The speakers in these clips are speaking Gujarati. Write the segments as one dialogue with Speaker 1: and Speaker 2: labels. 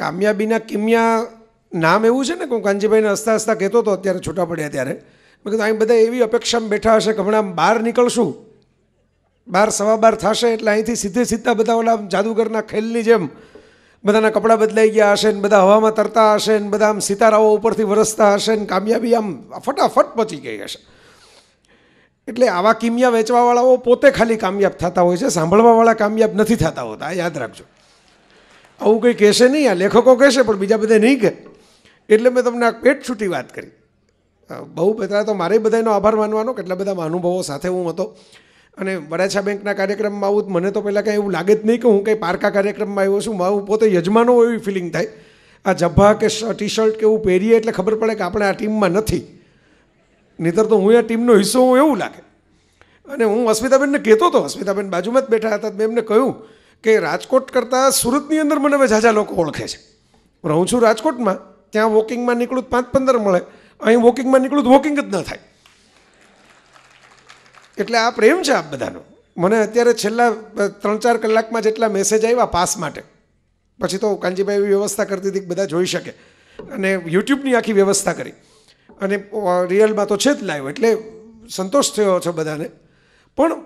Speaker 1: કામયાબીના કિમ્યા નામ એવું છે ને હું કાનજીભાઈને હસતા હસતા કહેતો હતો અત્યારે છૂટા પડ્યા ત્યારે મેં કીધું અહીં બધા એવી અપેક્ષામાં બેઠા હશે કે હમણાં બહાર નીકળશું બાર સવા બાર થશે એટલે અહીંથી સીધે સીધા બધા ઓલા જાદુગરના ખેલની જેમ બધાના કપડાં બદલાઈ ગયા હશે ને બધા હવામાં તરતા હશે ને બધા આમ સિતારાઓ ઉપરથી વરસતા હશે ને કામયાબી આમ ફટાફટ પહોંચી ગઈ હશે એટલે આવા કિમિયા વેચવાવાળાઓ પોતે ખાલી કામયાબ થતા હોય છે સાંભળવાવાળા કામયાબ નથી થતા હોતા યાદ રાખજો આવું કંઈ કહેશે નહીં આ લેખકો કહેશે પણ બીજા બધા નહીં કહે એટલે મેં તમને આ પેટ છૂટી વાત કરી બહુ બધા તો મારે બધાનો આભાર માનવાનો કેટલા બધા અનુભવો સાથે હું હતો અને વડાછા બેંકના કાર્યક્રમમાં આવું મને તો પહેલાં કંઈ એવું લાગે જ નહીં કે હું કંઈ પારકા કાર્યક્રમમાં આવ્યો છું હું પોતે યજમાનો એવી ફિલિંગ થાય આ જભ્ભા કે ટી શર્ટ કે એવું પહેરીએ એટલે ખબર પડે કે આપણે આ ટીમમાં નથી નહીતર તો હું આ ટીમનો હિસ્સો હું એવું લાગે અને હું અસ્મિતાબેનને કહેતો હતો અસ્મિતાબેન બાજુમાં જ બેઠા હતા મેં એમને કહ્યું કે રાજકોટ કરતાં સુરતની અંદર મને હવે ઝાઝા લોકો ઓળખે છે હું રહું છું રાજકોટમાં ત્યાં વોકિંગમાં નીકળું પાંચ પંદર મળે અહીં વોકિંગમાં નીકળું વોકિંગ જ ન થાય એટલે આ પ્રેમ છે આપ બધાનો મને અત્યારે છેલ્લા ત્રણ ચાર કલાકમાં જેટલા મેસેજ આવ્યા પાસ માટે પછી તો કાંજીભાઈ એવી વ્યવસ્થા કરતી હતી કે બધા જોઈ શકે અને યુટ્યુબની આખી વ્યવસ્થા કરી અને રિયલમાં તો છે જ લાઈવ એટલે સંતોષ થયો છે બધાને પણ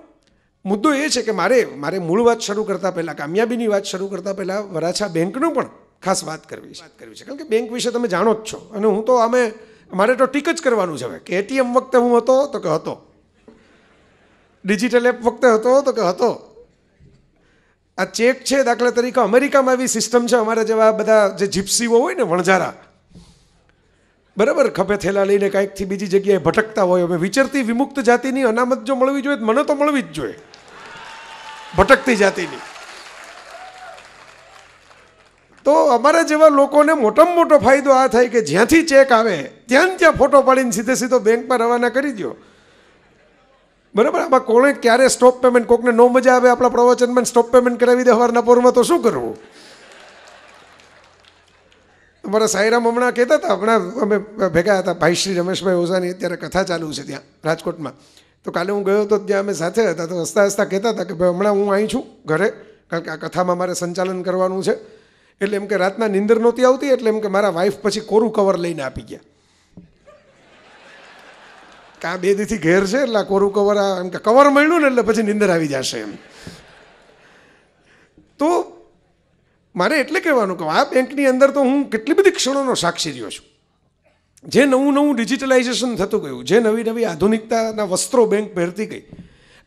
Speaker 1: મુદ્દો એ છે કે મારે મારે મૂળ વાત શરૂ કરતાં પહેલાં કામયાબીની વાત શરૂ કરતા પહેલા વરાછા બેંકનું પણ ખાસ વાત કરવી વાત કરવી છે કારણ કે બેંક વિશે તમે જાણો જ છો અને હું તો અમે મારે તો ટીક જ કરવાનું છે હવે કે એટીએમ વખતે હું હતો તો કે હતો ડિજિટલ એપ વખતે હતો તો કે હતો આ ચેક છે દાખલા તરીકે અમેરિકામાં એવી સિસ્ટમ છે અમારા જેવા બધા જે જીપ્સીઓ હોય ને વણઝારા બરાબર ખભે થેલા લઈને કાંઈકથી બીજી જગ્યાએ ભટકતા હોય હવે વિચરતી વિમુક્ત જાતિની અનામત જો મળવી જોઈએ મને તો મળવી જ જોઈએ ભટકતી જાતિની તો અમારા જેવા લોકોને મોટામાં મોટો ફાયદો આ થાય કે જ્યાંથી ચેક આવે ત્યાં ત્યાં ફોટો પાડીને સીધે સીધો બેંકમાં રવાના કરી દો બરાબર આમાં કોણે ક્યારે સ્ટોપ પેમેન્ટ કોકને નો મજા આવે આપણા પ્રવચનમાં સ્ટોપ પેમેન્ટ કરાવી દે સવારના પોરમાં તો શું કરવું અમારા સાયરામ હમણાં કહેતા હતા હમણાં અમે ભેગા હતા ભાઈશ્રી રમેશભાઈ ઓઝાની અત્યારે કથા ચાલુ છે ત્યાં રાજકોટમાં તો કાલે હું ગયો હતો ત્યાં અમે સાથે હતા તો હસતા હસતા કહેતા હતા કે ભાઈ હમણાં હું અહીં છું ઘરે કારણ કે આ કથામાં મારે સંચાલન કરવાનું છે એટલે એમ કે રાતના નિંદર નહોતી આવતી એટલે એમ કે મારા વાઈફ પછી કોરું કવર લઈને આપી ગયા કાં બે દીથી ઘેર છે એટલે આ કોરું કવર આ એમ કે કવર મળ્યું ને એટલે પછી નિંદર આવી જશે એમ તો મારે એટલે કહેવાનું કે આ બેંકની અંદર તો હું કેટલી બધી ક્ષણોનો સાક્ષી રહ્યો છું જે નવું નવું ડિજિટલાઇઝેશન થતું ગયું જે નવી નવી આધુનિકતાના વસ્ત્રો બેંક પહેરતી ગઈ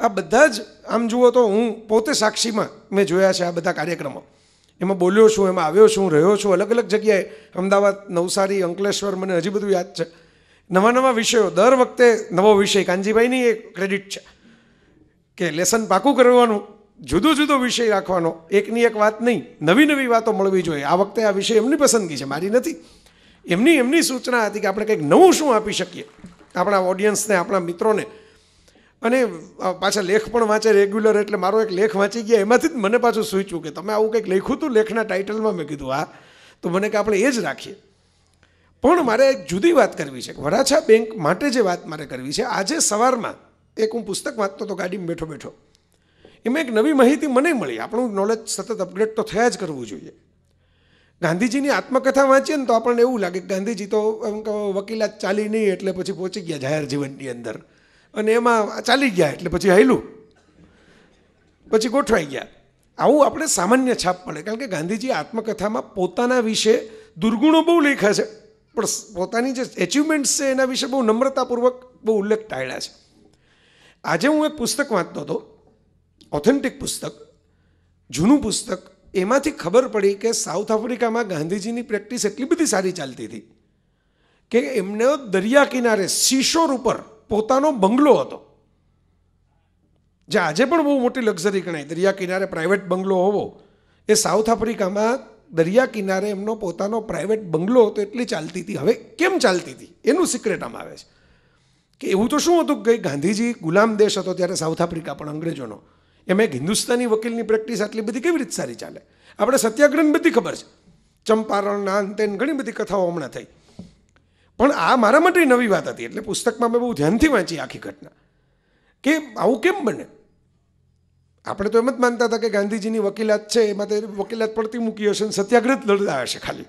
Speaker 1: આ બધા જ આમ જુઓ તો હું પોતે સાક્ષીમાં મેં જોયા છે આ બધા કાર્યક્રમો એમાં બોલ્યો છું એમાં આવ્યો છું રહ્યો છું અલગ અલગ જગ્યાએ અમદાવાદ નવસારી અંકલેશ્વર મને હજી બધું યાદ છે નવા નવા વિષયો દર વખતે નવો વિષય કાનજીભાઈની એ ક્રેડિટ છે કે લેસન પાકું કરવાનું જુદો જુદો વિષય રાખવાનો એકની એક વાત નહીં નવી નવી વાતો મળવી જોઈએ આ વખતે આ વિષય એમની પસંદગી છે મારી નથી એમની એમની સૂચના હતી કે આપણે કંઈક નવું શું આપી શકીએ આપણા ઓડિયન્સને આપણા મિત્રોને અને પાછા લેખ પણ વાંચે રેગ્યુલર એટલે મારો એક લેખ વાંચી ગયા એમાંથી જ મને પાછું સૂચ્યું કે તમે આવું કંઈક લેખું હતું લેખના ટાઇટલમાં મેં કીધું આ તો મને કે આપણે એ જ રાખીએ પણ મારે એક જુદી વાત કરવી છે વરાછા બેંક માટે જે વાત મારે કરવી છે આજે સવારમાં એક હું પુસ્તક વાંચતો હતો ગાડીમાં બેઠો બેઠો એમાં એક નવી માહિતી મને મળી આપણું નોલેજ સતત અપગ્રેડ તો થયા જ કરવું જોઈએ ગાંધીજીની આત્મકથા વાંચીએ ને તો આપણને એવું લાગે કે ગાંધીજી તો એમ કે વકીલાત ચાલી નહીં એટલે પછી પહોંચી ગયા જાહેર જીવનની અંદર અને એમાં ચાલી ગયા એટલે પછી હાયલું પછી ગોઠવાઈ ગયા આવું આપણે સામાન્ય છાપ પડે કારણ કે ગાંધીજી આત્મકથામાં પોતાના વિશે દુર્ગુણો બહુ લેખ્યા છે પણ પોતાની જે એચિવમેન્ટ્સ છે એના વિશે બહુ નમ્રતાપૂર્વક બહુ ઉલ્લેખ ટાળ્યા છે આજે હું એક પુસ્તક વાંચતો હતો ઓથેન્ટિક પુસ્તક જૂનું પુસ્તક એમાંથી ખબર પડી કે સાઉથ આફ્રિકામાં ગાંધીજીની પ્રેક્ટિસ એટલી બધી સારી ચાલતી હતી કે એમનો દરિયા કિનારે શીશોર ઉપર પોતાનો બંગલો હતો જે આજે પણ બહુ મોટી લક્ઝરી ગણાય દરિયા કિનારે પ્રાઇવેટ બંગલો હોવો એ સાઉથ આફ્રિકામાં દરિયા કિનારે એમનો પોતાનો પ્રાઇવેટ બંગલો હતો એટલી ચાલતી હતી હવે કેમ ચાલતી હતી એનું સિક્રેટ આમ આવે છે કે એવું તો શું હતું કે ગાંધીજી ગુલામ દેશ હતો ત્યારે સાઉથ આફ્રિકા પણ અંગ્રેજોનો એમાં એક હિન્દુસ્તાની વકીલની પ્રેક્ટિસ આટલી બધી કેવી રીતે સારી ચાલે આપણે સત્યાગ્રહની બધી ખબર છે ચંપારણના અંતે ઘણી બધી કથાઓ હમણાં થઈ પણ આ મારા માટે નવી વાત હતી એટલે પુસ્તકમાં મેં બહુ ધ્યાનથી વાંચી આખી ઘટના કે આવું કેમ બને આપણે તો એમ જ માનતા હતા કે ગાંધીજીની વકીલાત છે એમાં તે વકીલાત પડતી મૂકી હશે અને સત્યાગ્રહ લડતા હશે ખાલી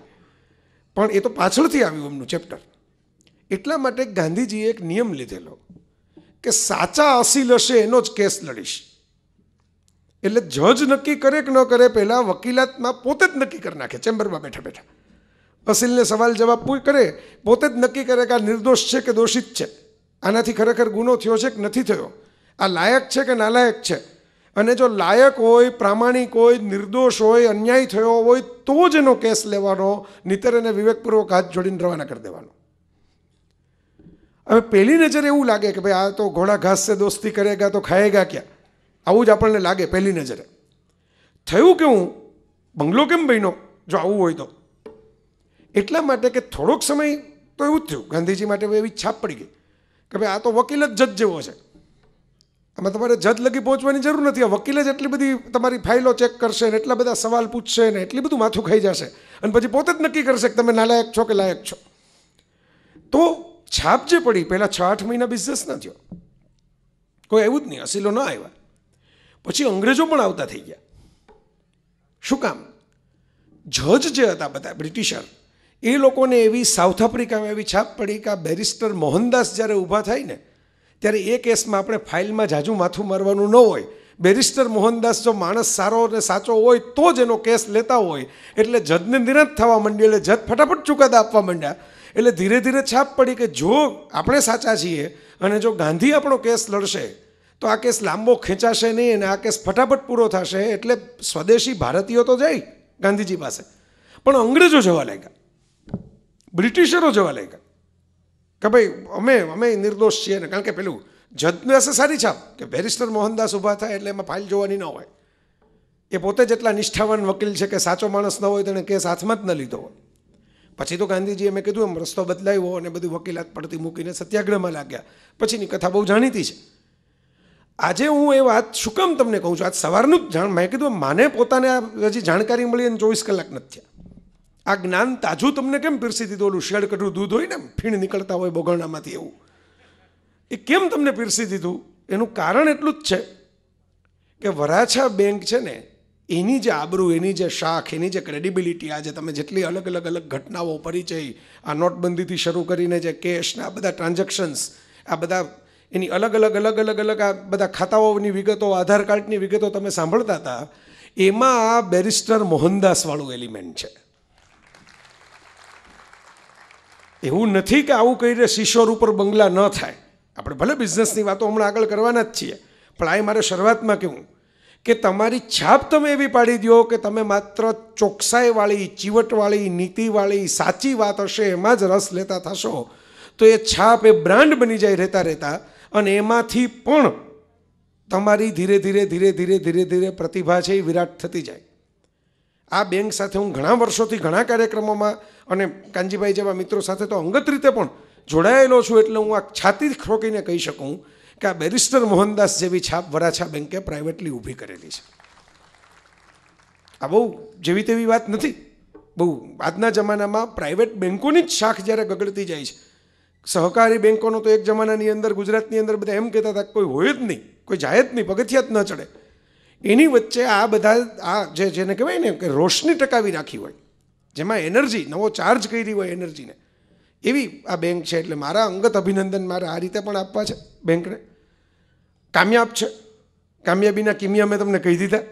Speaker 1: પણ એ તો પાછળથી આવ્યું એમનું ચેપ્ટર એટલા માટે ગાંધીજીએ એક નિયમ લીધેલો કે સાચા અસીલ હશે એનો જ કેસ લડીશ એટલે જજ નક્કી કરે કે ન કરે પહેલાં વકીલાતમાં પોતે જ નક્કી કરી નાખે ચેમ્બરમાં બેઠા બેઠા અસીલને સવાલ જવાબ પૂછ કરે પોતે જ નક્કી કરે કે આ નિર્દોષ છે કે દોષિત છે આનાથી ખરેખર ગુનો થયો છે કે નથી થયો આ લાયક છે કે નાલાયક છે અને જો લાયક હોય પ્રામાણિક હોય નિર્દોષ હોય અન્યાય થયો હોય તો જ એનો કેસ લેવાનો નીતર એને વિવેકપૂર્વક હાથ જોડીને રવાના કરી દેવાનો હવે પહેલી નજરે એવું લાગે કે ભાઈ આ તો ઘોડા ઘાસ છે દોસ્તી કરેગા તો ખાયેગા ક્યાં આવું જ આપણને લાગે પહેલી નજરે થયું કેવું બંગલો કેમ બન્યો જો આવું હોય તો એટલા માટે કે થોડોક સમય તો એવું જ થયું ગાંધીજી માટે એવી છાપ પડી ગઈ કે ભાઈ આ તો વકીલ જ જજ જેવો છે આમાં તમારે જજ લગી પહોંચવાની જરૂર નથી આ વકીલ જ એટલી બધી તમારી ફાઇલો ચેક કરશે ને એટલા બધા સવાલ પૂછશે ને એટલી બધું માથું ખાઈ જશે અને પછી પોતે જ નક્કી કરશે કે તમે નાલાયક છો કે લાયક છો તો છાપ જે પડી પહેલાં છ આઠ મહિના બિઝનેસ ન થયો કોઈ એવું જ નહીં અસીલો ન આવ્યા પછી અંગ્રેજો પણ આવતા થઈ ગયા શું કામ જજ જે હતા બધા બ્રિટિશર એ લોકોને એવી સાઉથ આફ્રિકામાં એવી છાપ પડી કે આ બેરિસ્ટર મોહનદાસ જ્યારે ઊભા થાય ને ત્યારે એ કેસમાં આપણે ફાઇલમાં જાજુ માથું મારવાનું ન હોય બેરિસ્ટર મોહનદાસ જો માણસ સારો અને સાચો હોય તો જ એનો કેસ લેતા હોય એટલે જજને નિરાશ થવા માંડી એટલે જજ ફટાફટ ચુકાદા આપવા માંડ્યા એટલે ધીરે ધીરે છાપ પડી કે જો આપણે સાચા છીએ અને જો ગાંધી આપણો કેસ લડશે તો આ કેસ લાંબો ખેંચાશે નહીં અને આ કેસ ફટાફટ પૂરો થશે એટલે સ્વદેશી ભારતીયો તો જાય ગાંધીજી પાસે પણ અંગ્રેજો જવા લાગ્યા બ્રિટિશરો જવા લાગ્યા કે ભાઈ અમે અમે નિર્દોષ છીએ ને કારણ કે પેલું જદવ્યાસે સારી છાપ કે બેરિસ્ટર મોહનદાસ ઊભા થાય એટલે એમાં ફાઇલ જોવાની ન હોય એ પોતે જેટલા નિષ્ઠાવાન વકીલ છે કે સાચો માણસ ન હોય તેણે કેસ હાથમાં જ ન લીધો હોય પછી તો ગાંધીજી મેં કીધું એમ રસ્તો બદલાયો અને બધું વકીલાત પડતી મૂકીને સત્યાગ્રહમાં લાગ્યા પછીની કથા બહુ જાણીતી છે આજે હું એ વાત શું કામ તમને કહું છું આજ સવારનું જ જાણ મેં કીધું માને પોતાને હજી જાણકારી મળી અને ચોવીસ કલાક નથી થયા આ જ્ઞાન તાજું તમને કેમ પીરસી દીધું ઓલું શેડ કઢું દૂધ હોય ને ફીણ નીકળતા હોય બોગરણામાંથી એવું એ કેમ તમને પીરસી દીધું એનું કારણ એટલું જ છે કે વરાછા બેંક છે ને એની જે આબરૂ એની જે શાખ એની જે ક્રેડિબિલિટી આજે તમે જેટલી અલગ અલગ અલગ ઘટનાઓ પરિચય આ નોટબંધીથી શરૂ કરીને જે કેશના આ બધા ટ્રાન્ઝેક્શન્સ આ બધા એની અલગ અલગ અલગ અલગ અલગ આ બધા ખાતાઓની વિગતો આધાર કાર્ડની વિગતો તમે સાંભળતા હતા એમાં આ બેરિસ્ટર મોહનદાસવાળું એલિમેન્ટ છે એવું નથી કે આવું કહીને શિશોર ઉપર બંગલા ન થાય આપણે ભલે બિઝનેસની વાતો હમણાં આગળ કરવાના જ છીએ પણ આ મારે શરૂઆતમાં કહેવું કે તમારી છાપ તમે એવી પાડી દો કે તમે માત્ર ચોકસાઈવાળી ચીવટવાળી નીતિવાળી સાચી વાત હશે એમાં જ રસ લેતા થશો તો એ છાપ એ બ્રાન્ડ બની જાય રહેતા રહેતા અને એમાંથી પણ તમારી ધીરે ધીરે ધીરે ધીરે ધીરે ધીરે પ્રતિભા છે એ વિરાટ થતી જાય આ બેંક સાથે હું ઘણા વર્ષોથી ઘણા કાર્યક્રમોમાં અને કાનજીભાઈ જેવા મિત્રો સાથે તો અંગત રીતે પણ જોડાયેલો છું એટલે હું આ છાતી ખોકીને કહી શકું કે આ બેરિસ્ટર મોહનદાસ જેવી છાપ વરાછા બેંકે પ્રાઇવેટલી ઊભી કરેલી છે આ બહુ જેવી તેવી વાત નથી બહુ આજના જમાનામાં પ્રાઇવેટ બેન્કોની જ શાખ જ્યારે ગગડતી જાય છે સહકારી બેન્કોનો તો એક જમાનાની અંદર ગુજરાતની અંદર બધા એમ કહેતા હતા કોઈ હોય જ નહીં કોઈ જાય જ નહીં પગથિયાત ન ચડે એની વચ્ચે આ બધા આ જે જેને કહેવાય ને કે રોશની ટકાવી રાખી હોય જેમાં એનર્જી નવો ચાર્જ કરી હોય એનર્જીને એવી આ બેંક છે એટલે મારા અંગત અભિનંદન મારે આ રીતે પણ આપવા છે બેંકને કામયાબ છે કામયાબીના કિમિયા મેં તમને કહી દીધા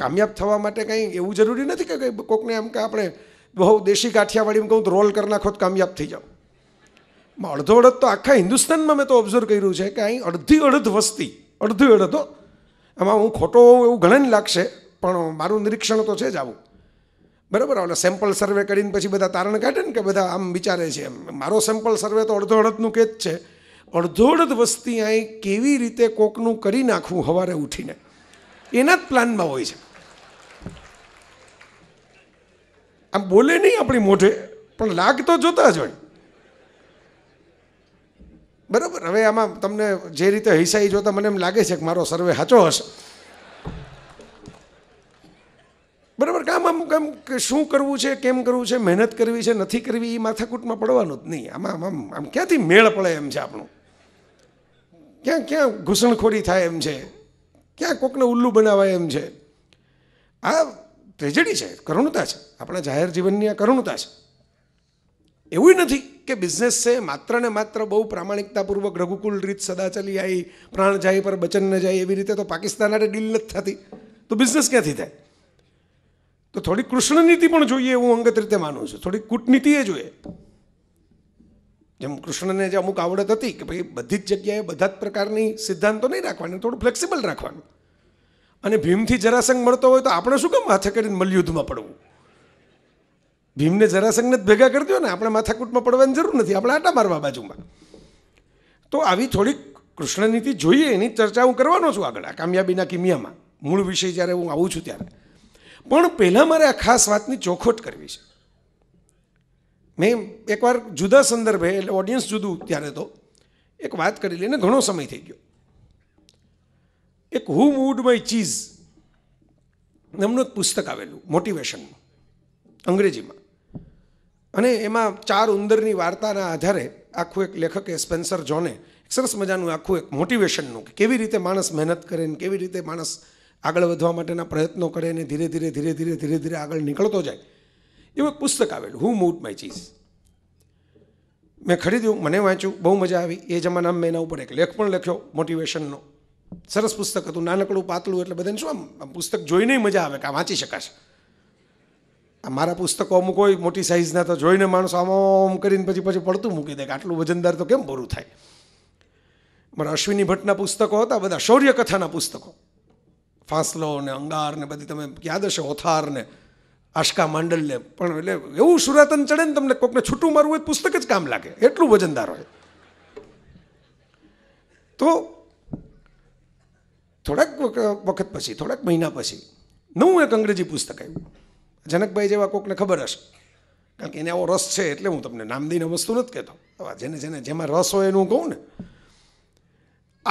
Speaker 1: કામયાબ થવા માટે કંઈ એવું જરૂરી નથી કે કોઈકને એમ કે આપણે બહુ દેશી કાઠિયાવાડીમાં કહું તો રોલ કરી નાખો તો કામયાબ થઈ જાઓ અડધો અડધ તો આખા હિન્દુસ્તાનમાં મેં તો ઓબ્ઝર્વ કર્યું છે કે અહીં અડધી અડધ વસ્તી અડધી અડધો આમાં હું ખોટો એવું ઘણા ને લાગશે પણ મારું નિરીક્ષણ તો છે જ આવું બરાબર એટલે સેમ્પલ સર્વે કરીને પછી બધા તારણ કાઢે ને કે બધા આમ વિચારે છે એમ મારો સેમ્પલ સર્વે તો અડધો અડધનું કે જ છે અડધો અડધ વસ્તી અહીં કેવી રીતે કોકનું કરી નાખવું સવારે ઉઠીને એના જ પ્લાનમાં હોય છે આમ બોલે નહીં આપણી મોઢે પણ લાગ તો જોતા જ હોય બરાબર હવે આમાં તમને જે રીતે હિસાઈ જોતા મને એમ લાગે છે કે મારો સર્વે સાચો હશે બરાબર કામ આમ કે શું કરવું છે કેમ કરવું છે મહેનત કરવી છે નથી કરવી એ માથાકૂટમાં પડવાનું જ નહીં આમાં આમ આમ ક્યાંથી મેળ પડે એમ છે આપણું ક્યાં ક્યાં ઘૂસણખોરી થાય એમ છે ક્યાં કોકને ઉલ્લુ બનાવાય એમ છે આ ટ્રેજેડી છે કરુણતા છે આપણા જાહેર જીવનની આ કરુણતા છે એવું નથી કે બિઝનેસ છે માત્ર ને માત્ર બહુ પ્રામાણિકતાપૂર્વક રઘુકુલ રીત સદા ચાલી આવી પ્રાણ જાય પર બચન ન જાય એવી રીતે તો પાકિસ્તાન હારે ડીલ નથી થતી તો બિઝનેસ ક્યાંથી થાય તો થોડી કૃષ્ણ નીતિ પણ જોઈએ હું અંગત રીતે માનું છું થોડી કૂટનીતિ એ જોઈએ જેમ કૃષ્ણને જે અમુક આવડત હતી કે ભાઈ બધી જ જગ્યાએ બધા જ પ્રકારની સિદ્ધાંતો નહીં રાખવાની થોડું ફ્લેક્સિબલ રાખવાનું અને ભીમથી જરાસંગ મળતો હોય તો આપણે શું કેમ હાથે કરીને મલયુદ્ધમાં પડવું ભીમને જરાસંઘને જ ભેગા કરી દો ને આપણે માથાકૂટમાં પડવાની જરૂર નથી આપણે આટા મારવા બાજુમાં તો આવી થોડીક કૃષ્ણનીતિ જોઈએ એની ચર્ચા હું કરવાનો છું આગળ આ કામયાબીના કિમિયામાં મૂળ વિષય જ્યારે હું આવું છું ત્યારે પણ પહેલાં મારે આ ખાસ વાતની ચોખવટ કરવી છે મેં એકવાર જુદા સંદર્ભે એટલે ઓડિયન્સ જુદું ત્યારે તો એક વાત કરી લઈને ઘણો સમય થઈ ગયો એક હુ મૂડ માય ચીઝ નામનું એક પુસ્તક આવેલું મોટિવેશનનું અંગ્રેજીમાં અને એમાં ચાર ઉંદરની વાર્તાના આધારે આખું એક લેખકે સ્પેન્સર જોને સરસ મજાનું આખું એક મોટિવેશનનું કે કેવી રીતે માણસ મહેનત કરે ને કેવી રીતે માણસ આગળ વધવા માટેના પ્રયત્નો કરે ને ધીરે ધીરે ધીરે ધીરે ધીરે ધીરે આગળ નીકળતો જાય એવું એક પુસ્તક આવેલું હું મૂડ માય ચીઝ મેં ખરીદ્યું મને વાંચ્યું બહુ મજા આવી એ જમાનામાં મેં એના ઉપર એક લેખ પણ લખ્યો મોટિવેશનનો સરસ પુસ્તક હતું નાનકડું પાતળું એટલે બધાને શું આમ પુસ્તક જોઈને મજા આવે કે આ વાંચી શકાશે મારા પુસ્તકો અમુક હોય મોટી સાઇઝના તો જોઈને માણસ આમ આમ કરીને પછી પછી પડતું મૂકી દે કે આટલું વજનદાર તો કેમ પૂરું થાય મારા અશ્વિની ભટ્ટના પુસ્તકો હતા બધા શૌર્ય કથાના પુસ્તકો ફાંસલો ને અંગાર ને બધી તમે યાદ હશે ઓથાર ને આશકા માંડલને પણ એટલે એવું સુરાતન ચડે ને તમને કોકને છૂટું મારવું હોય પુસ્તક જ કામ લાગે એટલું વજનદાર હોય તો થોડાક વખત પછી થોડાક મહિના પછી નવું એક અંગ્રેજી પુસ્તક આવ્યું જનકભાઈ જેવા કોકને ખબર હશે કારણ કે એને આવો રસ છે એટલે હું તમને નામ વસ્તુ નથી કહેતો જેને જેને જેમાં રસ હોય એનું કહું ને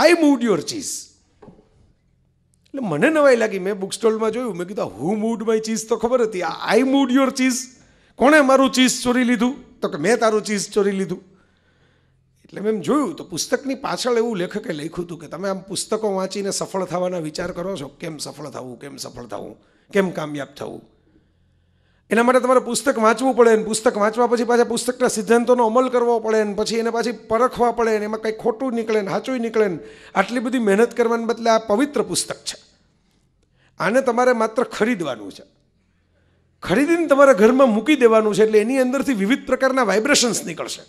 Speaker 1: આઈ મૂડ યોર ચીઝ એટલે મને નવાઈ લાગી મેં બુક સ્ટોલમાં જોયું મેં કીધું હુ મૂડ માય ચીઝ તો ખબર હતી આ આઈ મૂડ યોર ચીઝ કોણે મારું ચીઝ ચોરી લીધું તો કે મેં તારું ચીઝ ચોરી લીધું એટલે મેં જોયું તો પુસ્તકની પાછળ એવું લેખકે લખ્યું હતું કે તમે આમ પુસ્તકો વાંચીને સફળ થવાના વિચાર કરો છો કેમ સફળ થવું કેમ સફળ થવું કેમ કામયાબ થવું એના માટે તમારે પુસ્તક વાંચવું પડે ને પુસ્તક વાંચવા પછી પાછા પુસ્તકના સિદ્ધાંતોનો અમલ કરવો પડે ને પછી એને પાછી પરખવા પડે ને એમાં કંઈ ખોટું નીકળે ને સાચું નીકળે ને આટલી બધી મહેનત કરવાને બદલે આ પવિત્ર પુસ્તક છે આને તમારે માત્ર ખરીદવાનું છે ખરીદીને તમારા ઘરમાં મૂકી દેવાનું છે એટલે એની અંદરથી વિવિધ પ્રકારના વાઇબ્રેશન્સ નીકળશે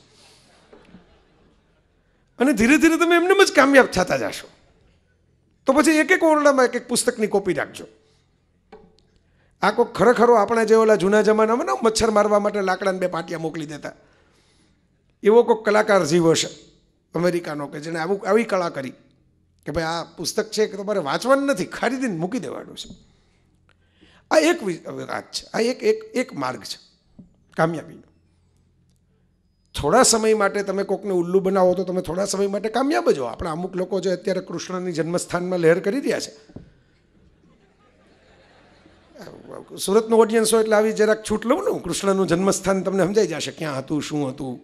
Speaker 1: અને ધીરે ધીરે તમે એમને જ કામયાબ થતા જશો તો પછી એક એક ઓરડામાં એક એક પુસ્તકની કોપી રાખજો આ કોઈ ખરેખરો આપણા જે ઓલા જૂના જમાનામાં ને મચ્છર મારવા માટે લાકડાને બે પાટિયા મોકલી દેતા એવો કોઈ કલાકાર જીવો છે અમેરિકાનો કે જેણે આવું આવી કળા કરી કે ભાઈ આ પુસ્તક છે કે તમારે વાંચવાનું નથી ખરીદીને મૂકી દેવાનું છે આ એક વાત છે આ એક એક એક માર્ગ છે કામયાબીનો થોડા સમય માટે તમે કોકને ઉલ્લુ બનાવો તો તમે થોડા સમય માટે કામયાબ જ હો આપણા અમુક લોકો જે અત્યારે કૃષ્ણની જન્મસ્થાનમાં લહેર કરી રહ્યા છે સુરતનું ઓડિયન્સ હોય એટલે આવી જરાક છૂટ લઉં ને કૃષ્ણનું જન્મસ્થાન તમને સમજાઈ જશે ક્યાં હતું શું હતું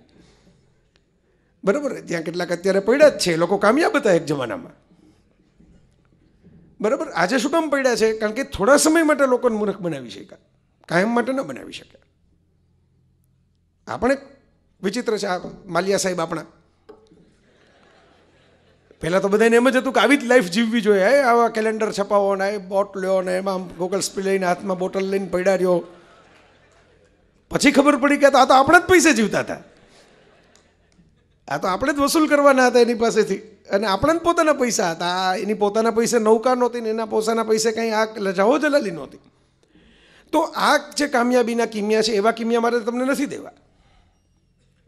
Speaker 1: બરાબર ત્યાં કેટલાક અત્યારે પડ્યા જ છે લોકો કામયાબ હતા એક જમાનામાં બરાબર આજે શું કામ પડ્યા છે કારણ કે થોડા સમય માટે લોકોને મૂર્ખ બનાવી શક્યા કાયમ માટે ન બનાવી શક્યા આપણે વિચિત્ર છે આ માલિયા સાહેબ આપણા પહેલાં તો બધાને એમ જ હતું કે આવી જ લાઈફ જીવવી જોઈએ આવા કેલેન્ડર છપાવો ને એ બોટ લ્યો ને એમાં ગોગલ સ્પી લઈને હાથમાં બોટલ લઈને પડ્યા પછી ખબર પડી કે આ તો આપણે જ પૈસે જીવતા હતા આ તો આપણે જ વસૂલ કરવાના હતા એની પાસેથી અને આપણે જ પોતાના પૈસા હતા આ એની પોતાના પૈસે નૌકા નહોતી ને એના પોતાના પૈસે કંઈ આ લજાઓ જલાલી નહોતી તો આ જે કામયાબીના કિમિયા છે એવા કિમિયા મારે તમને નથી દેવા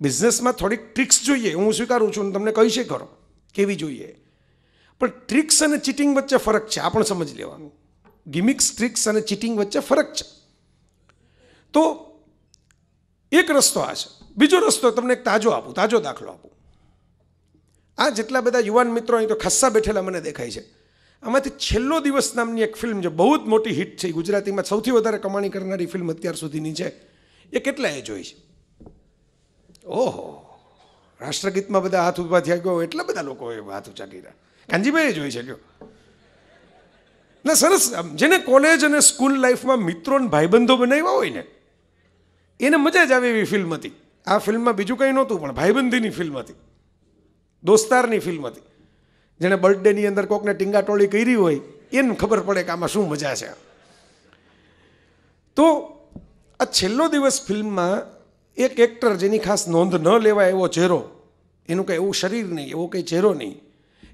Speaker 1: બિઝનેસમાં થોડીક ટ્રિક્સ જોઈએ હું સ્વીકારું છું તમને કહી છે ખરો કેવી જોઈએ પણ ટ્રિક્સ અને ચીટિંગ વચ્ચે ફરક છે આ પણ સમજી લેવાનું ગિમિક્સ ટ્રિક્સ અને ચીટિંગ વચ્ચે ફરક છે તો એક રસ્તો આ છે બીજો રસ્તો તમને એક તાજો આપું તાજો દાખલો આપું આ જેટલા બધા યુવાન મિત્રો અહીં તો ખસ્સા બેઠેલા મને દેખાય છે આમાંથી છેલ્લો દિવસ નામની એક ફિલ્મ જે બહુ જ મોટી હિટ છે ગુજરાતીમાં સૌથી વધારે કમાણી કરનારી ફિલ્મ અત્યાર સુધીની છે એ કેટલાએ જોઈ છે ઓહો રાષ્ટ્રગીતમાં બધા હાથ ઉભા થયા ગયો એટલા બધા લોકો લોકોએ હાથ ઊંચા કર્યા કાનજીભાઈએ જોઈ શક્યો ના સરસ જેને કોલેજ અને સ્કૂલ લાઈફમાં મિત્રો અને ભાઈબંધો બનાવ્યા હોય ને એને મજા જ આવે એવી ફિલ્મ હતી આ ફિલ્મમાં બીજું કંઈ નહોતું પણ ભાઈબંધીની ફિલ્મ હતી દોસ્તારની ફિલ્મ હતી જેણે બર્થડેની અંદર કોકને ટીંગાટોળી કરી હોય એને ખબર પડે કે આમાં શું મજા છે તો આ છેલ્લો દિવસ ફિલ્મમાં એક એક્ટર જેની ખાસ નોંધ ન લેવાય એવો ચહેરો એનું કંઈ એવું શરીર નહીં એવો કંઈ ચહેરો નહીં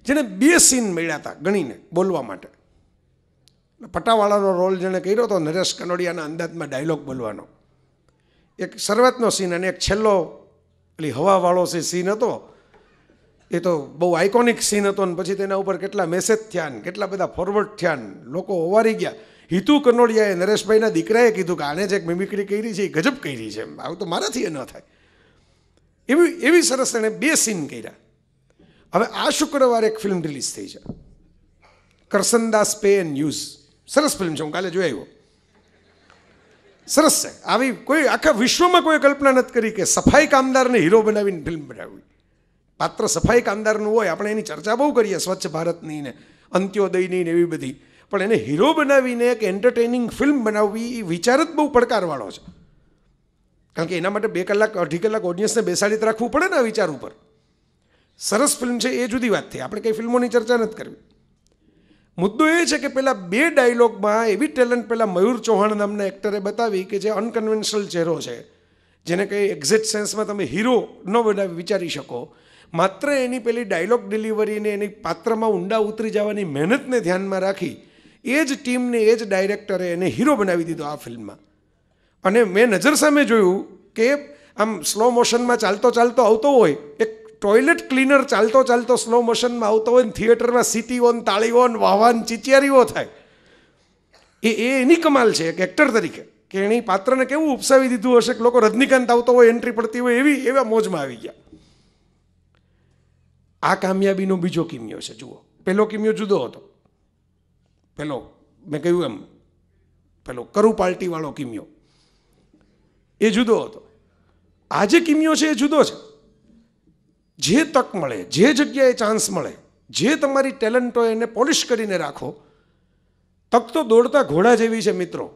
Speaker 1: જેણે બે સીન મળ્યા હતા ગણીને બોલવા માટે પટાવાળાનો રોલ જેણે કર્યો હતો નરેશ કનોડિયાના અંદાજમાં ડાયલોગ બોલવાનો એક શરૂઆતનો સીન અને એક છેલ્લો પેલી હવાવાળો છે સીન હતો એ તો બહુ આઇકોનિક સીન હતો ને પછી તેના ઉપર કેટલા મેસેજ થયા ને કેટલા બધા ફોરવર્ડ થયા ને લોકો હોવારી ગયા હિતુ કનોડિયાએ નરેશભાઈના દીકરાએ કીધું કે આને જે મિમિક્રી કરી છે એ ગજબ કરી છે આવું તો મારાથી એ ન થાય એવી એવી સરસ એણે બે સીન કર્યા હવે આ શુક્રવારે એક ફિલ્મ રિલીઝ થઈ છે કરસનદાસ પે એન્ડ ન્યૂઝ સરસ ફિલ્મ છે હું કાલે જોઈ આવ્યો સરસ છે આવી કોઈ આખા વિશ્વમાં કોઈ કલ્પના નથી કરી કે સફાઈ કામદારને હીરો બનાવીને ફિલ્મ બનાવી પાત્ર સફાઈ કામદારનું હોય આપણે એની ચર્ચા બહુ કરીએ સ્વચ્છ ભારતની ને અંત્યોદયની ને એવી બધી પણ એને હીરો બનાવીને એક એન્ટરટેનિંગ ફિલ્મ બનાવવી એ વિચાર જ બહુ પડકારવાળો છે કારણ કે એના માટે બે કલાક અઢી કલાક ઓડિયન્સને બેસાડી રાખવું પડે ને આ વિચાર ઉપર સરસ ફિલ્મ છે એ જુદી વાત થઈ આપણે કંઈ ફિલ્મોની ચર્ચા નથી કરવી મુદ્દો એ છે કે પેલા બે ડાયલોગમાં એવી ટેલેન્ટ પેલા મયુર ચૌહાણ નામના એક્ટરે બતાવી કે જે અનકન્વેન્શનલ ચહેરો છે જેને કંઈ એક્ઝેક્ટ સેન્સમાં તમે હીરો ન બનાવી વિચારી શકો માત્ર એની પેલી ડાયલોગ ડિલિવરીને એની પાત્રમાં ઊંડા ઉતરી જવાની મહેનતને ધ્યાનમાં રાખી એ જ ટીમને એ જ ડાયરેક્ટરે એને હીરો બનાવી દીધો આ ફિલ્મમાં અને મેં નજર સામે જોયું કે આમ સ્લો મોશનમાં ચાલતો ચાલતો આવતો હોય એક ટોયલેટ ક્લીનર ચાલતો ચાલતો સ્લો મોશનમાં આવતો હોય ને થિયેટરમાં સીટી સીટીઓન તાળીઓન વાહવાન ચિચિયારીઓ થાય એ એ એની કમાલ છે એક એક્ટર તરીકે કે એની પાત્રને કેવું ઉપસાવી દીધું હશે કે લોકો રજનીકાંત આવતો હોય એન્ટ્રી પડતી હોય એવી એવા મોજમાં આવી ગયા આ કામયાબીનો બીજો કિમિયો છે જુઓ પહેલો કિમિયો જુદો હતો પેલો મેં કહ્યું એમ પેલો કરુ પાર્ટીવાળો કિમિયો એ જુદો હતો આ જે કિમિયો છે એ જુદો છે જે તક મળે જે જગ્યાએ ચાન્સ મળે જે તમારી ટેલેન્ટ હોય એને પોલિશ કરીને રાખો તક તો દોડતા ઘોડા જેવી છે મિત્રો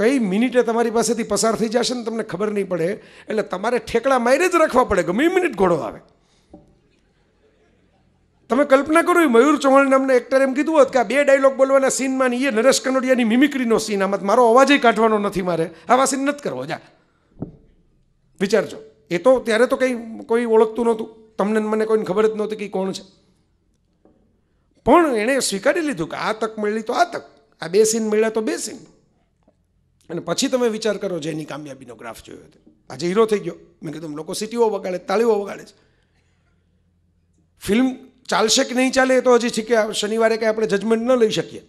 Speaker 1: કઈ મિનિટે તમારી પાસેથી પસાર થઈ જશે ને તમને ખબર નહીં પડે એટલે તમારે ઠેકડા મારી જ રાખવા પડે ગમે મિનિટ ઘોડો આવે તમે કલ્પના કરો મયુર ચૌહાણ નામને એક્ટર એમ કીધું હોત કે આ બે ડાયલોગ બોલવાના સીનમાં એ નરેશ કનોડિયાની મિમિક્રીનો સીન આમાં મારો અવાજ કાઢવાનો નથી મારે આવા સીન નથી કરવો જા વિચારજો એ તો ત્યારે તો કંઈ કોઈ ઓળખતું નહોતું તમને મને કોઈને ખબર જ નહોતી કે કોણ છે પણ એણે સ્વીકારી લીધું કે આ તક મળી તો આ તક આ બે સીન મળ્યા તો બે સીન અને પછી તમે વિચાર કરો જેની કામયાબીનો ગ્રાફ જોયો હતો આજે હીરો થઈ ગયો મેં કીધું લોકો સિટીઓ વગાડે તાળીઓ વગાડે છે ફિલ્મ ચાલશે કે નહીં ચાલે એ તો હજી છે કે શનિવારે કંઈ આપણે જજમેન્ટ ન લઈ શકીએ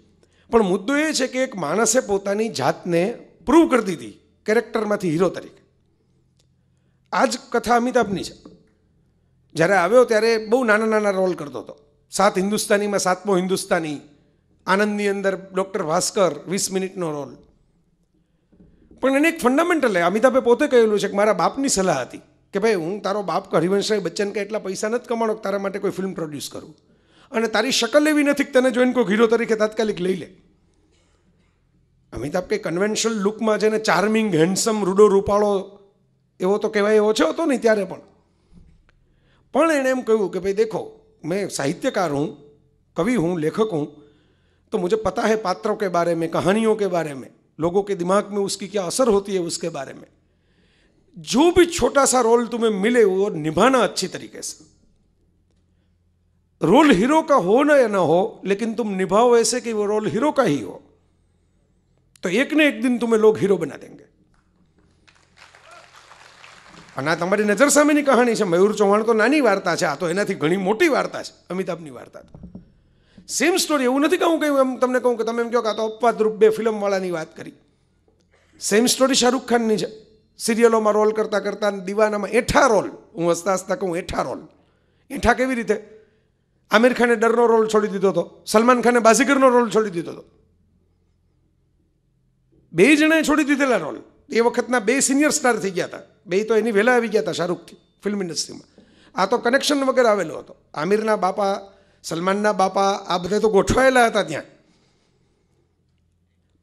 Speaker 1: પણ મુદ્દો એ છે કે એક માણસે પોતાની જાતને પ્રૂવ કરી દીધી કેરેક્ટરમાંથી હીરો તરીકે આ જ કથા અમિતાભની છે જ્યારે આવ્યો ત્યારે બહુ નાના નાના રોલ કરતો હતો સાત હિન્દુસ્તાનીમાં સાતમો હિન્દુસ્તાની આનંદની અંદર ડૉક્ટર ભાસ્કર વીસ મિનિટનો રોલ પણ એને એક ફંડામેન્ટલ અમિતાભે પોતે કહેલું છે કે મારા બાપની સલાહ હતી કે ભાઈ હું તારો બાપ કે હરિવંશભાઈ બચ્ચન કે એટલા પૈસા નથી કમાણો તારા માટે કોઈ ફિલ્મ પ્રોડ્યુસ કરું અને તારી શકલ એવી નથી કે તને જોઈને કોઈ હીરો તરીકે તાત્કાલિક લઈ લે અમિતાભ કે કન્વેન્શનલ લુકમાં જેને ચાર્મિંગ હેન્ડસમ રૂડો રૂપાળો એવો તો કહેવાય એવો છે હતો નહીં ત્યારે પણ પણ એણે એમ કહ્યું કે ભાઈ દેખો મેં સાહિત્યકાર હું કવિ હું લેખક હું તો મુજબ પતા है પાત્રો કે બારે મેં कहानियों કે બારે મેં લોકો કે दिमाग में उसकी क्या असर होती है उसके બારે में જો भी छोटा सा रोल तुम्हें मिले નિભાના निभाना તરીકે तरीके રોલ હીરો કા હો हो ना या ना हो लेकिन तुम निभाओ ऐसे कि वो रोल हीरो का ही તો એક ને એક દિન તમે લોક હીરો બના દેંગે અને આ તમારી નજર સામેની કહાણી છે મયુર ચૌહાણ તો નાની વાર્તા છે આ તો એનાથી ઘણી મોટી વાર્તા છે અમિતાભની વાર્તા સેમ સ્ટોરી એવું નથી કહું કહ્યું એમ તમને કહું કે તમે એમ કહો કે આ તો અપવાદરૂપ બે ફિલ્મવાળાની વાત કરી સેમ સ્ટોરી શાહરૂખ ખાનની છે સિરિયલોમાં રોલ કરતાં કરતાં દીવાનામાં એઠા રોલ હું હસતા હસતા કહું એઠા રોલ એઠા કેવી રીતે આમિર ખાને ડરનો રોલ છોડી દીધો હતો સલમાન ખાને બાઝીગરનો રોલ છોડી દીધો હતો બે જણાએ છોડી દીધેલા રોલ એ વખતના બે સિનિયર સ્ટાર થઈ ગયા હતા બે તો એની વહેલા આવી ગયા હતા શાહરૂખથી ફિલ્મ ઇન્ડસ્ટ્રીમાં આ તો કનેક્શન વગર આવેલો હતો આમિરના બાપા સલમાનના બાપા આ બધા તો ગોઠવાયેલા હતા ત્યાં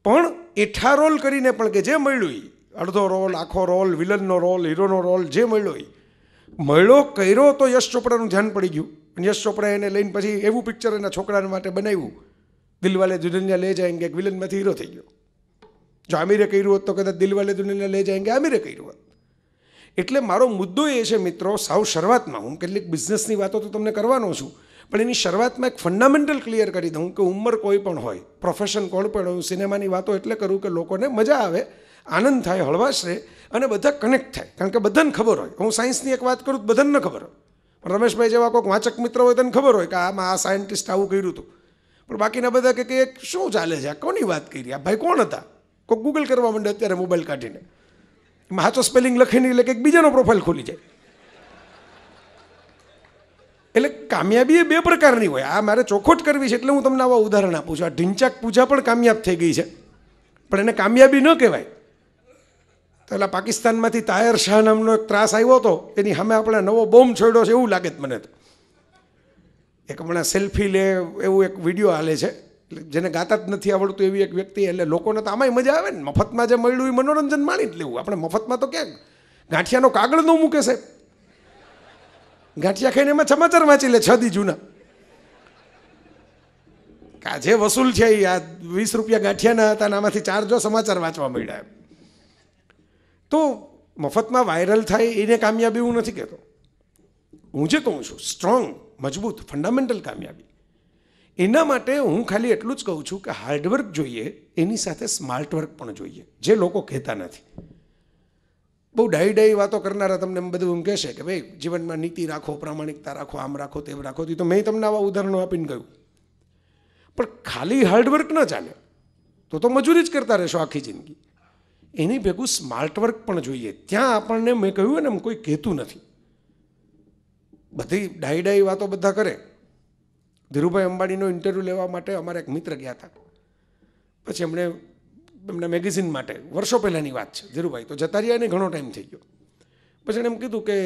Speaker 1: પણ એઠા રોલ કરીને પણ કે જે મળ્યું અડધો રોલ આખો રોલ વિલનનો રોલ હીરોનો રોલ જે મળ્યો એ મળ્યો કર્યો તો યશ ચોપડાનું ધ્યાન પડી ગયું અને યશ ચોપડા એને લઈને પછી એવું પિક્ચર એના છોકરાને માટે બનાવ્યું દિલવાલે દુનિયા લે જાયંગે એક વિલનમાંથી હીરો થઈ ગયો જો આમિરે કર્યું હોત તો કદાચ દિલવાલે દુનિયા લે જાયંગે આમિરે કર્યું હોત એટલે મારો મુદ્દો એ છે મિત્રો સાવ શરૂઆતમાં હું કેટલીક બિઝનેસની વાતો તો તમને કરવાનો છું પણ એની શરૂઆતમાં એક ફંડામેન્ટલ ક્લિયર કરી દઉં કે ઉંમર કોઈ પણ હોય પ્રોફેશન કોણ પણ હોય સિનેમાની વાતો એટલે કરું કે લોકોને મજા આવે આનંદ થાય હળવાશે અને બધા કનેક્ટ થાય કારણ કે બધાને ખબર હોય હું સાયન્સની એક વાત કરું તો બધાને ખબર હોય પણ રમેશભાઈ જેવા કોઈક વાચક મિત્ર હોય તને ખબર હોય કે આમાં આ સાયન્ટિસ્ટ આવું કર્યું હતું પણ બાકીના બધા કે એક શું ચાલે છે આ કોની વાત કરી આ ભાઈ કોણ હતા કોઈક ગૂગલ કરવા માંડે અત્યારે મોબાઈલ કાઢીને એમાં સ્પેલિંગ લખીને એટલે કે બીજાનો પ્રોફાઇલ ખોલી જાય એટલે કામયાબી એ બે પ્રકારની હોય આ મારે ચોખોટ કરવી છે એટલે હું તમને આવા ઉદાહરણ આપું છું આ ઢીંચાક પૂજા પણ કામયાબ થઈ ગઈ છે પણ એને કામયાબી ન કહેવાય તો એટલે પાકિસ્તાનમાંથી તાયર શાહ નામનો એક ત્રાસ આવ્યો હતો એની સામે આપણે નવો બોમ્બ છોડ્યો છે એવું લાગે મને તો એક હમણાં સેલ્ફી લે એવું એક વિડીયો હાલે છે જેને ગાતા જ નથી આવડતું એવી એક વ્યક્તિ એટલે લોકોને તો આમાંય મજા આવે ને મફતમાં જે મળ્યું એ મનોરંજન માણી જ લેવું આપણે મફતમાં તો ક્યાંક ગાંઠિયાનો કાગળ ન મૂકે છે ગાંઠિયા ખાઈને એમાં સમાચાર વાંચી લે છ દી જૂના આ જે વસૂલ છે એ આ વીસ રૂપિયા ગાંઠિયાના હતા અને આમાંથી ચાર જો સમાચાર વાંચવા મળ્યા એમ તો મફતમાં વાયરલ થાય એને કામયાબી હું નથી કહેતો હું જે કહું છું સ્ટ્રોંગ મજબૂત ફંડામેન્ટલ કામયાબી એના માટે હું ખાલી એટલું જ કહું છું કે હાર્ડવર્ક જોઈએ એની સાથે સ્માર્ટ વર્ક પણ જોઈએ જે લોકો કહેતા નથી બહુ ડાઈ ડાઈ વાતો કરનારા તમને બધું એમ કહેશે કે ભાઈ જીવનમાં નીતિ રાખો પ્રામાણિકતા રાખો આમ રાખો તેમ રાખો તો મેં તમને આવા ઉદાહરણો આપીને કહ્યું પણ ખાલી હાર્ડવર્ક ન ચાલે તો તો મજૂરી જ કરતા રહેશો આખી જિંદગી એની ભેગું સ્માર્ટ વર્ક પણ જોઈએ ત્યાં આપણને મેં કહ્યું ને એમ કોઈ કહેતું નથી બધી ડાઈ ડાઈ વાતો બધા કરે ધીરુભાઈ અંબાણીનો ઇન્ટરવ્યૂ લેવા માટે અમારા એક મિત્ર ગયા હતા પછી એમણે એમના મેગેઝિન માટે વર્ષો પહેલાંની વાત છે ધીરુભાઈ તો જતા રહ્યા એને ઘણો ટાઈમ થઈ ગયો પછી એમ કીધું કે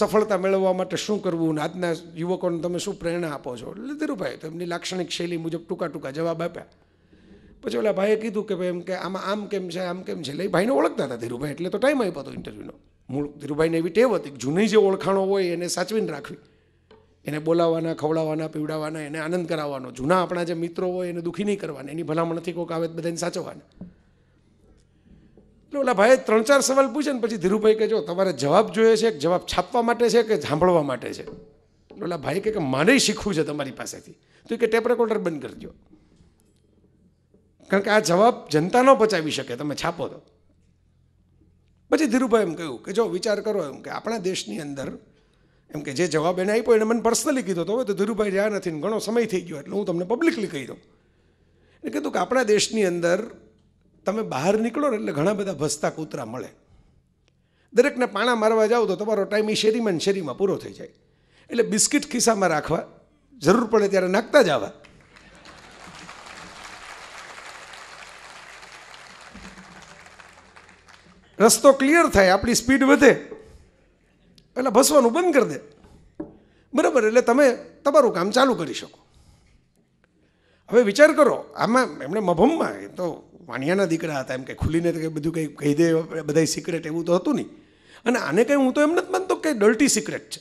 Speaker 1: સફળતા મેળવવા માટે શું કરવું ને આજના યુવકોને તમે શું પ્રેરણા આપો છો એટલે ધીરુભાઈ તો એમની લાક્ષણિક શૈલી મુજબ ટૂંકા ટૂંકા જવાબ આપ્યા પછી ઓલા ભાઈએ કીધું કે ભાઈ એમ કે આમાં આમ કેમ છે આમ કેમ છે એટલે એ ભાઈને ઓળખતા હતા ધીરુભાઈ એટલે તો ટાઈમ આપ્યો હતો ઇન્ટરવ્યૂનો મૂળ ધીરુભાઈને એવી ટેવ હતી જૂની જે ઓળખાણો હોય એને સાચવીને રાખવી એને બોલાવવાના ખવડાવવાના પીવડાવવાના એને આનંદ કરાવવાનો જૂના આપણા જે મિત્રો હોય એને દુઃખી નહીં કરવાના એની ભલામણથી કોઈક આવે બધાને સાચવવાના એટલે ઓલા ભાઈએ ત્રણ ચાર સવાલ પૂછે ને પછી ધીરુભાઈ કે જો તમારે જવાબ જોઈએ છે કે જવાબ છાપવા માટે છે કે સાંભળવા માટે છે ઓલા ભાઈ કે મારે શીખવું છે તમારી પાસેથી તો કે ટેપ રેકોર્ડર બંધ કરી દો કારણ કે આ જવાબ જનતા ન પચાવી શકે તમે છાપો તો પછી ધીરુભાઈ એમ કહ્યું કે જો વિચાર કરો એમ કે આપણા દેશની અંદર એમ કે જે જવાબ એને આપ્યો એને મને પર્સનલી કીધો તો હવે તો ધીરુભાઈ રહ્યા નથી ઘણો સમય થઈ ગયો એટલે હું તમને પબ્લિકલી કહી દઉં એ કીધું કે આપણા દેશની અંદર તમે બહાર નીકળો ને એટલે ઘણા બધા ભસતા કૂતરા મળે દરેકને પાણા મારવા જાઓ તો તમારો ટાઈમ એ શેરીમાં ને શેરીમાં પૂરો થઈ જાય એટલે બિસ્કિટ ખિસ્સામાં રાખવા જરૂર પડે ત્યારે નાખતા જ આવા રસ્તો ક્લિયર થાય આપણી સ્પીડ વધે એટલે ભસવાનું બંધ કરી દે બરાબર એટલે તમે તમારું કામ ચાલુ કરી શકો હવે વિચાર કરો આમાં એમણે મભમમાં એ તો વાણિયાના દીકરા હતા એમ કંઈ ખુલીને કંઈ બધું કંઈ કહી દે બધા સિક્રેટ એવું તો હતું નહીં અને આને કંઈ હું તો એમ નથી માનતો કે ડલ્ટી સિક્રેટ છે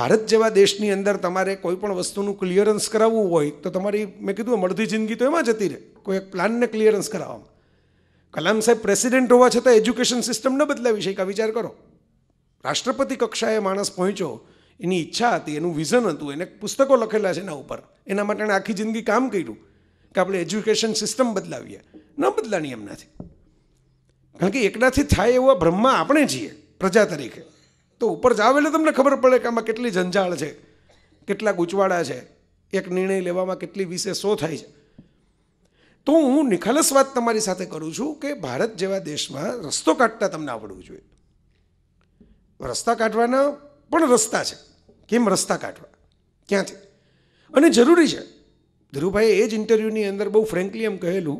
Speaker 1: ભારત જેવા દેશની અંદર તમારે કોઈ પણ વસ્તુનું ક્લિયરન્સ કરાવવું હોય તો તમારી મેં કીધું મળતી જિંદગી તો એમાં હતી રહે કોઈ એક પ્લાનને ક્લિયરન્સ કરાવવામાં કલામ સાહેબ પ્રેસિડેન્ટ હોવા છતાં એજ્યુકેશન સિસ્ટમ ન બદલાવી શકે વિચાર કરો રાષ્ટ્રપતિ કક્ષાએ માણસ પહોંચ્યો એની ઈચ્છા હતી એનું વિઝન હતું એને પુસ્તકો લખેલા છે એના ઉપર એના માટે એણે આખી જિંદગી કામ કર્યું કે આપણે એજ્યુકેશન સિસ્ટમ બદલાવીએ ન બદલાની એમનાથી કારણ કે એકલાથી થાય એવા બ્રહ્મા આપણે છીએ પ્રજા તરીકે તો ઉપર જાવ એટલે તમને ખબર પડે કે આમાં કેટલી જંજાળ છે કેટલા ગૂંચવાડા છે એક નિર્ણય લેવામાં કેટલી વિશે શો થાય છે તો હું નિખાલસ વાત તમારી સાથે કરું છું કે ભારત જેવા દેશમાં રસ્તો કાઢતા તમને આવડવું જોઈએ રસ્તા કાઢવાના પણ રસ્તા છે કેમ રસ્તા કાઢવા ક્યાંથી અને જરૂરી છે ધીરુભાઈએ એ જ ઇન્ટરવ્યૂની અંદર બહુ ફ્રેન્કલી એમ કહેલું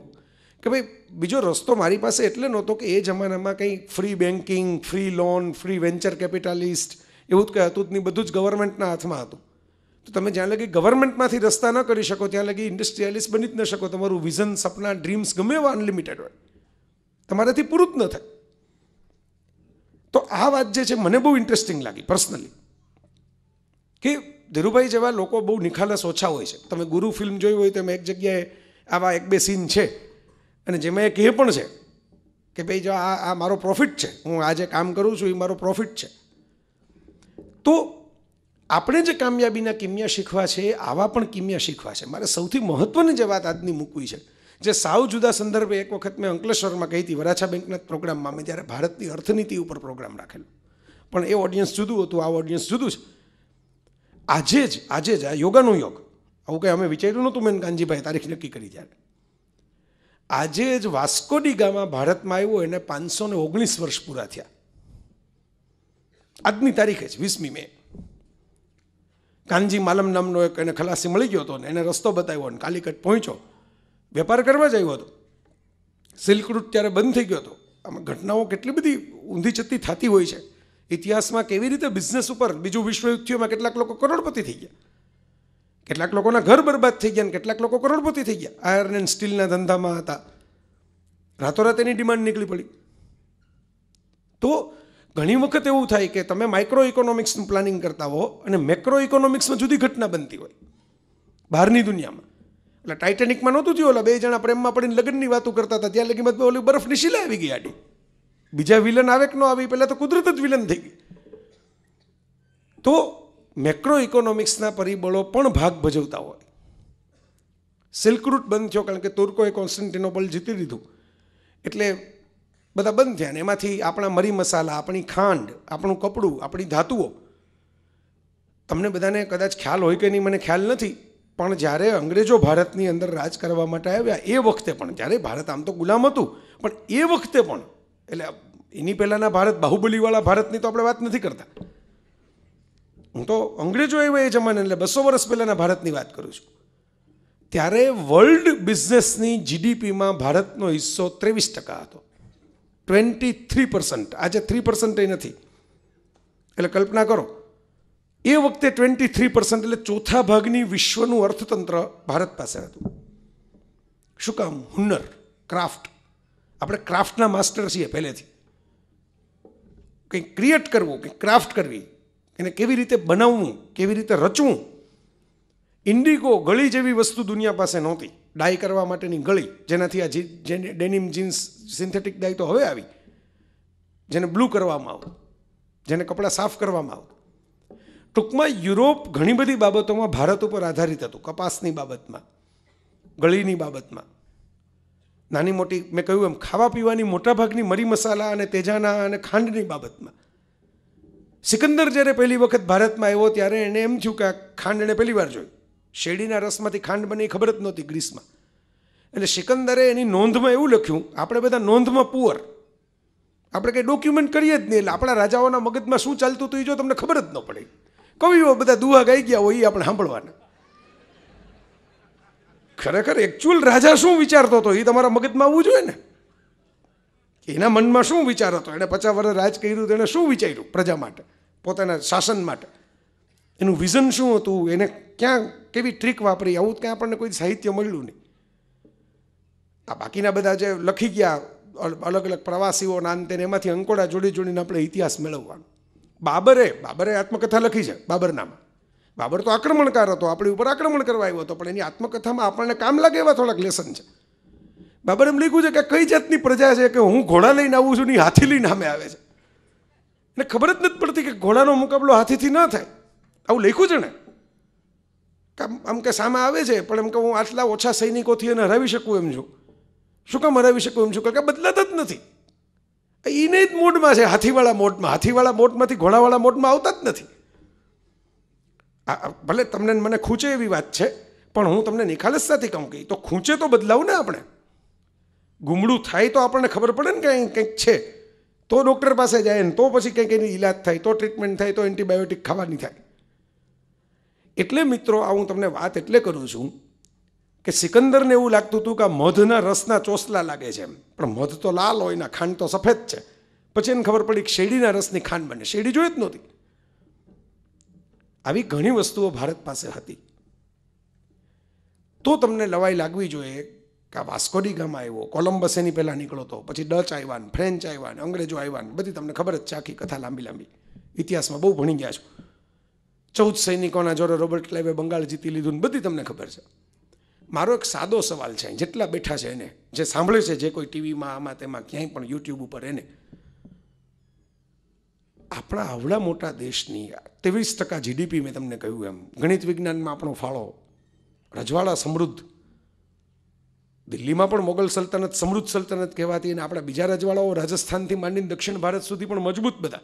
Speaker 1: કે ભાઈ બીજો રસ્તો મારી પાસે એટલે નહોતો કે એ જમાનામાં કંઈ free banking free loan free venture capitalist એવું જ કહે હતું જ નહીં બધું જ ગવર્મેન્ટના હાથમાં હતું તો તમે જ્યાં લગી ગવર્મેન્ટમાંથી રસ્તા ન કરી શકો ત્યાં લગી ઇન્ડસ્ટ્રીયાલિસ્ટ બની જ ન શકો તમારું વિઝન સપના ડ્રીમ્સ ગમે એવા અનલિમિટેડ હોય તમારાથી પૂરું જ ન થાય તો આ વાત જે છે મને બહુ ઇન્ટરેસ્ટિંગ લાગી પર્સનલી કે ધીરુભાઈ જેવા લોકો બહુ નિખાલસ ઓછા હોય છે તમે ગુરુ ફિલ્મ જોઈ હોય તમે એક જગ્યાએ આવા એક બે સીન છે અને જેમાં એક એ પણ છે કે ભાઈ જો આ આ મારો પ્રોફિટ છે હું આ જે કામ કરું છું એ મારો પ્રોફિટ છે તો આપણે જે કામયાબીના કિમિયા શીખવા છે આવા પણ કિમિયા શીખવા છે મારે સૌથી મહત્ત્વની જે વાત આજની મૂકવી છે જે સાવ જુદા સંદર્ભે એક વખત મેં અંકલેશ્વરમાં કહી હતી વરાછા બેંકના પ્રોગ્રામમાં મેં જ્યારે ભારતની અર્થનીતિ ઉપર પ્રોગ્રામ રાખેલો પણ એ ઓડિયન્સ જુદું હતું આ ઓડિયન્સ જુદું છે આજે જ આજે જ આ યોગાનો યોગ આવું કંઈ અમે વિચાર્યું નહોતું મેન કાનજીભાઈ તારીખ નક્કી કરી ત્યારે આજે જ વાસ્કોડી ગામાં ભારતમાં આવ્યો એને પાંચસો ઓગણીસ વર્ષ પૂરા થયા આજની તારીખે જ વીસમી મે કાનજી માલમ નામનો એક એને ખલાસી મળી ગયો હતો ને એને રસ્તો બતાવ્યો અને કાલિકટ પહોંચ્યો વેપાર કરવા જ આવ્યો હતો સિલ્ક ત્યારે બંધ થઈ ગયો હતો આમાં ઘટનાઓ કેટલી બધી ઊંધી છતી થતી હોય છે ઇતિહાસમાં કેવી રીતે બિઝનેસ ઉપર બીજું વિશ્વયુદ્ધ કેટલાક લોકો કરોડપતિ થઈ ગયા કેટલાક લોકોના ઘર બરબાદ થઈ ગયા અને કેટલાક લોકો કરોડપતિ થઈ ગયા આયર્ન એન્ડ સ્ટીલના ધંધામાં હતા રાતોરાત એની ડિમાન્ડ નીકળી પડી તો ઘણી વખત એવું થાય કે તમે માઇક્રો ઇકોનોમિક્સનું પ્લાનિંગ કરતા હો અને મેક્રો ઇકોનોમિક્સમાં જુદી ઘટના બનતી હોય બહારની દુનિયામાં એટલે ટાઇટેનિકમાં નહોતું થયું ઓલા બે જણા પ્રેમમાં પડીને લગ્નની વાતો કરતા હતા ત્યાં લગીમાં ઓલી બરફની શિલા આવી ગઈ આડી બીજા વિલન આવે કે ન આવી પહેલાં તો કુદરત જ વિલન થઈ ગઈ તો મેક્રો ઇકોનોમિક્સના પરિબળો પણ ભાગ ભજવતા હોય સિલ્ક બંધ થયો કારણ કે તુર્કોએ કોન્સ્ટન્ટિનોપલ જીતી લીધું એટલે બધા બંધ થયા ને એમાંથી આપણા મરી મસાલા આપણી ખાંડ આપણું કપડું આપણી ધાતુઓ તમને બધાને કદાચ ખ્યાલ હોય કે નહીં મને ખ્યાલ નથી પણ જ્યારે અંગ્રેજો ભારતની અંદર રાજ કરવા માટે આવ્યા એ વખતે પણ જ્યારે ભારત આમ તો ગુલામ હતું પણ એ વખતે પણ એટલે એની પહેલાંના ભારત બાહુબલીવાળા ભારતની તો આપણે વાત નથી કરતા હું તો અંગ્રેજો એવા એ જમાને એટલે બસો વર્ષ પહેલાંના ભારતની વાત કરું છું ત્યારે વર્લ્ડ બિઝનેસની જીડીપીમાં ભારતનો હિસ્સો ત્રેવીસ ટકા હતો ટ્વેન્ટી થ્રી પર્સન્ટ આજે થ્રી પર્સન્ટ નથી એટલે કલ્પના કરો એ વખતે ટ્વેન્ટી થ્રી પર્સન્ટ એટલે ચોથા ભાગની વિશ્વનું અર્થતંત્ર ભારત પાસે હતું શું કામ હુન્નર ક્રાફ્ટ આપણે ક્રાફ્ટના માસ્ટર છીએ પહેલેથી કંઈક ક્રિએટ કરવું કંઈક ક્રાફ્ટ કરવી એને કેવી રીતે બનાવવું કેવી રીતે રચવું ઇન્ડિગો ગળી જેવી વસ્તુ દુનિયા પાસે નહોતી ડાય કરવા માટેની ગળી જેનાથી આ જેને ડેનિમ જીન્સ સિન્થેટિક ડાય તો હવે આવી જેને બ્લુ કરવામાં આવે જેને કપડાં સાફ કરવામાં આવે ટૂંકમાં યુરોપ ઘણી બધી બાબતોમાં ભારત ઉપર આધારિત હતું કપાસની બાબતમાં ગળીની બાબતમાં નાની મોટી મેં કહ્યું એમ ખાવા પીવાની મોટાભાગની મરી મસાલા અને તેજાના અને ખાંડની બાબતમાં સિકંદર જ્યારે પહેલી વખત ભારતમાં આવ્યો ત્યારે એણે એમ થયું કે આ ખાંડ એણે પહેલી વાર જોઈ શેરડીના રસમાંથી ખાંડ બની ખબર જ નહોતી ગ્રીસમાં એટલે સિકંદરે એની નોંધમાં એવું લખ્યું આપણે બધા નોંધમાં પુઅર આપણે કંઈ ડોક્યુમેન્ટ કરીએ જ નહીં એટલે આપણા રાજાઓના મગજમાં શું ચાલતું હતું એ જો તમને ખબર જ ન પડે કવિઓ બધા દુહા ગાઈ ગયા હોય એ આપણે સાંભળવાના ખરેખર એકચ્યુઅલ રાજા શું વિચારતો હતો એ તમારા મગજમાં આવવું જોઈએ ને એના મનમાં શું વિચાર હતો એણે પચાસ વર્ષ રાજ કર્યું એણે શું વિચાર્યું પ્રજા માટે પોતાના શાસન માટે એનું વિઝન શું હતું એને ક્યાં કેવી ટ્રીક વાપરી આવું કંઈ આપણને કોઈ સાહિત્ય મળ્યું નહીં આ બાકીના બધા જે લખી ગયા અલગ અલગ પ્રવાસીઓ નાનતેને એમાંથી અંકોડા જોડી જોડીને આપણે ઇતિહાસ મેળવવાનો બાબરે બાબરે આત્મકથા લખી છે બાબરનામાં બાબર તો આક્રમણકાર હતો આપણી ઉપર આક્રમણ કરવા આવ્યો હતો પણ એની આત્મકથામાં આપણને કામ લાગે એવા થોડાક લેસન છે બાબર એમ લખ્યું છે કે કઈ જાતની પ્રજા છે કે હું ઘોડા લઈને આવું છું ને હાથી લઈને નામે આવે છે ને ખબર જ નથી પડતી કે ઘોડાનો મુકાબલો હાથીથી ન થાય આવું લખ્યું છે ને કામ આમ કે સામે આવે છે પણ એમ કે હું આટલા ઓછા સૈનિકોથી એને હરાવી શકું એમ છું શું કામ હરાવી શકું એમ છું કારણ કે બદલાતા જ નથી એને જ મોડમાં છે હાથીવાળા મોટમાં હાથીવાળા મોટમાંથી ઘોડાવાળા મોટમાં આવતા જ નથી ભલે તમને મને ખૂંચે એવી વાત છે પણ હું તમને નિખાલસ સાથે કહું કે તો ખૂંચે તો બદલાવ ને આપણે ગુમડું થાય તો આપણને ખબર પડે ને કે અહીં કંઈક છે તો ડૉક્ટર પાસે જાય ને તો પછી કંઈક એની ઇલાજ થાય તો ટ્રીટમેન્ટ થાય તો એન્ટીબાયોટિક ખાવાની થાય એટલે મિત્રો આ હું તમને વાત એટલે કરું છું કે સિકંદરને એવું લાગતું હતું કે આ મધના રસના ચોસલા લાગે છે એમ પણ મધ તો લાલ હોય ને ખાંડ તો સફેદ છે પછી એને ખબર પડી કે શેરડીના રસની ખાંડ બને શેરડી જોઈ જ નહોતી આવી ઘણી વસ્તુઓ ભારત પાસે હતી તો તમને લવાઈ લાગવી જોઈએ કે આ વાસ્કોડી ગામ આવ્યો કોલમ્બસ એની પહેલાં નીકળો તો પછી ડચ આવ્યા ફ્રેન્ચ આવ્યા અંગ્રેજો આવ્યા બધી તમને ખબર જ છે આખી કથા લાંબી લાંબી ઇતિહાસમાં બહુ ભણી ગયા છું ચૌદ સૈનિકોના જોડે રોબર્ટ ક્લાઇવે બંગાળ જીતી લીધું ને બધી તમને ખબર છે મારો એક સાદો સવાલ છે જેટલા બેઠા છે એને જે સાંભળે છે જે કોઈ ટીવીમાં આમાં તેમાં ક્યાંય પણ યુટ્યુબ ઉપર એને આપણા આવડા મોટા દેશની ત્રેવીસ ટકા જીડીપી મેં તમને કહ્યું એમ ગણિત વિજ્ઞાનમાં આપણો ફાળો રજવાડા સમૃદ્ધ દિલ્હીમાં પણ મોગલ સલ્તનત સમૃદ્ધ સલ્તનત કહેવાતી અને આપણા બીજા રજવાડાઓ રાજસ્થાનથી માંડીને દક્ષિણ ભારત સુધી પણ મજબૂત બધા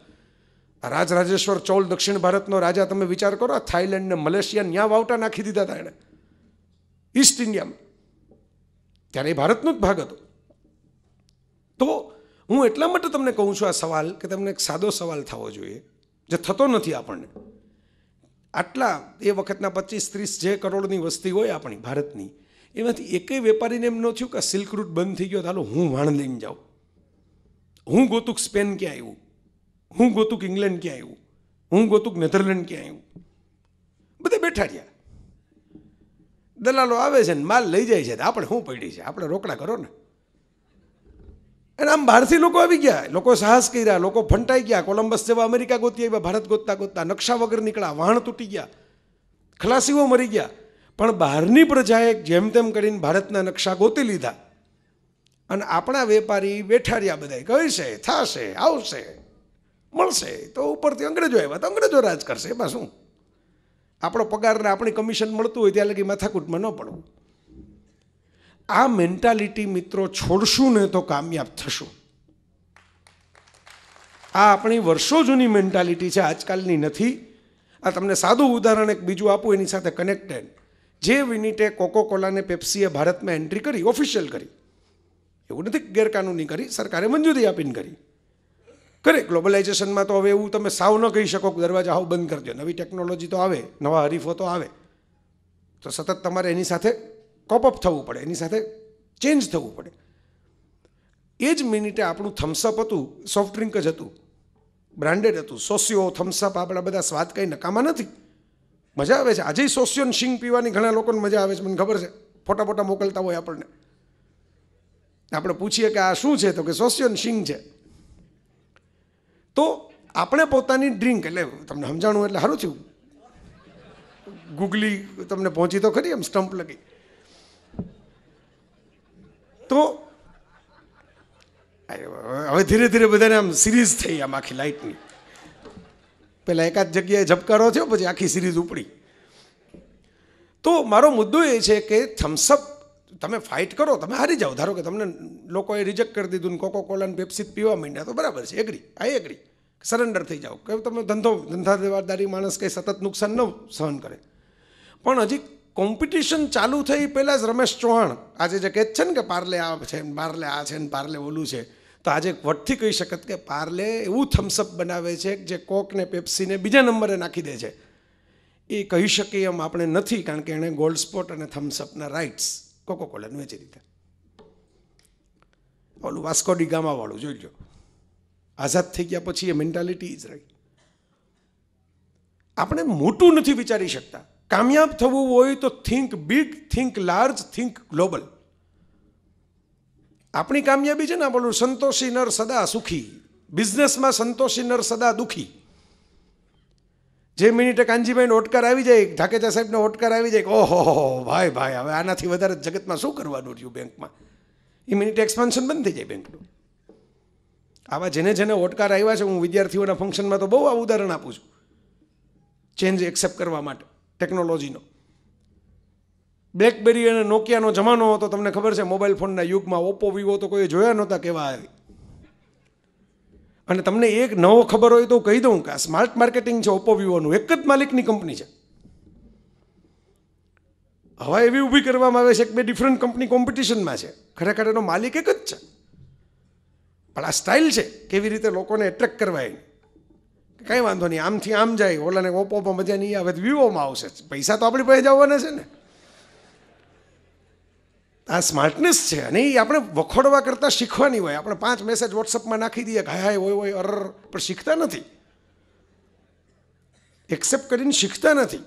Speaker 1: રાજરાજેશ્વર ચૌલ દક્ષિણ ભારતનો રાજા તમે વિચાર કરો થાઈલેન્ડ ને મલેશિયા ન્યા વાવટા નાખી દીધા હતા એણે ઈસ્ટ ઇન્ડિયામાં ત્યારે એ ભારતનો જ ભાગ હતો તો હું એટલા માટે તમને કહું છું આ સવાલ કે તમને એક સાદો સવાલ થવો જોઈએ જે થતો નથી આપણને આટલા એ વખતના પચીસ ત્રીસ જે કરોડની વસ્તી હોય આપણી ભારતની એમાંથી એકેય વેપારીને એમ ન થયું કે સિલ્ક રૂટ બંધ થઈ ગયો તો હું વાણ લઈને જાઉં હું ગોતુક સ્પેન ક્યાં આવ્યું હું ગોતુક ઇંગ્લેન્ડ ક્યાં આવ્યું હું ગોતુક નેધરલેન્ડ ક્યાં આવ્યું બધે બેઠા રહ્યા દલાલો આવે છે ને માલ લઈ જાય છે આપણે શું પડી છે આપણે રોકડા કરો ને અને આમ બહારથી લોકો આવી ગયા લોકો સાહસ કર્યા લોકો ફંટાઈ ગયા કોલંબસ જેવા અમેરિકા ગોતી આવ્યા ભારત ગોતતા ગોતતા નકશા વગર નીકળ્યા વાહણ તૂટી ગયા ખલાસીઓ મરી ગયા પણ બહારની પ્રજાએ જેમ તેમ કરીને ભારતના નકશા ગોતી લીધા અને આપણા વેપારી બેઠા રહ્યા બધા કહે થશે આવશે મળશે તો ઉપરથી અંગ્રેજો આવ્યા તો અંગ્રેજો રાજ કરશે એમાં શું આપણો પગારને આપણી કમિશન મળતું હોય ત્યાં લગી માથાકૂટમાં ન પડવું આ મેન્ટાલિટી મિત્રો છોડશું ને તો કામયાબ થશું આ આપણી વર્ષો જૂની મેન્ટાલિટી છે આજકાલની નથી આ તમને સાદું ઉદાહરણ એક બીજું આપું એની સાથે કનેક્ટેડ જે વિનિટે કોકો કોલાને પેપ્સીએ ભારતમાં એન્ટ્રી કરી ઓફિશિયલ કરી એવું નથી ગેરકાનૂની કરી સરકારે મંજૂરી આપીને કરી કરે ગ્લોબલાઇઝેશનમાં તો હવે એવું તમે સાવ ન કહી શકો કે દરવાજા હાવ બંધ કરી દો નવી ટેકનોલોજી તો આવે નવા હરીફો તો આવે તો સતત તમારે એની સાથે કોપઅપ થવું પડે એની સાથે ચેન્જ થવું પડે એ જ મિનિટે આપણું થમ્સઅપ હતું સોફ્ટ ડ્રિંક જ હતું બ્રાન્ડેડ હતું સોસિયો થમ્સઅપ આપણા બધા સ્વાદ કંઈ નકામા નથી મજા આવે છે આજે સોસિયોન શિંગ પીવાની ઘણા લોકોને મજા આવે છે મને ખબર છે ફોટા ફોટા મોકલતા હોય આપણને આપણે પૂછીએ કે આ શું છે તો કે સોસિયોન શિંગ છે તો આપણે પોતાની ડ્રિંક એટલે તમને સમજાણું એટલે સારું થયું ગુગલી તમને પહોંચી તો ખરી એમ સ્ટમ્પ લગી તો હવે ધીરે ધીરે બધાને આમ સિરીઝ થઈ આમ આખી લાઈટની પહેલાં એકાદ જગ્યાએ ઝબકારો થયો પછી આખી સિરીઝ ઉપડી તો મારો મુદ્દો એ છે કે થમ્સઅપ તમે ફાઇટ કરો તમે હારી જાઓ ધારો કે તમને લોકોએ રિજેક્ટ કરી દીધું ને કોકો કોલા ને પેપ્સી પીવા માંડ્યા તો બરાબર છે એગ્રી આઈ એગ્રી સરેન્ડર થઈ જાઓ કે તમે ધંધો ધંધા દેવાદારી માણસ કંઈ સતત નુકસાન ન સહન કરે પણ હજી કોમ્પિટિશન ચાલુ થઈ પહેલાં જ રમેશ ચૌહાણ આજે જે કહે છે ને કે પાર્લે આ છે ને પાર્લે આ છે ને પાર્લે ઓલું છે તો આજે વટથી કહી શકત કે પાર્લે એવું થમ્સઅપ બનાવે છે કે જે કોકને પેપ્સીને બીજા નંબરે નાખી દે છે એ કહી શકીએ એમ આપણે નથી કારણ કે એણે ગોલ્ડ સ્પોટ અને થમ્સઅપના રાઇટ્સ કોકો કોલાનું વેચી દીધા ઓલું વાસ્કો ડી ગામાવાળું જોઈ લો આઝાદ થઈ ગયા પછી એ મેન્ટાલિટી ઇઝ રહી આપણે મોટું નથી વિચારી શકતા કામયાબ થવું હોય તો think big think large think global આપણી કામયાબી છે ને આપણું સંતોષી નર સદા સુખી બિઝનેસમાં સંતોષી નર સદા દુખી જે મિનિટે કાનજીભાઈને ઓટકાર આવી જાય ઢાકેચા સાહેબને ઓટકાર આવી જાય ઓહો ભાઈ ભાઈ હવે આનાથી વધારે જગતમાં શું કરવાનું રહ્યું બેંકમાં એ મિનિટ એક્સપાન્શન બંધ થઈ જાય બેંકનું આવા જેને જેને ઓટકાર આવ્યા છે હું વિદ્યાર્થીઓના ફંક્શનમાં તો બહુ આ ઉદાહરણ આપું છું ચેન્જ એક્સેપ્ટ કરવા માટે ટેકનોલોજીનો બ્લેકબેરી અને નોકિયાનો જમાનો હતો તમને ખબર છે મોબાઈલ ફોનના યુગમાં ઓપ્પો વિવો તો કોઈ જોયા નહોતા કેવા આવી અને તમને એક નવો ખબર હોય તો કહી દઉં કે આ સ્માર્ટ માર્કેટિંગ છે ઓપ્પો વિવોનું એક જ માલિકની કંપની છે હવા એવી ઊભી કરવામાં આવે છે કે બે ડિફરન્ટ કંપની કોમ્પિટિશનમાં છે ખરેખર એનો માલિક એક જ છે પણ આ સ્ટાઇલ છે કેવી રીતે લોકોને એટ્રેક્ટ કરવા એની કાંઈ વાંધો નહીં આમથી આમ જાય ઓલાને ઓપ્પોમાં મજા નહીં આવે વિવોમાં આવશે પૈસા તો આપણી પાસે જવાના છે ને આ સ્માર્ટનેસ છે અને એ આપણે વખોડવા કરતાં શીખવાની હોય આપણે પાંચ મેસેજ વોટ્સઅપમાં નાખી દઈએ ઘાય હોય હોય અરર પણ શીખતા નથી એક્સેપ્ટ કરીને શીખતા નથી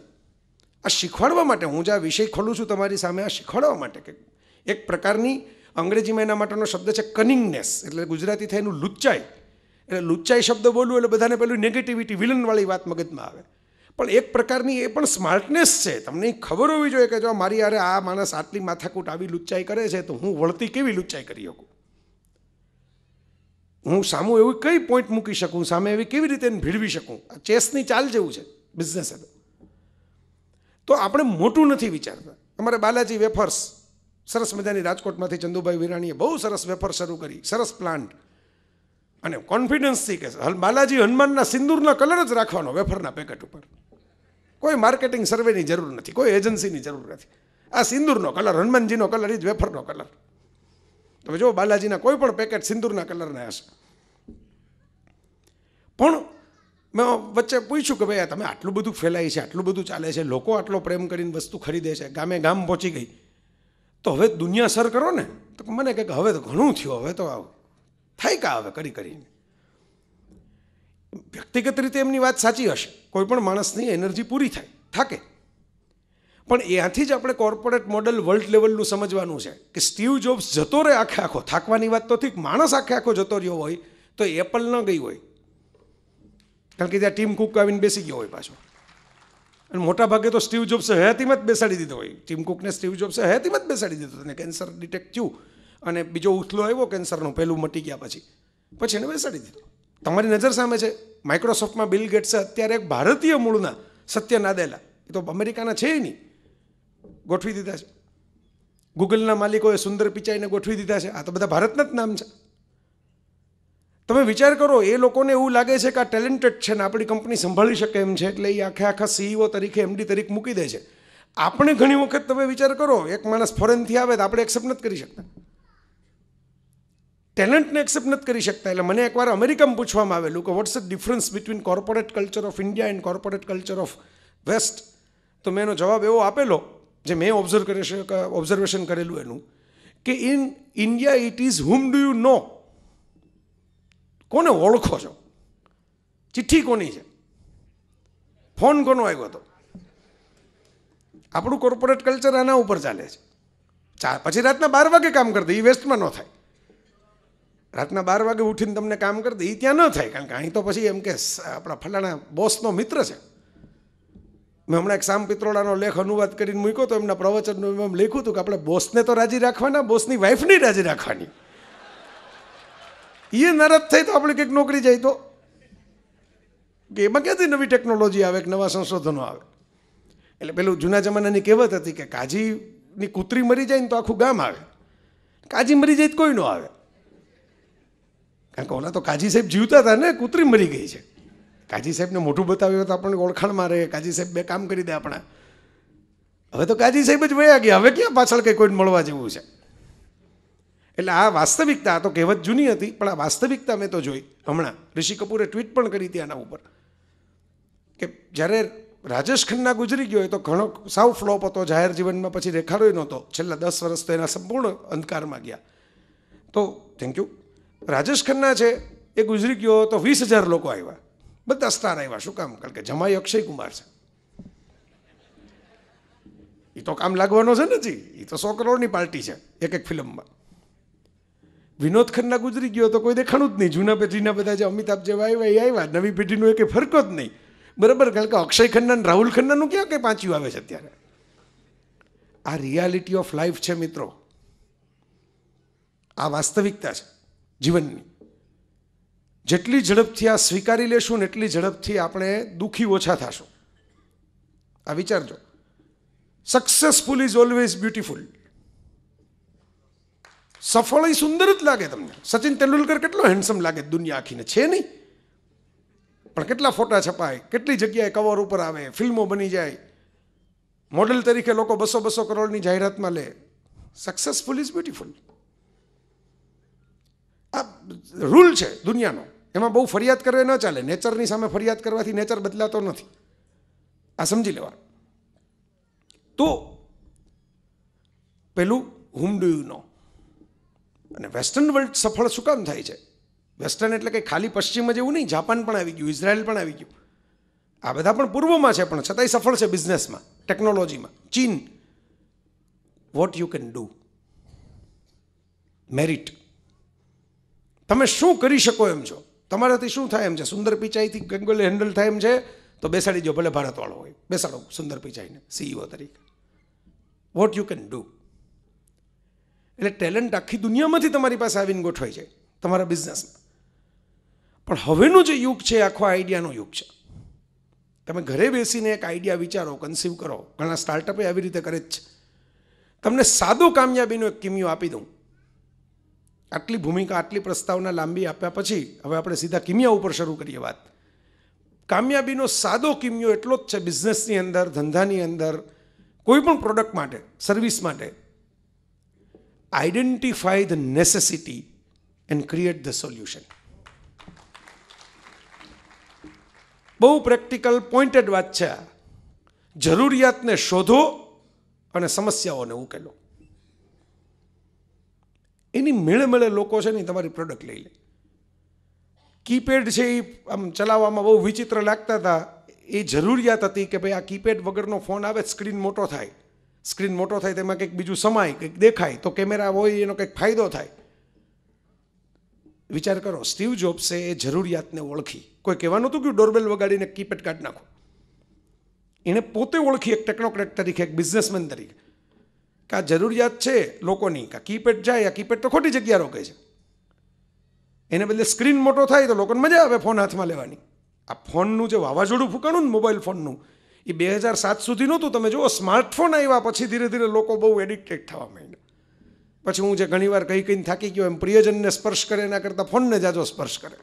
Speaker 1: આ શીખવાડવા માટે હું જે આ વિષય ખોલું છું તમારી સામે આ શીખવાડવા માટે કે એક પ્રકારની અંગ્રેજીમાં એના માટેનો શબ્દ છે કનિંગનેસ એટલે ગુજરાતી થાય એનું લુચ્ચાઈ એટલે લુચ્ચાઈ શબ્દ બોલવું એટલે બધાને પેલું નેગેટિવિટી વિલનવાળી વાત મગજમાં આવે પણ એક પ્રકારની એ પણ સ્માર્ટનેસ છે તમને ખબર હોવી જોઈએ કે જો મારી યારે આ માણસ આટલી માથાકૂટ આવી લુચ્ચાઈ કરે છે તો હું વળતી કેવી લુચ્ચાઈ કરી શકું હું સામું એવું કઈ પોઈન્ટ મૂકી શકું સામે એવી કેવી રીતે ભીડવી શકું આ ચેસની ચાલ જેવું છે બિઝનેસ હતો તો આપણે મોટું નથી વિચારતા અમારે બાલાજી વેફર્સ સરસ મજાની રાજકોટમાંથી ચંદુભાઈ વિરાણીએ બહુ સરસ વેફર શરૂ કરી સરસ પ્લાન્ટ અને કોન્ફિડન્સથી કે બાલાજી હનુમાનના સિંદૂરના કલર જ રાખવાનો વેફરના પેકેટ ઉપર કોઈ માર્કેટિંગ સર્વેની જરૂર નથી કોઈ એજન્સીની જરૂર નથી આ સિંદૂરનો કલર હનુમાનજીનો કલર એ જ વેફરનો કલર તમે જો બાલાજીના કોઈ પણ પેકેટ સિંદૂરના કલરના હશે પણ મેં વચ્ચે પૂછ્યું કે ભાઈ આ તમે આટલું બધું ફેલાય છે આટલું બધું ચાલે છે લોકો આટલો પ્રેમ કરીને વસ્તુ ખરીદે છે ગામે ગામ પહોંચી ગઈ તો હવે દુનિયા સર કરો ને તો મને કહે કે હવે તો ઘણું થયું હવે તો થાય કા હવે કરી કરીને વ્યક્તિગત રીતે એમની વાત સાચી હશે કોઈ પણ માણસની એનર્જી પૂરી થાય થાકે પણ ત્યાંથી જ આપણે કોર્પોરેટ મોડલ વર્લ્ડ લેવલનું સમજવાનું છે કે સ્ટીવ જોબ્સ જતો રહે આખે આખો થાકવાની વાત તો ઠીક માણસ આખે આખો જતો રહ્યો હોય તો એપલ ન ગઈ હોય કારણ કે ત્યાં ટીમ કુક આવીને બેસી ગયો હોય પાછો અને મોટા ભાગે તો સ્ટીવ જોબ્સે હયાતીમાં મત બેસાડી દીધો હોય ટીમ કુકને સ્ટીવ જોબ્સે હયાતીમાં મત બેસાડી દીધો તેને કેન્સર ડિટેક્ટ થયું અને બીજો ઉથલો આવ્યો કેન્સરનો પહેલું મટી ગયા પછી પછી એને બેસાડી દીધો તમારી નજર સામે છે માઇક્રોસોફ્ટમાં બિલ ગેટ્સે અત્યારે એક ભારતીય મૂળના સત્ય નાદેલા એ તો અમેરિકાના છે નહીં ગોઠવી દીધા છે ગૂગલના માલિકોએ સુંદર પિચાઈને ગોઠવી દીધા છે આ તો બધા ભારતના જ નામ છે તમે વિચાર કરો એ લોકોને એવું લાગે છે કે આ ટેલેન્ટેડ છે ને આપણી કંપની સંભાળી શકે એમ છે એટલે એ આખે આખા સીઈઓ e તરીકે એમડી તરીકે મૂકી દે છે આપણે ઘણી વખત તમે વિચાર કરો એક માણસ ફોરેનથી આવે તો આપણે એક્સેપ્ટ નથી કરી શકતા ટેલેન્ટને એક્સેપ્ટ નથી કરી શકતા એટલે મને એકવાર અમેરિકામાં પૂછવામાં આવેલું કે what's the difference between corporate culture of India and corporate culture of west તો મેં એનો જવાબ એવો આપેલો જે મેં ઓબ્ઝર્વ કરી ઓબ્ઝર્વેશન કરેલું એનું કે in India it is whom do you know કોને ઓળખો છો ચિઠ્ઠી કોની છે ફોન કોનો આવ્યો હતો આપણું કોર્પોરેટ કલ્ચર આના ઉપર ચાલે છે પછી રાતના બાર વાગે કામ કરતા એ વેસ્ટમાં ન થાય રાતના બાર વાગે ઉઠીને તમને કામ કરતી એ ત્યાં ન થાય કારણ કે અહીં તો પછી એમ કે આપણા ફલાણા બોસનો મિત્ર છે મેં હમણાં એક સામ પિત્રોડાનો લેખ અનુવાદ કરીને મૂક્યો તો એમના પ્રવચનનું એમ લખ્યું હતું કે આપણે બોસને તો રાજી રાખવાના બોસની વાઈફને રાજી રાખવાની એ નરત થઈ તો આપણે કંઈક નોકરી જાય તો કે એમાં ક્યાંથી નવી ટેકનોલોજી આવે કે નવા સંશોધનો આવે એટલે પેલું જૂના જમાનાની કહેવત હતી કે કાજીની કૂતરી મરી જાય ને તો આખું ગામ આવે કાજી મરી જાય તો કોઈ ન આવે કારણ કે ઓલા તો કાજી સાહેબ જીવતા હતા ને કૃત્રિમ મરી ગઈ છે કાજી સાહેબને મોઢું બતાવ્યું તો આપણને ઓળખાણ મારે કાજી સાહેબ બે કામ કરી દે આપણા હવે તો કાજી સાહેબ જ વયા ગયા હવે ક્યાં પાછળ કંઈ કોઈને મળવા જેવું છે એટલે આ વાસ્તવિકતા આ તો કહેવત જૂની હતી પણ આ વાસ્તવિકતા મેં તો જોઈ હમણાં ઋષિ કપૂરે ટ્વીટ પણ કરી હતી આના ઉપર કે જ્યારે રાજેશ ખન્ના ગુજરી ગયો તો ઘણો સાવ ફ્લોપ હતો જાહેર જીવનમાં પછી રેખારોય નહોતો છેલ્લા દસ વર્ષ તો એના સંપૂર્ણ અંધકારમાં ગયા તો થેન્ક યુ રાજેશ ખન્ના છે એ ગુજરી ગયો તો વીસ હજાર લોકો આવ્યા બધા સ્ટાર આવ્યા શું કામ કારણ કે જમાય અક્ષય કુમાર છે એ તો કામ લાગવાનો છે ને જી એ તો સો કરોડની પાર્ટી છે એક એક ફિલ્મમાં વિનોદ ખન્ના ગુજરી ગયો તો કોઈ દેખાણું જ નહીં જૂના પેઢીના બધા જે અમિતાભ જેવા આવ્યા એ આવ્યા નવી પેઢીનું એક કંઈ ફરકો જ નહીં બરાબર કારણ કે અક્ષય ખન્ના અને રાહુલ ખન્નાનું ક્યાં કંઈ પાંચ્યું આવે છે અત્યારે આ રિયાલિટી ઓફ લાઈફ છે મિત્રો આ વાસ્તવિકતા છે જીવનની જેટલી ઝડપથી આ સ્વીકારી લેશું ને એટલી ઝડપથી આપણે દુઃખી ઓછા થશું આ વિચારજો સક્સેસફુલ ઇઝ ઓલવેઝ બ્યુટિફુલ સફળ એ સુંદર જ લાગે તમને સચિન તેંડુલકર કેટલો હેન્ડસમ લાગે દુનિયા આખીને છે નહીં પણ કેટલા ફોટા છપાય કેટલી જગ્યાએ કવર ઉપર આવે ફિલ્મો બની જાય મોડલ તરીકે લોકો બસો બસો કરોડની જાહેરાતમાં લે સક્સેસફુલ ઇઝ બ્યુટિફુલ આ રૂલ છે દુનિયાનો એમાં બહુ ફરિયાદ કરવે ન ચાલે નેચરની સામે ફરિયાદ કરવાથી નેચર બદલાતો નથી આ સમજી લેવા તો પેલું હુમ ડુ યુ નો અને વેસ્ટર્ન વર્લ્ડ સફળ શું કામ થાય છે વેસ્ટર્ન એટલે કંઈ ખાલી પશ્ચિમ જેવું નહીં જાપાન પણ આવી ગયું ઇઝરાયલ પણ આવી ગયું આ બધા પણ પૂર્વમાં છે પણ છતાંય સફળ છે બિઝનેસમાં ટેકનોલોજીમાં ચીન what you can do merit તમે શું કરી શકો એમ છો તમારાથી શું થાય એમ છે સુંદર પિચાઈથી ગંગોલી હેન્ડલ થાય એમ છે તો બેસાડી જો ભલે ભારતવાળો હોય બેસાડો સુંદર પિચાઈને સીઈઓ તરીકે વોટ યુ કેન ડૂ એટલે ટેલેન્ટ આખી દુનિયામાંથી તમારી પાસે આવીને ગોઠવાઈ જાય તમારા બિઝનેસમાં પણ હવેનું જે યુગ છે આખો આઈડિયાનો યુગ છે તમે ઘરે બેસીને એક આઈડિયા વિચારો કન્સીવ કરો ઘણા સ્ટાર્ટઅપે આવી રીતે કરે જ છે તમને સાદો કામયાબીનો એક કિમિયો આપી દઉં આટલી ભૂમિકા આટલી પ્રસ્તાવના લાંબી આપ્યા પછી હવે આપણે સીધા કિમિયા ઉપર શરૂ કરીએ વાત કામયાબીનો સાદો કિમિયો એટલો જ છે બિઝનેસની અંદર ધંધાની અંદર કોઈ પણ પ્રોડક્ટ માટે સર્વિસ માટે identify the necessity and create the solution બહુ પ્રેક્ટિકલ પોઈન્ટેડ વાત છે જરૂરિયાતને શોધો અને સમસ્યાઓને ઉકેલો એની મેળમેળે લોકો છે ને તમારી પ્રોડક્ટ લઈ લે કીપેડ છે એ આમ ચલાવવામાં બહુ વિચિત્ર લાગતા હતા એ જરૂરિયાત હતી કે ભાઈ આ કીપેડ વગરનો ફોન આવે સ્ક્રીન મોટો થાય સ્ક્રીન મોટો થાય તેમાં કંઈક બીજું સમાય કંઈક દેખાય તો કેમેરા હોય એનો કંઈક ફાયદો થાય વિચાર કરો સ્ટીવ જોબ્સે એ જરૂરિયાતને ઓળખી કોઈ કહેવાનું હતું કે ડોરબેલ વગાડીને કીપેડ કાઢી નાખો એણે પોતે ઓળખી એક ટેકનોક્રેટ તરીકે એક બિઝનેસમેન તરીકે કે આ જરૂરિયાત છે લોકોની કે કીપેડ જાય આ કીપેડ તો ખોટી જગ્યા રોકે છે એને બદલે સ્ક્રીન મોટો થાય તો લોકોને મજા આવે ફોન હાથમાં લેવાની આ ફોનનું જે વાવાઝોડું ફૂંકાણું ને મોબાઈલ ફોનનું એ બે હજાર સાત સુધી નહોતું તમે જુઓ સ્માર્ટફોન આવ્યા પછી ધીરે ધીરે લોકો બહુ એડિક્ટેડ થવા માંડ્યા પછી હું જે ઘણીવાર કહી કહીને થાકી ગયો એમ પ્રિયજનને સ્પર્શ કરે એના કરતાં ફોનને જાજો સ્પર્શ કરે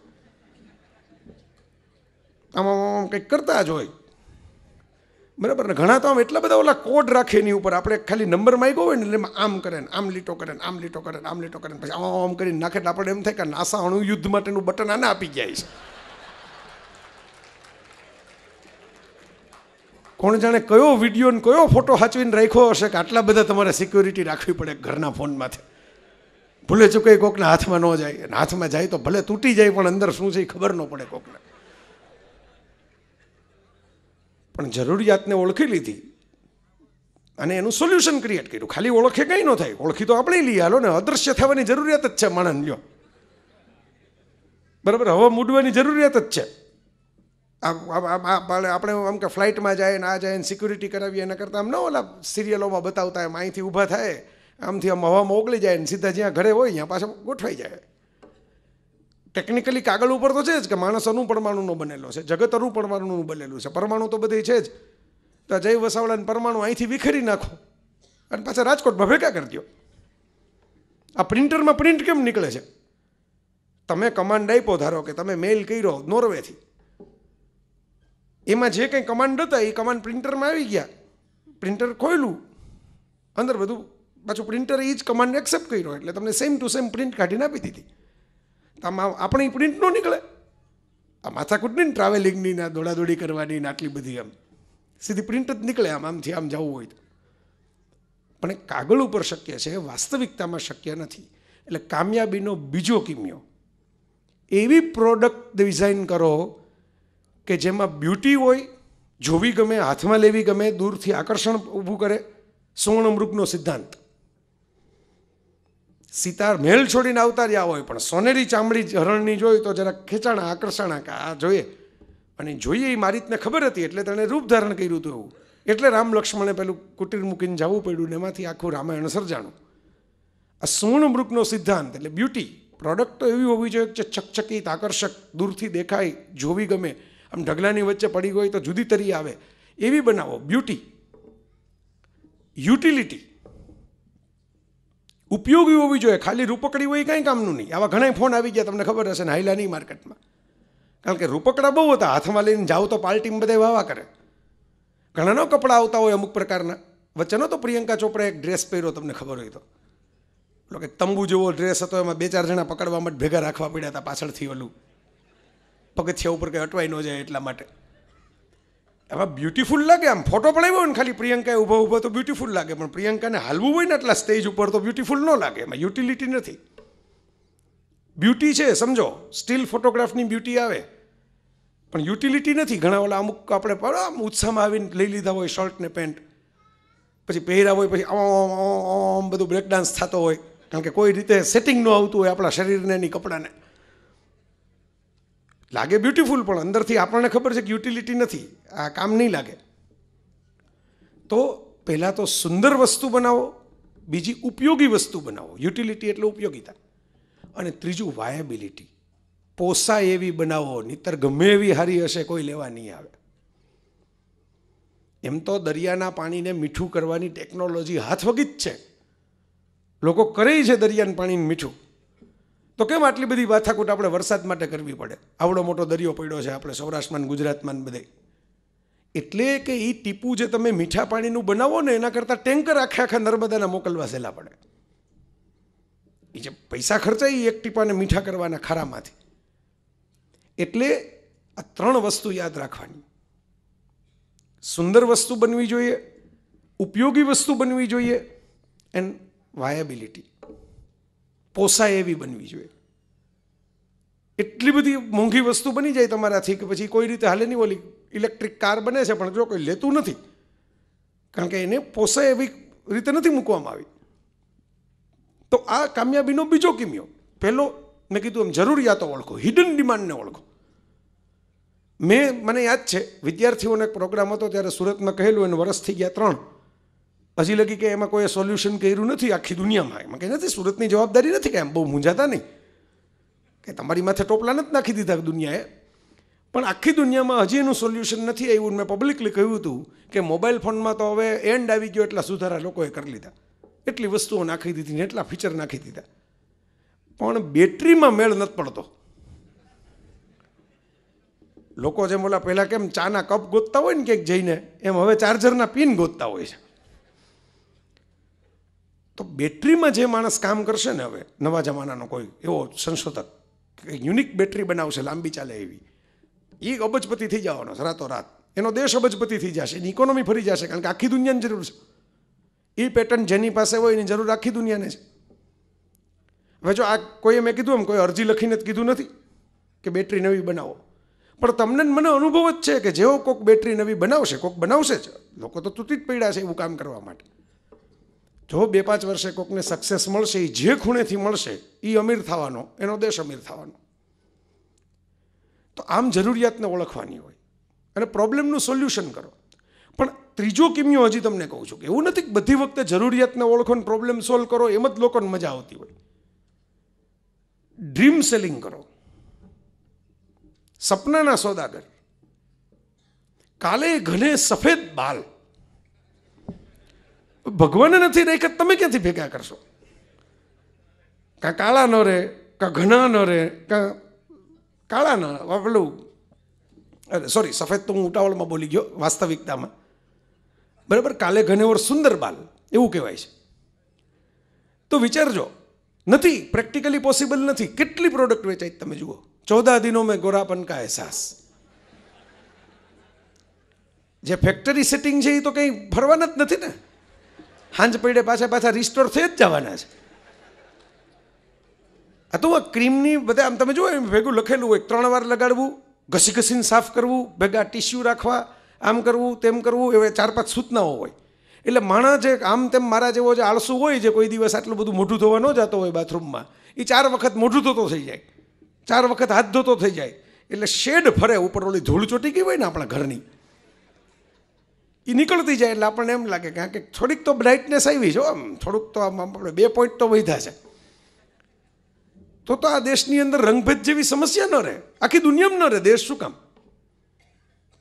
Speaker 1: આમાં કંઈક કરતા જ હોય બરાબર ને ઘણા તો આમ એટલા બધા ઓલા કોડ રાખે એની ઉપર આપણે ખાલી નંબર માગ્યો હોય ને એટલે આમ કરે ને આમ લીટો કરે ને આમ લીટો કરે ને આમ લીટો કરે ને પછી આમ આમ કરીને નાખે એટલે આપણે એમ થાય કે નાસા અણુ યુદ્ધ માટેનું બટન આને આપી જાય છે કોણ જાણે કયો વિડીયો ને કયો ફોટો સાચવીને રાખ્યો હશે કે આટલા બધા તમારે સિક્યુરિટી રાખવી પડે ઘરના ફોનમાંથી ભૂલે ચૂકે કોકના હાથમાં ન જાય હાથમાં જાય તો ભલે તૂટી જાય પણ અંદર શું છે એ ખબર ન પડે કોકને પણ જરૂરિયાતને ઓળખી લીધી અને એનું સોલ્યુશન ક્રિએટ કર્યું ખાલી ઓળખે કંઈ ન થાય ઓળખી તો આપણે લઈ હાલો ને અદૃશ્ય થવાની જરૂરિયાત જ છે માણસ લ્યો બરાબર હવા મૂડવાની જરૂરિયાત જ છે આપણે આમ કે ફ્લાઇટમાં જાય ને આ જાય ને સિક્યુરિટી કરાવી એના કરતાં આમ ન ઓલા સિરિયલોમાં બતાવતા એમ અહીંથી ઊભા થાય આમથી આમ હવામાં ઓગળી જાય ને સીધા જ્યાં ઘરે હોય ત્યાં પાછા ગોઠવાઈ જાય ટેકનિકલી કાગળ ઉપર તો છે જ કે માણસ અણુ પરમાણુનો બનેલો છે જગત અણુ પરમાણુનું બનેલું છે પરમાણુ તો બધી છે જ તો જય વસાવડાને પરમાણુ અહીંથી વિખેરી નાખો અને પાછા રાજકોટમાં ભેગા કરી દો આ પ્રિન્ટરમાં પ્રિન્ટ કેમ નીકળે છે તમે કમાન્ડ આપ્યો ધારો કે તમે મેઇલ કર્યો નોર્વેથી એમાં જે કંઈ કમાન્ડ હતા એ કમાન્ડ પ્રિન્ટરમાં આવી ગયા પ્રિન્ટર ખોયલું અંદર બધું પાછું પ્રિન્ટર એ જ કમાન્ડ એક્સેપ્ટ કર્યો એટલે તમને સેમ ટુ સેમ પ્રિન્ટ કાઢીને આપી દીધી આમાં આપણી પ્રિન્ટ ન નીકળે આ માથાકૂટની ને ટ્રાવેલિંગની ને દોડાદોડી કરવાની ને આટલી બધી આમ સીધી પ્રિન્ટ જ નીકળે આમ આમથી આમ જવું હોય તો પણ એ કાગળ ઉપર શક્ય છે વાસ્તવિકતામાં શક્ય નથી એટલે કામયાબીનો બીજો કિમ્યો એવી પ્રોડક્ટ ડિઝાઇન કરો કે જેમાં બ્યુટી હોય જોવી ગમે હાથમાં લેવી ગમે દૂરથી આકર્ષણ ઊભું કરે સોણ અમૃતનો સિદ્ધાંત સીતાર મહેલ છોડીને આવતા રહ્યા હોય પણ સોનેરી ચામડી હરણની જોઈ તો જરા ખેંચાણા આકર્ષણા કે આ જોઈએ અને જોઈએ એ મારી રીતને ખબર હતી એટલે તેણે રૂપ ધારણ કર્યું હતું એવું એટલે રામ લક્ષ્મણે પેલું કુટીર મૂકીને જવું પડ્યું ને એમાંથી આખું રામાયણ સર્જાણું આ સુવર્ણમૃગનો સિદ્ધાંત એટલે બ્યુટી પ્રોડક્ટ તો એવી હોવી જોઈએ કે ચકચકિત આકર્ષક દૂરથી દેખાય જોવી ગમે આમ ઢગલાની વચ્ચે પડી ગઈ તો જુદી તરી આવે એવી બનાવો બ્યુટી યુટિલિટી ઉપયોગી હોવી જોઈએ ખાલી રૂપકડી હોય કાંઈ કામનું નહીં આવા ઘણા ફોન આવી ગયા તમને ખબર હશે ને હાઈલા માર્કેટમાં કારણ કે રૂપકડા બહુ હતા હાથમાં લઈને જાઓ તો પાર્ટીમાં બધા વાવા કરે ઘણાનો કપડાં આવતા હોય અમુક પ્રકારના વચ્ચેનો તો પ્રિયંકા ચોપરા એક ડ્રેસ પહેર્યો તમને ખબર હોય તો એટલે કે તંબુ જેવો ડ્રેસ હતો એમાં બે ચાર જણા પકડવા માટે ભેગા રાખવા પડ્યા હતા પાછળથી ઓલું પગથિયા ઉપર કંઈ અટવાઈ ન જાય એટલા માટે એમાં બ્યુટીફુલ લાગે આમ ફોટો પડાવ્યો હોય ને ખાલી પ્રિયંકાએ ઊભો ઊભો તો બ્યુટીફુલ લાગે પણ પ્રિયંકાને હાલવું હોય ને એટલા સ્ટેજ ઉપર તો બ્યુટીફુલ ન લાગે એમાં યુટિલિટી નથી બ્યુટી છે સમજો સ્ટીલ ફોટોગ્રાફની બ્યુટી આવે પણ યુટિલિટી નથી ઘણા ઓલા અમુક આપણે આમ ઉત્સાહમાં આવીને લઈ લીધા હોય શર્ટ ને પેન્ટ પછી પહેર્યા હોય પછી આમ બધું બ્રેકડાન્સ થતો હોય કારણ કે કોઈ રીતે સેટિંગ ન આવતું હોય આપણા શરીરને એની કપડાને લાગે બ્યુટિફુલ પણ અંદરથી આપણને ખબર છે કે યુટિલિટી નથી આ કામ નહીં લાગે તો પહેલાં તો સુંદર વસ્તુ બનાવો બીજી ઉપયોગી વસ્તુ બનાવો યુટિલિટી એટલે ઉપયોગીતા અને ત્રીજું વાયાબિલિટી પોસાય એવી બનાવો નહીતર ગમે એવી હારી હશે કોઈ લેવા નહીં આવે એમ તો દરિયાના પાણીને મીઠું કરવાની ટેકનોલોજી હાથ વગી જ છે લોકો કરે છે દરિયાના પાણીને મીઠું તો કેમ આટલી બધી માથાકૂટ આપણે વરસાદ માટે કરવી પડે આવડો મોટો દરિયો પડ્યો છે આપણે સૌરાષ્ટ્રમાં ગુજરાતમાં બધે એટલે કે એ ટીપું જે તમે મીઠા પાણીનું બનાવો ને એના કરતાં ટેન્કર આખે આખા નર્મદાના મોકલવા સહેલા પડે એ જે પૈસા ખર્ચાય એ એક ટીપાને મીઠા કરવાના ખારામાંથી એટલે આ ત્રણ વસ્તુ યાદ રાખવાની સુંદર વસ્તુ બનવી જોઈએ ઉપયોગી વસ્તુ બનવી જોઈએ એન્ડ વાયાબિલિટી પોસાય એવી બનવી જોઈએ એટલી બધી મોંઘી વસ્તુ બની જાય તમારાથી કે પછી કોઈ રીતે હાલે નહીં ઓલી ઇલેક્ટ્રિક કાર બને છે પણ જો કોઈ લેતું નથી કારણ કે એને પોસાય એવી રીતે નથી મૂકવામાં આવી તો આ કામયાબીનો બીજો કિમ્યો પહેલો મેં કીધું એમ જરૂરિયાતો ઓળખો હિડન ડિમાન્ડને ઓળખો મેં મને યાદ છે વિદ્યાર્થીઓનો એક પ્રોગ્રામ હતો ત્યારે સુરતમાં કહેલું એને વર્ષથી ગયા ત્રણ હજી લગી કે એમાં કોઈ સોલ્યુશન કર્યું નથી આખી દુનિયામાં એમાં કંઈ નથી સુરતની જવાબદારી નથી કે એમ બહુ મૂંઝાતા નહીં કે તમારી માથે ટોપલા નથી નાખી દીધા દુનિયાએ પણ આખી દુનિયામાં હજી એનું સોલ્યુશન નથી આવ્યું મેં પબ્લિકલી કહ્યું હતું કે મોબાઈલ ફોનમાં તો હવે એન્ડ આવી ગયો એટલા સુધારા લોકોએ કરી લીધા એટલી વસ્તુઓ નાખી દીધી ને એટલા ફીચર નાખી દીધા પણ બેટરીમાં મેળ નથી પડતો લોકો જેમ ઓલા પહેલાં કેમ ચાના કપ ગોતતા હોય ને ક્યાંક જઈને એમ હવે ચાર્જરના પિન ગોતતા હોય છે તો બેટરીમાં જે માણસ કામ કરશે ને હવે નવા જમાનાનો કોઈ એવો સંશોધક યુનિક બેટરી બનાવશે લાંબી ચાલે એવી એ અબજપતિ થઈ જવાનો રાત એનો દેશ અબજપતિ થઈ જશે એની ઇકોનોમી ફરી જશે કારણ કે આખી દુનિયાની જરૂર છે એ પેટર્ન જેની પાસે હોય એની જરૂર આખી દુનિયાને છે હવે જો આ કોઈ મેં કીધું એમ કોઈ અરજી લખીને જ કીધું નથી કે બેટરી નવી બનાવો પણ તમને મને અનુભવ જ છે કે જેવો કોઈક બેટરી નવી બનાવશે કોઈક બનાવશે જ લોકો તો તૂટી જ પડ્યા છે એવું કામ કરવા માટે જો બે પાંચ વર્ષે કોકને સક્સેસ મળશે એ જે ખૂણેથી મળશે એ અમીર થવાનો એનો દેશ અમીર થવાનો તો આમ જરૂરિયાતને ઓળખવાની હોય અને પ્રોબ્લેમનું સોલ્યુશન કરો પણ ત્રીજો કિમ્યો હજી તમને કહું છું કે એવું નથી કે બધી વખતે જરૂરિયાતને ઓળખો ને પ્રોબ્લેમ સોલ્વ કરો એમ જ લોકોને મજા આવતી હોય ડ્રીમ સેલિંગ કરો સપનાના સોદાગર કાલે ઘને સફેદ બાલ ભગવાન નથી રહી કે તમે ક્યાંથી ભેગા કરશો કાં કાળા ન રે કાં ઘણા ન રે કાં કાળા ન પેલું અરે સોરી સફેદ તો હું ઉટાવળમાં બોલી ગયો વાસ્તવિકતામાં બરાબર કાલે ઘને ઓર સુંદર બાલ એવું કહેવાય છે તો વિચારજો નથી પ્રેક્ટિકલી પોસિબલ નથી કેટલી પ્રોડક્ટ વેચાય તમે જુઓ ચૌદા દિનો મેં ગોરાપન કા અહેસાસ જે ફેક્ટરી સેટિંગ છે એ તો કંઈ ભરવાના જ નથી ને હાંજ પડે પાછા પાછા રિસ્ટોર થઈ જ જવાના છે આ તો ક્રીમની બધા આમ તમે જુઓ ભેગું લખેલું હોય ત્રણ વાર લગાડવું ઘસી ઘસીને સાફ કરવું ભેગા ટીશ્યુ રાખવા આમ કરવું તેમ કરવું એવા ચાર પાંચ સૂચનાઓ હોય એટલે માણસ જે આમ તેમ મારા જેવો જે આળસુ હોય જે કોઈ દિવસ આટલું બધું મોઢું ધોવા ન જતો હોય બાથરૂમમાં એ ચાર વખત મોઢું ધોતો થઈ જાય ચાર વખત હાથ ધોતો થઈ જાય એટલે શેડ ફરે ઉપર ઓલી ધૂળ ચોટી ગઈ હોય ને આપણા ઘરની એ નીકળતી જાય એટલે આપણને એમ લાગે કે કે થોડીક તો બ્રાઇટનેસ આવી જો આમ થોડુંક તો આમ આપણે બે પોઈન્ટ તો વધ્યા છે તો તો આ દેશની અંદર રંગભેદ જેવી સમસ્યા ન રહે આખી દુનિયામાં ન રહે દેશ શું કામ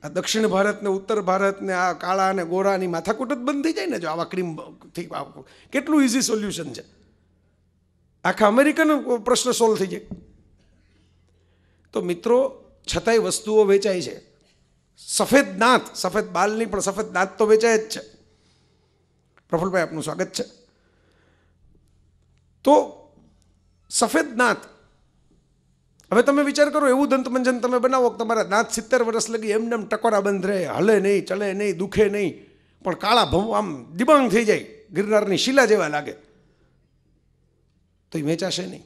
Speaker 1: આ દક્ષિણ ભારતને ઉત્તર ભારતને આ કાળા અને ગોરાની માથાકૂટ જ બંધ થઈ જાય ને જો આવા ક્રીમથી કેટલું ઇઝી સોલ્યુશન છે આખા અમેરિકન પ્રશ્ન સોલ્વ થઈ જાય તો મિત્રો છતાંય વસ્તુઓ વેચાય છે સફેદ દાંત સફેદ બાલ નહીં પણ સફેદ દાંત તો વેચાય જ છે પ્રફુલભાઈ આપનું સ્વાગત છે તો સફેદ દાંત હવે તમે વિચાર કરો એવું દંતમંજન તમે બનાવો તમારા દાંત સિત્તેર વર્ષ લગી એમને એમ ટકોરા બંધ રહે હલે નહીં ચલે નહીં દુખે નહીં પણ કાળા ભમ આમ દિબાંગ થઈ જાય ગિરનારની શિલા જેવા લાગે તો એ વેચાશે નહીં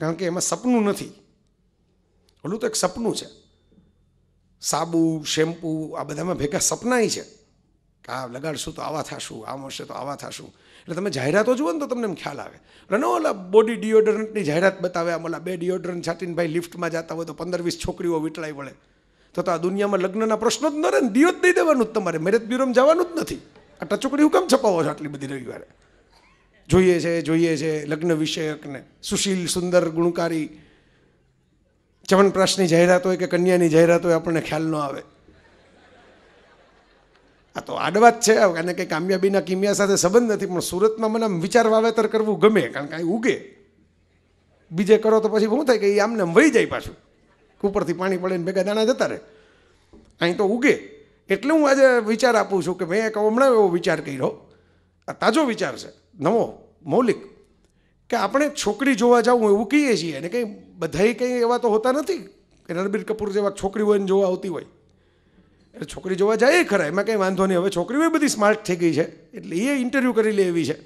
Speaker 1: કારણ કે એમાં સપનું નથી ઓલું તો એક સપનું છે સાબુ શેમ્પૂ આ બધામાં ભેગા સપનાય છે આ લગાડશું તો આવા થશું આમ હશે તો આવા થશું એટલે તમે જાહેરાતો જુઓ ને તો તમને એમ ખ્યાલ આવે અને ઓલા બોડી ડિયોડરન્ટની જાહેરાત બતાવે આમ ઓલા બે ડિયોડરન્ટ છાટીને ભાઈ લિફ્ટમાં જતા હોય તો પંદર વીસ છોકરીઓ વીટળાઈ વળે તો આ દુનિયામાં લગ્નના પ્રશ્નો જ ન રહે ને દિયો જ દઈ દેવાનું જ તમારે મેરેજ બ્યુરોમાં જવાનું જ નથી આ ટચુકડી હું કેમ છપાવો છો આટલી બધી રવિવારે જોઈએ છે જોઈએ છે લગ્ન વિષયકને સુશીલ સુંદર ગુણકારી ચવનપ્રાશની જાહેરાત હોય કે કન્યાની જાહેરાત હોય આપણને ખ્યાલ ન આવે આ તો આડવાત છે અને કંઈ કામયાબીના કિમિયા સાથે સંબંધ નથી પણ સુરતમાં મને આમ વિચાર વાવેતર કરવું ગમે કારણ કે અહીં ઉગે બીજે કરો તો પછી શું થાય કે એ આમને આમ વહી જાય પાછું ઉપરથી પાણી પડે ને ભેગા દાણા જતા રહે અહીં તો ઉગે એટલે હું આજે વિચાર આપું છું કે મેં એક હમણાં એવો વિચાર કર્યો આ તાજો વિચાર છે નવો મૌલિક કે આપણે છોકરી જોવા જવું એવું કહીએ છીએ અને કંઈ બધાય કંઈ એવા તો હોતા નથી કે રણબીર કપૂર જેવા છોકરી હોય જોવા આવતી હોય એટલે છોકરી જોવા જાય ખરા એમાં કંઈ વાંધો નહીં હવે છોકરીઓ બધી સ્માર્ટ થઈ ગઈ છે એટલે એ ઇન્ટરવ્યૂ કરી લે એવી છે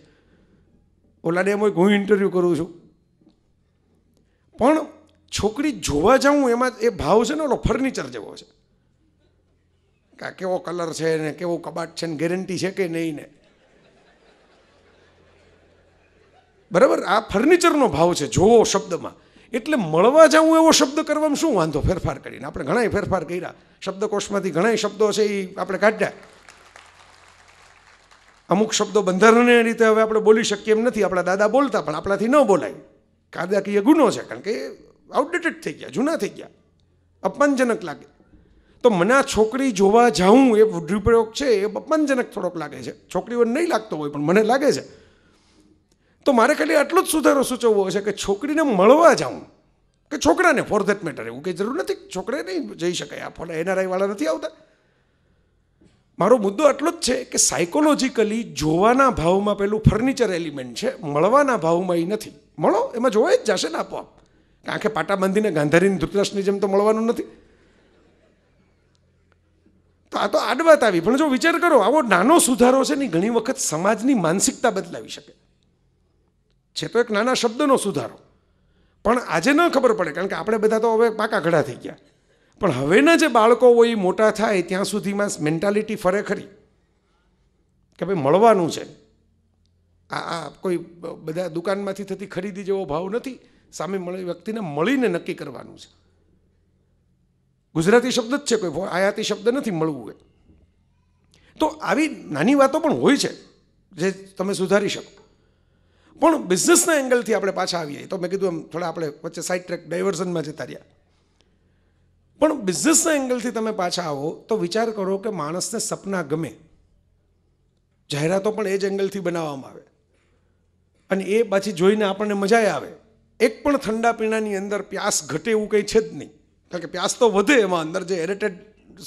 Speaker 1: ઓલાને એમ હોય હું ઇન્ટરવ્યૂ કરું છું પણ છોકરી જોવા જાઉં એમાં એ ભાવ છે ને ઓલો ફર્નિચર જેવો છે કે આ કેવો કલર છે ને કેવો કબાટ છે ને ગેરંટી છે કે નહીં ને બરાબર આ ફર્નિચરનો ભાવ છે જોવો શબ્દમાં એટલે મળવા જવું એવો શબ્દ કરવામાં શું વાંધો ફેરફાર કરીને આપણે ઘણાય ફેરફાર કર્યા શબ્દકોશમાંથી ઘણાય શબ્દો છે એ આપણે કાઢ્યા અમુક શબ્દો બંધારણને રીતે હવે આપણે બોલી શકીએ એમ નથી આપણા દાદા બોલતા પણ આપણાથી ન બોલાય કાયદાકીય ગુનો છે કારણ કે આઉટડેટેડ થઈ ગયા જૂના થઈ ગયા અપમાનજનક લાગે તો મને આ છોકરી જોવા જાઉં એ દુરુપયોગ છે એ અપમાનજનક થોડોક લાગે છે છોકરીઓને નહીં લાગતો હોય પણ મને લાગે છે તો મારે ખાલી આટલો જ સુધારો સૂચવવો છે કે છોકરીને મળવા જાઉં કે છોકરાને ફોર ધેટ મેટર એવું કંઈ જરૂર નથી છોકરે નહીં જઈ શકાય આ ફોન એનઆરઆઈવાળા નથી આવતા મારો મુદ્દો આટલો જ છે કે સાયકોલોજીકલી જોવાના ભાવમાં પેલું ફર્નિચર એલિમેન્ટ છે મળવાના ભાવમાં એ નથી મળો એમાં જોવાય જ જશે ને આપોઆપ આંખે પાટા બાંધીને ગાંધારીની ધૂતરાશની જેમ તો મળવાનું નથી તો આ તો આડવાત આવી પણ જો વિચાર કરો આવો નાનો સુધારો છે ને ઘણી વખત સમાજની માનસિકતા બદલાવી શકે છે તો એક નાના શબ્દનો સુધારો પણ આજે ન ખબર પડે કારણ કે આપણે બધા તો હવે પાકા ઘડા થઈ ગયા પણ હવેના જે બાળકો હોય એ મોટા થાય ત્યાં સુધીમાં મેન્ટાલિટી ફરે ખરી કે ભાઈ મળવાનું છે આ આ કોઈ બધા દુકાનમાંથી થતી ખરીદી જેવો ભાવ નથી સામે મળે વ્યક્તિને મળીને નક્કી કરવાનું છે ગુજરાતી શબ્દ જ છે કોઈ આયાતી શબ્દ નથી મળવું એ તો આવી નાની વાતો પણ હોય છે જે તમે સુધારી શકો પણ બિઝનેસના એંગલથી આપણે પાછા આવીએ તો મેં કીધું એમ થોડા આપણે વચ્ચે સાઇડ ટ્રેક ડાયવર્ઝનમાં જતા રહ્યા પણ બિઝનેસના એંગલથી તમે પાછા આવો તો વિચાર કરો કે માણસને સપના ગમે જાહેરાતો પણ એ જ એંગલથી બનાવવામાં આવે અને એ પાછી જોઈને આપણને મજા આવે એક પણ ઠંડા પીણાની અંદર પ્યાસ ઘટે એવું કંઈ છે જ નહીં કારણ કે પ્યાસ તો વધે એમાં અંદર જે એરેટેડ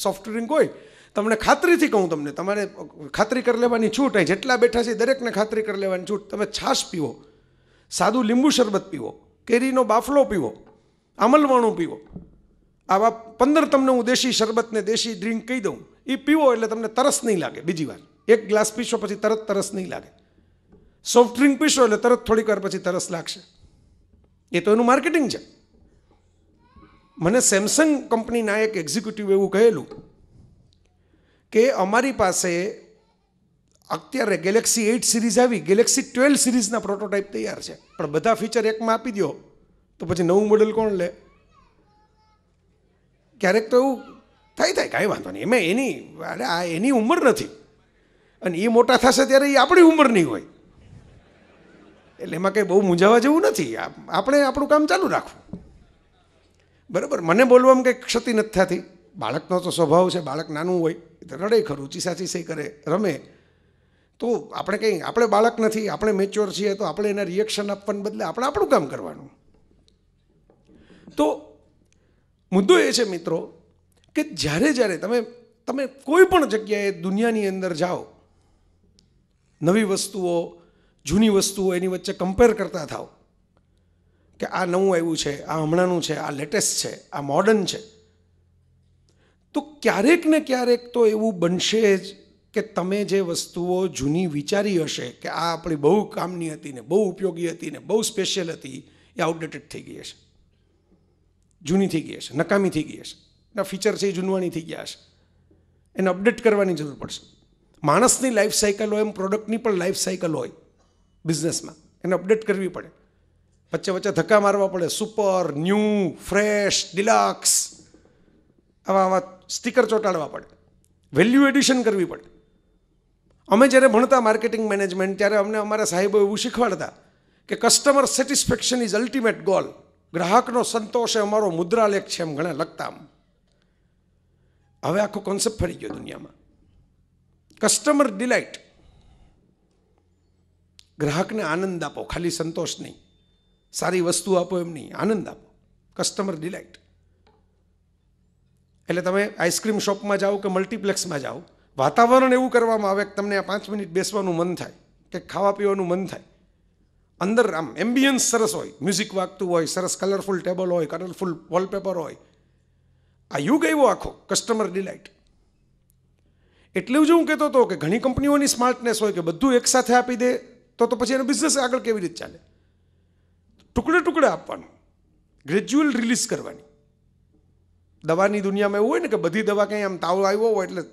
Speaker 1: સોફ્ટ ડ્રિંક હોય તમને ખાતરીથી કહું તમને તમારે ખાતરી કરી લેવાની છૂટ અહીં જેટલા બેઠા છે દરેકને ખાતરી કરી લેવાની છૂટ તમે છાશ પીવો સાદું લીંબુ શરબત પીવો કેરીનો બાફલો પીવો આમલવાણું પીવો આવા પંદર તમને હું દેશી શરબતને દેશી ડ્રિંક કહી દઉં એ પીવો એટલે તમને તરસ નહીં લાગે બીજી વાર એક ગ્લાસ પીશો પછી તરત તરસ નહીં લાગે સોફ્ટ ડ્રિંક પીશો એટલે તરત થોડીક વાર પછી તરસ લાગશે એ તો એનું માર્કેટિંગ છે મને સેમસંગ કંપનીના એક એક્ઝિક્યુટિવ એવું કહેલું કે અમારી પાસે અત્યારે ગેલેક્સી એઇટ સિરીઝ આવી ગેલેક્સી ટ્વેલ્વ સિરીઝના પ્રોટોટાઇપ તૈયાર છે પણ બધા ફીચર એકમાં આપી દો તો પછી નવું મોડલ કોણ લે ક્યારેક તો એવું થાય થાય કાંઈ વાંધો નહીં એમાં એની અરે આ એની ઉંમર નથી અને એ મોટા થશે ત્યારે એ આપણી ઉંમરની હોય એટલે એમાં કંઈ બહુ મૂંઝાવા જેવું નથી આપણે આપણું કામ ચાલુ રાખવું બરાબર મને બોલવામાં કંઈ ક્ષતિ નથી થતી બાળકનો તો સ્વભાવ છે બાળક નાનું હોય તો રડે ખરું ચીસા ચીસી કરે રમે તો આપણે કંઈ આપણે બાળક નથી આપણે મેચ્યોર છીએ તો આપણે એને રિએક્શન આપવાને બદલે આપણે આપણું કામ કરવાનું તો મુદ્દો એ છે મિત્રો કે જ્યારે જ્યારે તમે તમે કોઈ પણ જગ્યાએ દુનિયાની અંદર જાઓ નવી વસ્તુઓ જૂની વસ્તુઓ એની વચ્ચે કમ્પેર કરતા થાઓ કે આ નવું આવ્યું છે આ હમણાંનું છે આ લેટેસ્ટ છે આ મોડર્ન છે તો ક્યારેક ને ક્યારેક તો એવું બનશે જ કે તમે જે વસ્તુઓ જૂની વિચારી હશે કે આ આપણી બહુ કામની હતી ને બહુ ઉપયોગી હતી ને બહુ સ્પેશિયલ હતી એ આઉટડેટેડ થઈ ગઈ હશે જૂની થઈ ગઈ હશે નકામી થઈ ગઈ હશે એના ફીચર છે એ જૂનવાણી થઈ ગયા હશે એને અપડેટ કરવાની જરૂર પડશે માણસની લાઈફ સાયકલ હોય એમ પ્રોડક્ટની પણ લાઈફ સાયકલ હોય બિઝનેસમાં એને અપડેટ કરવી પડે વચ્ચે વચ્ચે ધક્કા મારવા પડે સુપર ન્યૂ ફ્રેશ ડિલાક્સ આવા આવા સ્ટીકર ચોંટાડવા પડે વેલ્યુ એડિશન કરવી પડે અમે જ્યારે ભણતા માર્કેટિંગ મેનેજમેન્ટ ત્યારે અમને અમારા સાહેબો એવું શીખવાડતા કે customer satisfaction is ultimate goal ગ્રાહકનો સંતોષ એ અમારો મુદ્રાલેખ છે એમ ઘણા લખતા આમ હવે આખો કોન્સેપ્ટ ફરી ગયો દુનિયામાં કસ્ટમર ડિલાઇટ ગ્રાહકને આનંદ આપો ખાલી સંતોષ નહીં સારી વસ્તુ આપો એમ નહીં આનંદ આપો કસ્ટમર ડિલાઇટ એટલે તમે આઈસ્ક્રીમ શોપમાં જાઓ કે મલ્ટીપ્લેક્સમાં જાઓ વાતાવરણ એવું કરવામાં આવે કે તમને આ પાંચ મિનિટ બેસવાનું મન થાય કે ખાવા પીવાનું મન થાય અંદર આમ એમ્બિયન્સ સરસ હોય મ્યુઝિક વાગતું હોય સરસ કલરફુલ ટેબલ હોય કલરફુલ વોલપેપર હોય આ યુગ એવો આખો કસ્ટમર ડિલાઇટ એટલે જ હું કહેતો હતો કે ઘણી કંપનીઓની સ્માર્ટનેસ હોય કે બધું એકસાથે આપી દે તો તો પછી એનો બિઝનેસ આગળ કેવી રીતે ચાલે ટુકડે ટુકડે આપવાનું ગ્રેજ્યુઅલ રિલીઝ કરવાની દવાની દુનિયામાં એવું હોય ને કે બધી દવા કંઈ આમ તાવ આવ્યો હોય એટલે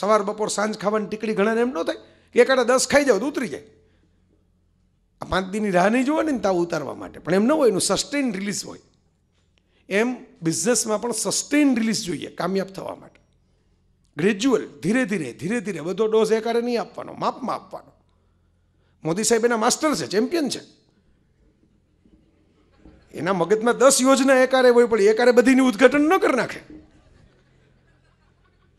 Speaker 1: સવાર બપોર સાંજ ખાવાની ટીકડી ઘણાને એમ ન થાય કે એકાડા દસ ખાઈ જાવ તો ઉતરી જાય આ પાંચ દિનની રાહ નહીં જોવે ને તાવ ઉતારવા માટે પણ એમ ન હોય એનું સસ્ટેન રિલીઝ હોય એમ બિઝનેસમાં પણ સસ્ટેન રિલીઝ જોઈએ કામયાબ થવા માટે ગ્રેજ્યુઅલ ધીરે ધીરે ધીરે ધીરે બધો ડોઝ એકારે નહીં આપવાનો માપમાં આપવાનો મોદી સાહેબ એના માસ્ટર છે ચેમ્પિયન છે એના મગજમાં દસ યોજના એકારે હોય પણ એકારે બધીની ઉદઘાટન ન કરી નાખે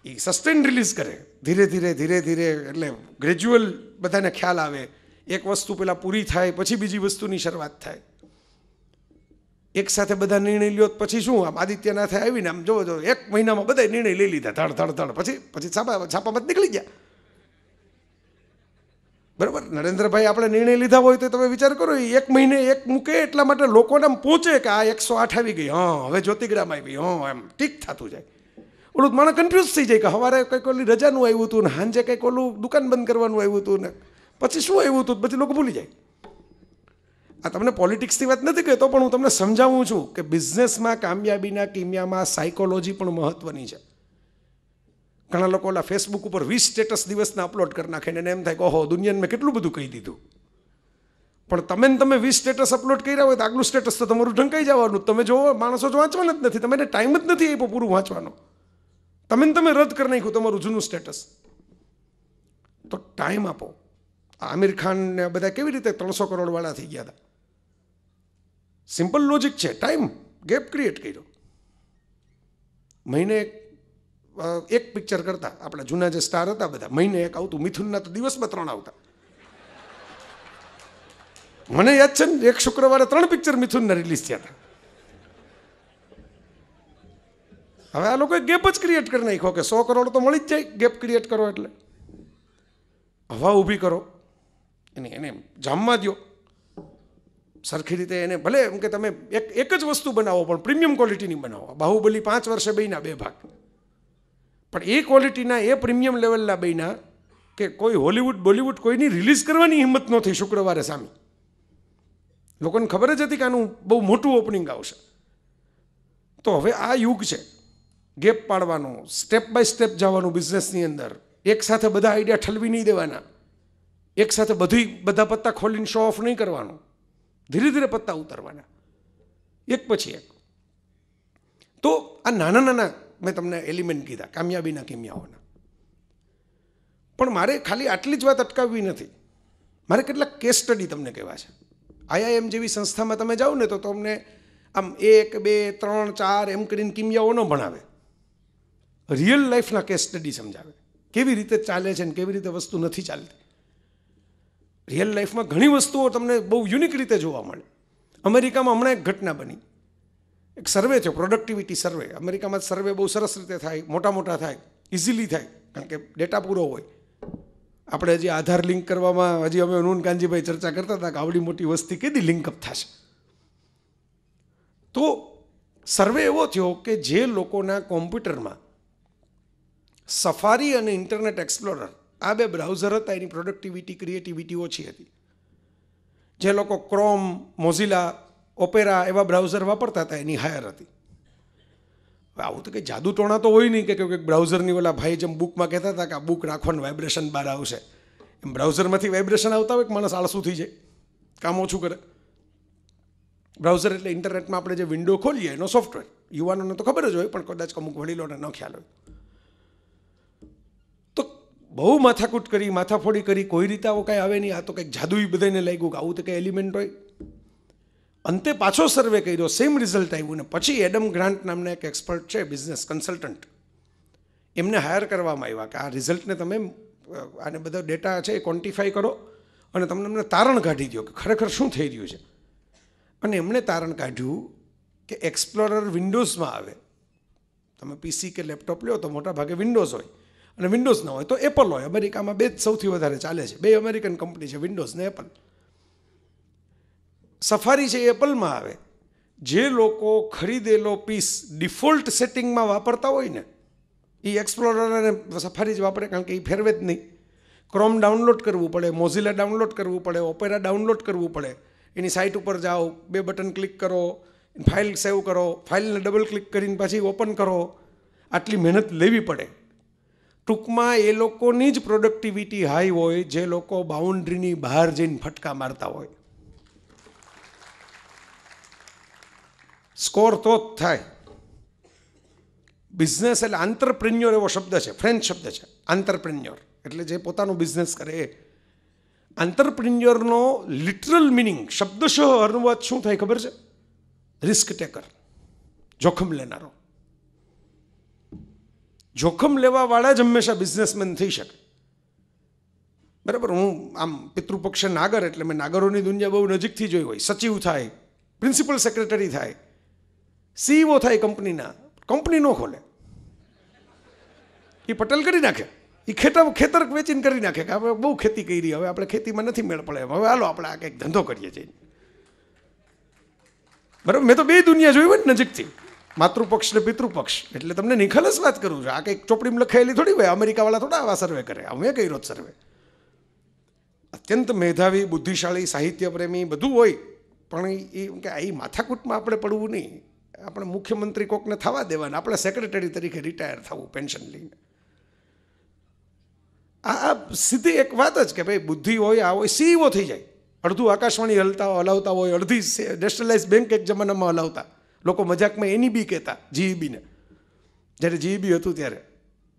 Speaker 1: એ સસ્ટેન રિલીઝ કરે ધીરે ધીરે ધીરે ધીરે એટલે ગ્રેજ્યુઅલ બધાને ખ્યાલ આવે એક વસ્તુ પહેલાં પૂરી થાય પછી બીજી વસ્તુની શરૂઆત થાય એક સાથે બધા નિર્ણય લ્યો પછી શું આમ આદિત્યનાથે આવીને આમ જોવો જો એક મહિનામાં બધા નિર્ણય લઈ લીધા ધડ ધડ ધડ પછી પછી છાપા છાપામાં નીકળી ગયા બરાબર નરેન્દ્રભાઈ આપણે નિર્ણય લીધા હોય તો તમે વિચાર કરો એક મહિને એક મૂકે એટલા માટે લોકોને પહોંચે કે આ એકસો આઠ આવી ગઈ હં હવે જ્યોતિગ્રામ આવી હં એમ ઠીક થતું જાય ઓલું માણસ કન્ફ્યુઝ થઈ જાય કે સવારે કંઈક ઓલી રજાનું આવ્યું હતું ને સાંજે કંઈક ઓલું દુકાન બંધ કરવાનું આવ્યું હતું ને પછી શું આવ્યું હતું પછી લોકો ભૂલી જાય આ તમને પોલિટિક્સની વાત નથી કહેતો પણ હું તમને સમજાવું છું કે બિઝનેસમાં કામયાબીના કિમિયામાં સાયકોલોજી પણ મહત્ત્વની છે ઘણા લોકો ઓલા ફેસબુક ઉપર વીસ સ્ટેટસ દિવસના અપલોડ કરી નાખે ને એમ થાય કે ઓહો દુનિયાને મેં કેટલું બધું કહી દીધું પણ તમે ને તમે વીસ સ્ટેટસ અપલોડ કર્યા હોય તો આગલું સ્ટેટસ તો તમારું ઢંકાઈ જવાનું તમે જોવો માણસો જ વાંચવાના જ નથી તમે ટાઈમ જ નથી આપ્યો પૂરું વાંચવાનો તમે ને તમે રદ કરી નાખ્યું તમારું જૂનું સ્ટેટસ તો ટાઈમ આપો આમિર ખાન ને બધા કેવી રીતે ત્રણસો કરોડવાળા થઈ ગયા હતા સિમ્પલ લોજિક છે ટાઈમ ગેપ ક્રિએટ કર્યો મહિને એક પિક્ચર કરતા આપણા જૂના જે સ્ટાર હતા બધા મહિને એક આવતું મિથુનના તો દિવસમાં ત્રણ આવતા મને યાદ છે ને એક શુક્રવારે ત્રણ પિક્ચર મિથુનના રિલીઝ થયા હતા હવે આ લોકોએ ગેપ જ ક્રિએટ કરી નાખો કે સો કરોડ તો મળી જ જાય ગેપ ક્રિએટ કરો એટલે હવા ઊભી કરો એને એને જામવા દો સરખી રીતે એને ભલે એમ કે તમે એક એક જ વસ્તુ બનાવો પણ પ્રીમિયમ ક્વોલિટીની બનાવો બાહુબલી પાંચ વર્ષે બેના બે ભાગ પણ એ ક્વોલિટીના એ પ્રીમિયમ લેવલના બન્યા કે કોઈ હોલિવૂડ બોલિવૂડ કોઈની રિલીઝ કરવાની હિંમત ન શુક્રવારે સામે લોકોને ખબર જ હતી કે આનું બહુ મોટું ઓપનિંગ આવશે તો હવે આ યુગ છે ગેપ પાડવાનો સ્ટેપ બાય સ્ટેપ જવાનું બિઝનેસની અંદર એક સાથે બધા આઈડિયા ઠલવી નહીં દેવાના એક સાથે બધી બધા પત્તા ખોલીને શો ઓફ નહીં કરવાનો ધીરે ધીરે પત્તા ઉતરવાના એક પછી એક તો આ નાના નાના મેં તમને એલિમેન્ટ કીધા કામયાબીના કિમિયાઓના પણ મારે ખાલી આટલી જ વાત અટકાવવી નથી મારે કેટલાક કેસ સ્ટડી તમને કહેવા છે આઈઆઈએમ જેવી સંસ્થામાં તમે જાઓ ને તો તમને આમ એક બે ત્રણ ચાર એમ કરીને કિમિયાઓ ન ભણાવે રિયલ લાઈફના કેસ સ્ટડી સમજાવે કેવી રીતે ચાલે છે ને કેવી રીતે વસ્તુ નથી ચાલતી રિયલ લાઈફમાં ઘણી વસ્તુઓ તમને બહુ યુનિક રીતે જોવા મળે અમેરિકામાં હમણાં એક ઘટના બની એક સર્વે થયો પ્રોડક્ટિવિટી સર્વે અમેરિકામાં સર્વે બહુ સરસ રીતે થાય મોટા મોટા થાય ઇઝીલી થાય કારણ કે ડેટા પૂરો હોય આપણે હજી આધાર લિંક કરવામાં હજી અમે નૂન કાનજીભાઈ ચર્ચા કરતા હતા કે આવડી મોટી વસ્તી કેદી લિંકઅપ થશે તો સર્વે એવો થયો કે જે લોકોના કોમ્પ્યુટરમાં સફારી અને ઇન્ટરનેટ એક્સપ્લોરર આ બે બ્રાઉઝર હતા એની પ્રોડક્ટિવિટી ક્રિએટિવિટી ઓછી હતી જે લોકો ક્રોમ મોઝિલા ઓપેરા એવા બ્રાઉઝર વાપરતા હતા એની હાયર હતી આવું તો કંઈ જાદુ ટોણા તો હોય નહીં કે કંઈક બ્રાઉઝરની ઓલા ભાઈ જેમ બુકમાં કહેતા હતા કે આ બુક રાખવાનું વાઇબ્રેશન બહાર આવશે એમ બ્રાઉઝરમાંથી વાઇબ્રેશન આવતા હોય કે માણસ આળસુ થઈ જાય કામ ઓછું કરે બ્રાઉઝર એટલે ઇન્ટરનેટમાં આપણે જે વિન્ડો ખોલીએ એનો સોફ્ટવેર યુવાનોને તો ખબર જ હોય પણ કદાચ અમુક વડીલોને ન ખ્યાલ હોય તો બહુ માથાકૂટ કરી માથાફોડી કરી કોઈ રીતે આવો કાંઈ આવે નહીં આ તો કંઈક જાદુઈ બધાને લાગ્યું કે આવું તો કંઈ એલિમેન્ટ હોય અંતે પાછો સર્વે કર્યો સેમ રિઝલ્ટ આવ્યું ને પછી એડમ ગ્રાન્ટ નામના એક એક્સપર્ટ છે બિઝનેસ કન્સલ્ટન્ટ એમને હાયર કરવામાં આવ્યા કે આ રિઝલ્ટને તમે આને બધો ડેટા છે એ ક્વોન્ટિફાય કરો અને તમને એમને તારણ કાઢી દો કે ખરેખર શું થઈ રહ્યું છે અને એમણે તારણ કાઢ્યું કે એક્સપ્લોરર વિન્ડોઝમાં આવે તમે પીસી કે લેપટોપ લ્યો તો મોટા ભાગે વિન્ડોઝ હોય અને વિન્ડોઝ ન હોય તો એપલ હોય અમેરિકામાં બે જ સૌથી વધારે ચાલે છે બે અમેરિકન કંપની છે વિન્ડોઝ ને એપલ સફારી છે એ એપલમાં આવે જે લોકો ખરીદેલો પીસ ડિફોલ્ટ સેટિંગમાં વાપરતા હોય ને એ એક્સપ્લોરર અને સફારી જ વાપરે કારણ કે એ ફેરવે જ નહીં ક્રોમ ડાઉનલોડ કરવું પડે મોઝિલા ડાઉનલોડ કરવું પડે ઓપેરા ડાઉનલોડ કરવું પડે એની સાઇટ ઉપર જાઓ બે બટન ક્લિક કરો ફાઇલ સેવ કરો ફાઇલને ડબલ ક્લિક કરીને પાછી ઓપન કરો આટલી મહેનત લેવી પડે ટૂંકમાં એ લોકોની જ પ્રોડક્ટિવિટી હાઈ હોય જે લોકો બાઉન્ડ્રીની બહાર જઈને ફટકા મારતા હોય સ્કોર તો થાય બિઝનેસ એન્ટરપ્રિન્યોર એ શબ્દ છે ફ્રેન્ચ શબ્દ છે એન્ટરપ્રિન્યોર એટલે જે પોતાનો બિઝનેસ કરે એન્ટરપ્રિન્યોર નો લિટરલ मीनिंग શબ્દશઃ અનુવાદ શું થાય ખબર છે リ स्क टेकर જોખમ લેનાર જોખમ લેવા વાળા જ હંમેશા બિઝનેસમેન થઈ શકે બરાબર હું આમ પિતૃપક્ષ નગર એટલે મે નાગરોની દુનિયા બહુ નજીક થી જોઈ હોય સચિવ થાય પ્રિન્સિપલ સેક્રેટરી થાય સીઈઓ e થાય કંપનીના કંપની ન ખોલે એ પટેલ કરી નાખે એ ખેતર ખેતર વેચીને કરી નાખે કે આપણે બહુ ખેતી કરી હવે આપણે ખેતીમાં નથી મેળ પડે હવે હાલો આપણે આ કંઈક ધંધો કરીએ છીએ બરાબર મેં તો બે દુનિયા જોઈ હોય ને નજીકથી માતૃપક્ષ ને પિતૃપક્ષ એટલે તમને નિખલસ વાત કરું છું આ કંઈક ચોપડીમ લખાયેલી થોડી હોય અમેરિકાવાળા થોડા આવા સર્વે કરે અમે કર્યો જ સર્વે અત્યંત મેધાવી બુદ્ધિશાળી સાહિત્યપ્રેમી બધું હોય પણ એ કે આ માથાકૂટમાં આપણે પડવું નહીં આપણે મુખ્યમંત્રી કોકને થવા દેવાના આપણે સેક્રેટરી તરીકે રિટાયર થવું પેન્શન લઈને આ સીધી એક વાત જ કે ભાઈ બુદ્ધિ હોય આ હોય સીઈઓ થઈ જાય અડધું આકાશવાણી હલતા હલાવતા હોય અડધી નેશનલાઇઝ બેંક એક જમાનામાં હલાવતા લોકો મજાકમાં એની બી કહેતા જીઈબીને જ્યારે જીઈબી હતું ત્યારે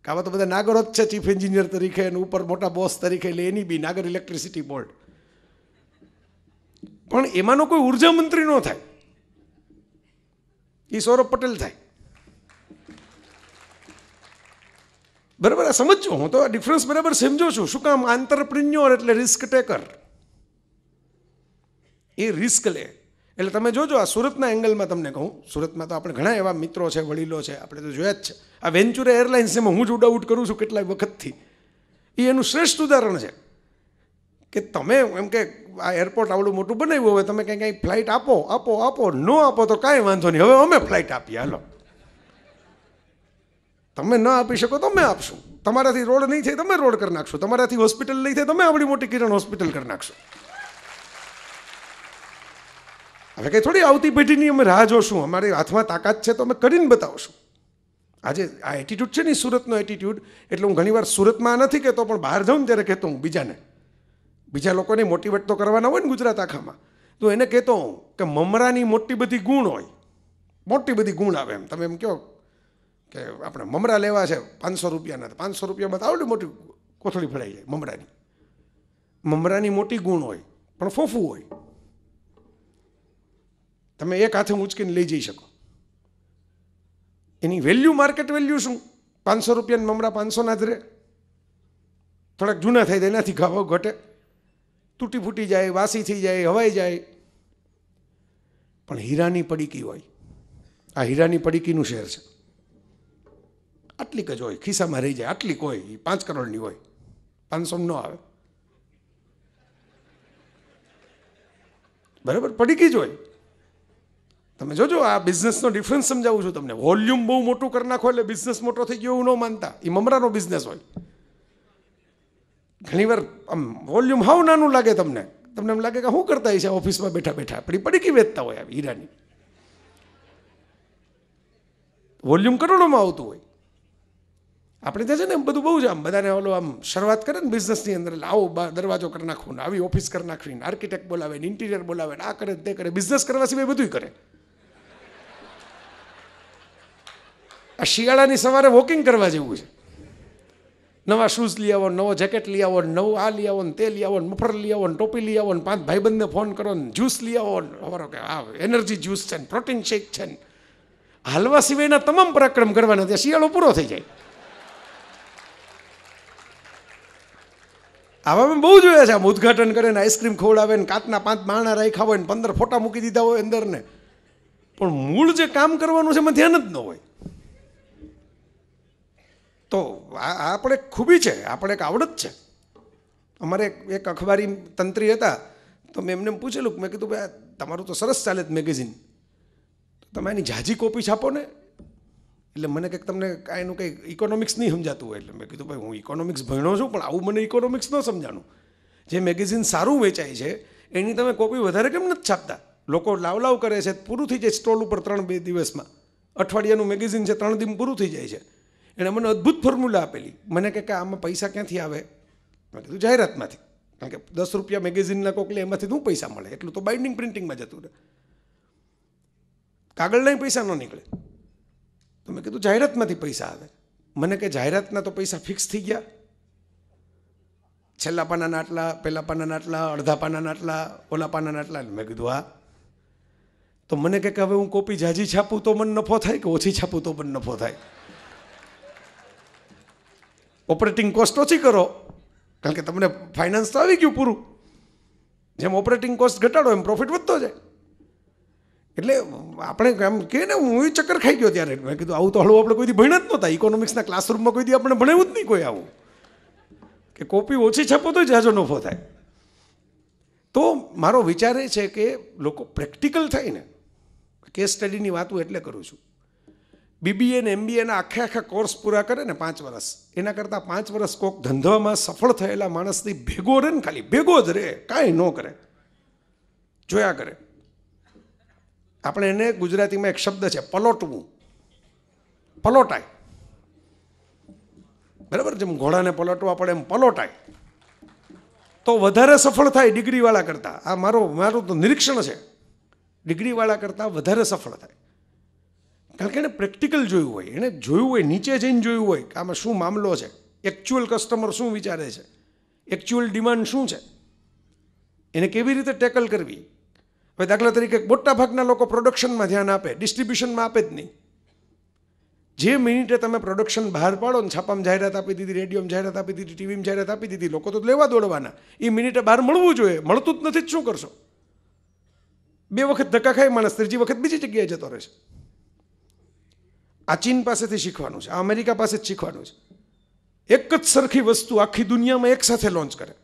Speaker 1: આવા તો બધા નાગર જ છે ચીફ એન્જિનિયર તરીકે અને ઉપર મોટા બોસ તરીકે એટલે એની બી નાગર ઇલેક્ટ્રિસિટી બોર્ડ પણ એમાંનો કોઈ ઉર્જા મંત્રી ન થાય એ સૌરભ પટેલ થાય બરાબર આ સમજો હું તો આ ડિફરન્સ બરાબર સમજો છું શું કામ આંતરપ્રિન્યોર એટલે રિસ્ક ટેકર એ રિસ્ક લે એટલે તમે જોજો આ સુરતના એંગલમાં તમને કહું સુરતમાં તો આપણે ઘણા એવા મિત્રો છે વડીલો છે આપણે તો જોયા જ છે આ વેન્ચુરા એરલાઇન્સ એમાં હું જ ઉડાઉટ કરું છું કેટલાય વખતથી એ એનું શ્રેષ્ઠ ઉદાહરણ છે કે તમે એમ કે આ એરપોર્ટ આવડું મોટું બનાવ્યું હવે તમે કંઈ કંઈ ફ્લાઇટ આપો આપો આપો ન આપો તો કાંઈ વાંધો નહીં હવે અમે ફ્લાઇટ આપીએ હાલો તમે ન આપી શકો તો અમે આપશું તમારાથી રોડ નહીં થાય તમે રોડ કરી નાખશો તમારાથી હોસ્પિટલ નહીં થાય તમે આવડી મોટી કિરણ હોસ્પિટલ કરી નાખશો હવે કંઈ થોડી આવતી પેઢીની અમે રાહ જોશું અમારી હાથમાં તાકાત છે તો અમે કરીને બતાવશું આજે આ એટીટ્યૂડ છે ને સુરતનો એટીટ્યૂડ એટલે હું ઘણીવાર સુરતમાં નથી કહેતો પણ બહાર જાઉં ત્યારે કહેતો હું બીજાને બીજા લોકોને મોટિવેટ તો કરવાના હોય ને ગુજરાત આખામાં તો એને કહેતો હું કે મમરાની મોટી બધી ગુણ હોય મોટી બધી ગુણ આવે એમ તમે એમ કહો કે આપણે મમરા લેવા છે પાંચસો રૂપિયાના તો પાંચસો રૂપિયામાં તો આવડી મોટી કોથળી ફળાઈ જાય મમરાની મમરાની મોટી ગુણ હોય પણ ફોફું હોય તમે એક હાથે ઉંચકીને લઈ જઈ શકો એની વેલ્યુ માર્કેટ વેલ્યુ શું પાંચસો રૂપિયાની મમરા પાંચસોના જ રહે થોડાક જૂના થાય તો એનાથી ઘાવ ઘટે તૂટી ફૂટી જાય વાસી થઈ જાય હવાઈ જાય પણ હીરાની પડીકી હોય આ હીરાની પડીકીનું શહેર છે આટલીક જ હોય ખિસ્સામાં રહી જાય આટલીક હોય એ પાંચ કરોડની હોય પાંચસોમાં ન આવે બરાબર પડીકી જ હોય તમે જોજો આ બિઝનેસનો ડિફરન્સ સમજાવું છું તમને વોલ્યુમ બહુ મોટું કરી નાખો એટલે બિઝનેસ મોટો થઈ ગયો એવું ન માનતા એ મમરાનો બિઝનેસ હોય ઘણીવાર આમ વોલ્યુમ હાવ નાનું લાગે તમને તમને એમ લાગે કે શું કરતા હશે ઓફિસમાં બેઠા બેઠા આપણી પડીકી વેચતા હોય આવી હીરાની વોલ્યુમ કરોડોમાં આવતું હોય આપણે ત્યાં છે ને બધું બહુ જ આમ બધાને ઓલો આમ શરૂઆત કરે ને બિઝનેસની અંદર લાવો દરવાજો કરી નાખવું ને આવી ઓફિસ કરી નાખવી ને આર્કિટેક્ટ બોલાવે ને ઇન્ટિરિયર બોલાવે ને આ કરે તે કરે બિઝનેસ કરવા સિવાય બધું કરે આ શિયાળાની સવારે વોકિંગ કરવા જેવું છે નવા શૂઝ લઈ આવો નવો જેકેટ લઈ આવો નવું આ લઈ આવો ને તે લઈ આવો ને મફર લઈ આવો ને ટોપી લઈ આવો ને પાંચ ભાઈબંધને ફોન કરો ને જ્યુસ લઈ આવો ને અમારો કે આ એનર્જી જ્યુસ છે ને પ્રોટીન શેક છે ને હાલવા સિવાયના તમામ પરાક્રમ કરવાના ત્યાં શિયાળો પૂરો થઈ જાય આવા મેં બહુ જોયા છે આમ ઉદઘાટન કરે ને આઈસ્ક્રીમ ખવડાવે ને કાચના પાંચ માણા રાખ્યા હોય ને પંદર ફોટા મૂકી દીધા હોય અંદર ને પણ મૂળ જે કામ કરવાનું છે એમાં ધ્યાન જ ન હોય તો આ આપણે ખૂબી છે આપણે એક આવડત છે અમારે એક અખબારી તંત્રી હતા તો મેં એમને પૂછેલું મેં કીધું ભાઈ તમારું તો સરસ ચાલે મેગેઝિન તમે એની ઝાઝી કોપી છાપો ને એટલે મને કંઈક તમને કાંઈ એનું કંઈ ઇકોનોમિક્સ નહીં સમજાતું હોય એટલે મેં કીધું ભાઈ હું ઇકોનોમિક્સ ભણ્યો છું પણ આવું મને ઇકોનોમિક્સ ન સમજાણું જે મેગેઝિન સારું વેચાય છે એની તમે કોપી વધારે કેમ નથી છાપતા લોકો લાવ લાવ કરે છે પૂરું થઈ જાય સ્ટોલ ઉપર ત્રણ બે દિવસમાં અઠવાડિયાનું મેગેઝિન છે ત્રણ દિન પૂરું થઈ જાય છે એણે મને અદ્ભુત ફોર્મ્યુલા આપેલી મને કહે કે આમાં પૈસા ક્યાંથી આવે મેં કીધું જાહેરાતમાંથી કારણ કે દસ રૂપિયા મેગેઝિનના કોકલે એમાંથી શું પૈસા મળે એટલું તો બાઇન્ડિંગ પ્રિન્ટિંગમાં જતું રહે કાગળના પૈસા ન નીકળે તો મેં કીધું જાહેરાતમાંથી પૈસા આવે મને કે જાહેરાતના તો પૈસા ફિક્સ થઈ ગયા છેલ્લા પાનાના આટલા પહેલા પાનાના આટલા અડધા પાનાના આટલા ઓલા પાનાના આટલા મેં કીધું હા તો મને કહે કે હવે હું કોપી જાજી છાપું તો મને નફો થાય કે ઓછી છાપું તો મને નફો થાય ઓપરેટિંગ કોસ્ટ ઓછી કરો કારણ કે તમને ફાઇનાન્સ તો આવી ગયું પૂરું જેમ ઓપરેટિંગ કોસ્ટ ઘટાડો એમ પ્રોફિટ વધતો જાય એટલે આપણે એમ કે ને હું ચક્કર ખાઈ ગયો ત્યારે મેં કીધું આવું તો હળવું આપણે કોઈથી ભણ્યા જ નહોતા ઇકોનોમિક્સના ક્લાસરૂમમાં કોઈથી આપણે ભણાવ્યું જ નહીં કોઈ આવું કે કોપી ઓછી છાપો તો જાજો નફો થાય તો મારો વિચાર એ છે કે લોકો પ્રેક્ટિકલ થાય ને કેસ સ્ટડીની વાત હું એટલે કરું છું બીબીએ ને એમબીએના આખે આખા કોર્સ પૂરા કરે ને પાંચ વર્ષ એના કરતાં પાંચ વર્ષ કોક ધંધામાં સફળ થયેલા માણસથી ભેગો રહે ને ખાલી ભેગો જ રહે કાંઈ ન કરે જોયા કરે આપણે એને ગુજરાતીમાં એક શબ્દ છે પલોટવું પલોટાય બરાબર જેમ ઘોડાને પલટવા પડે એમ પલોટાય તો વધારે સફળ થાય ડિગ્રીવાળા કરતાં આ મારો મારું તો નિરીક્ષણ છે ડિગ્રીવાળા કરતાં વધારે સફળ થાય કારણ કે એણે પ્રેક્ટિકલ જોયું હોય એણે જોયું હોય નીચે જઈને જોયું હોય કે આમાં શું મામલો છે એકચ્યુઅલ કસ્ટમર શું વિચારે છે એકચ્યુઅલ ડિમાન્ડ શું છે એને કેવી રીતે ટેકલ કરવી હવે દાખલા તરીકે મોટાભાગના લોકો પ્રોડક્શનમાં ધ્યાન આપે ડિસ્ટ્રીબ્યુશનમાં આપે જ નહીં જે મિનિટે તમે પ્રોડક્શન બહાર પાડો ને છાપામાં જાહેરાત આપી દીધી રેડિયોમાં જાહેરાત આપી દીધી ટીવીમાં જાહેરાત આપી દીધી લોકો તો લેવા દોડવાના એ મિનિટે બહાર મળવું જોઈએ મળતું જ નથી જ શું કરશો બે વખત ધક્કા ખાઈ માણસ ત્રીજી વખત બીજી જગ્યાએ જતો રહેશે આ ચીન પાસેથી શીખવાનું છે આ અમેરિકા પાસે જ શીખવાનું છે એક જ સરખી વસ્તુ આખી દુનિયામાં એક સાથે લોન્ચ કરે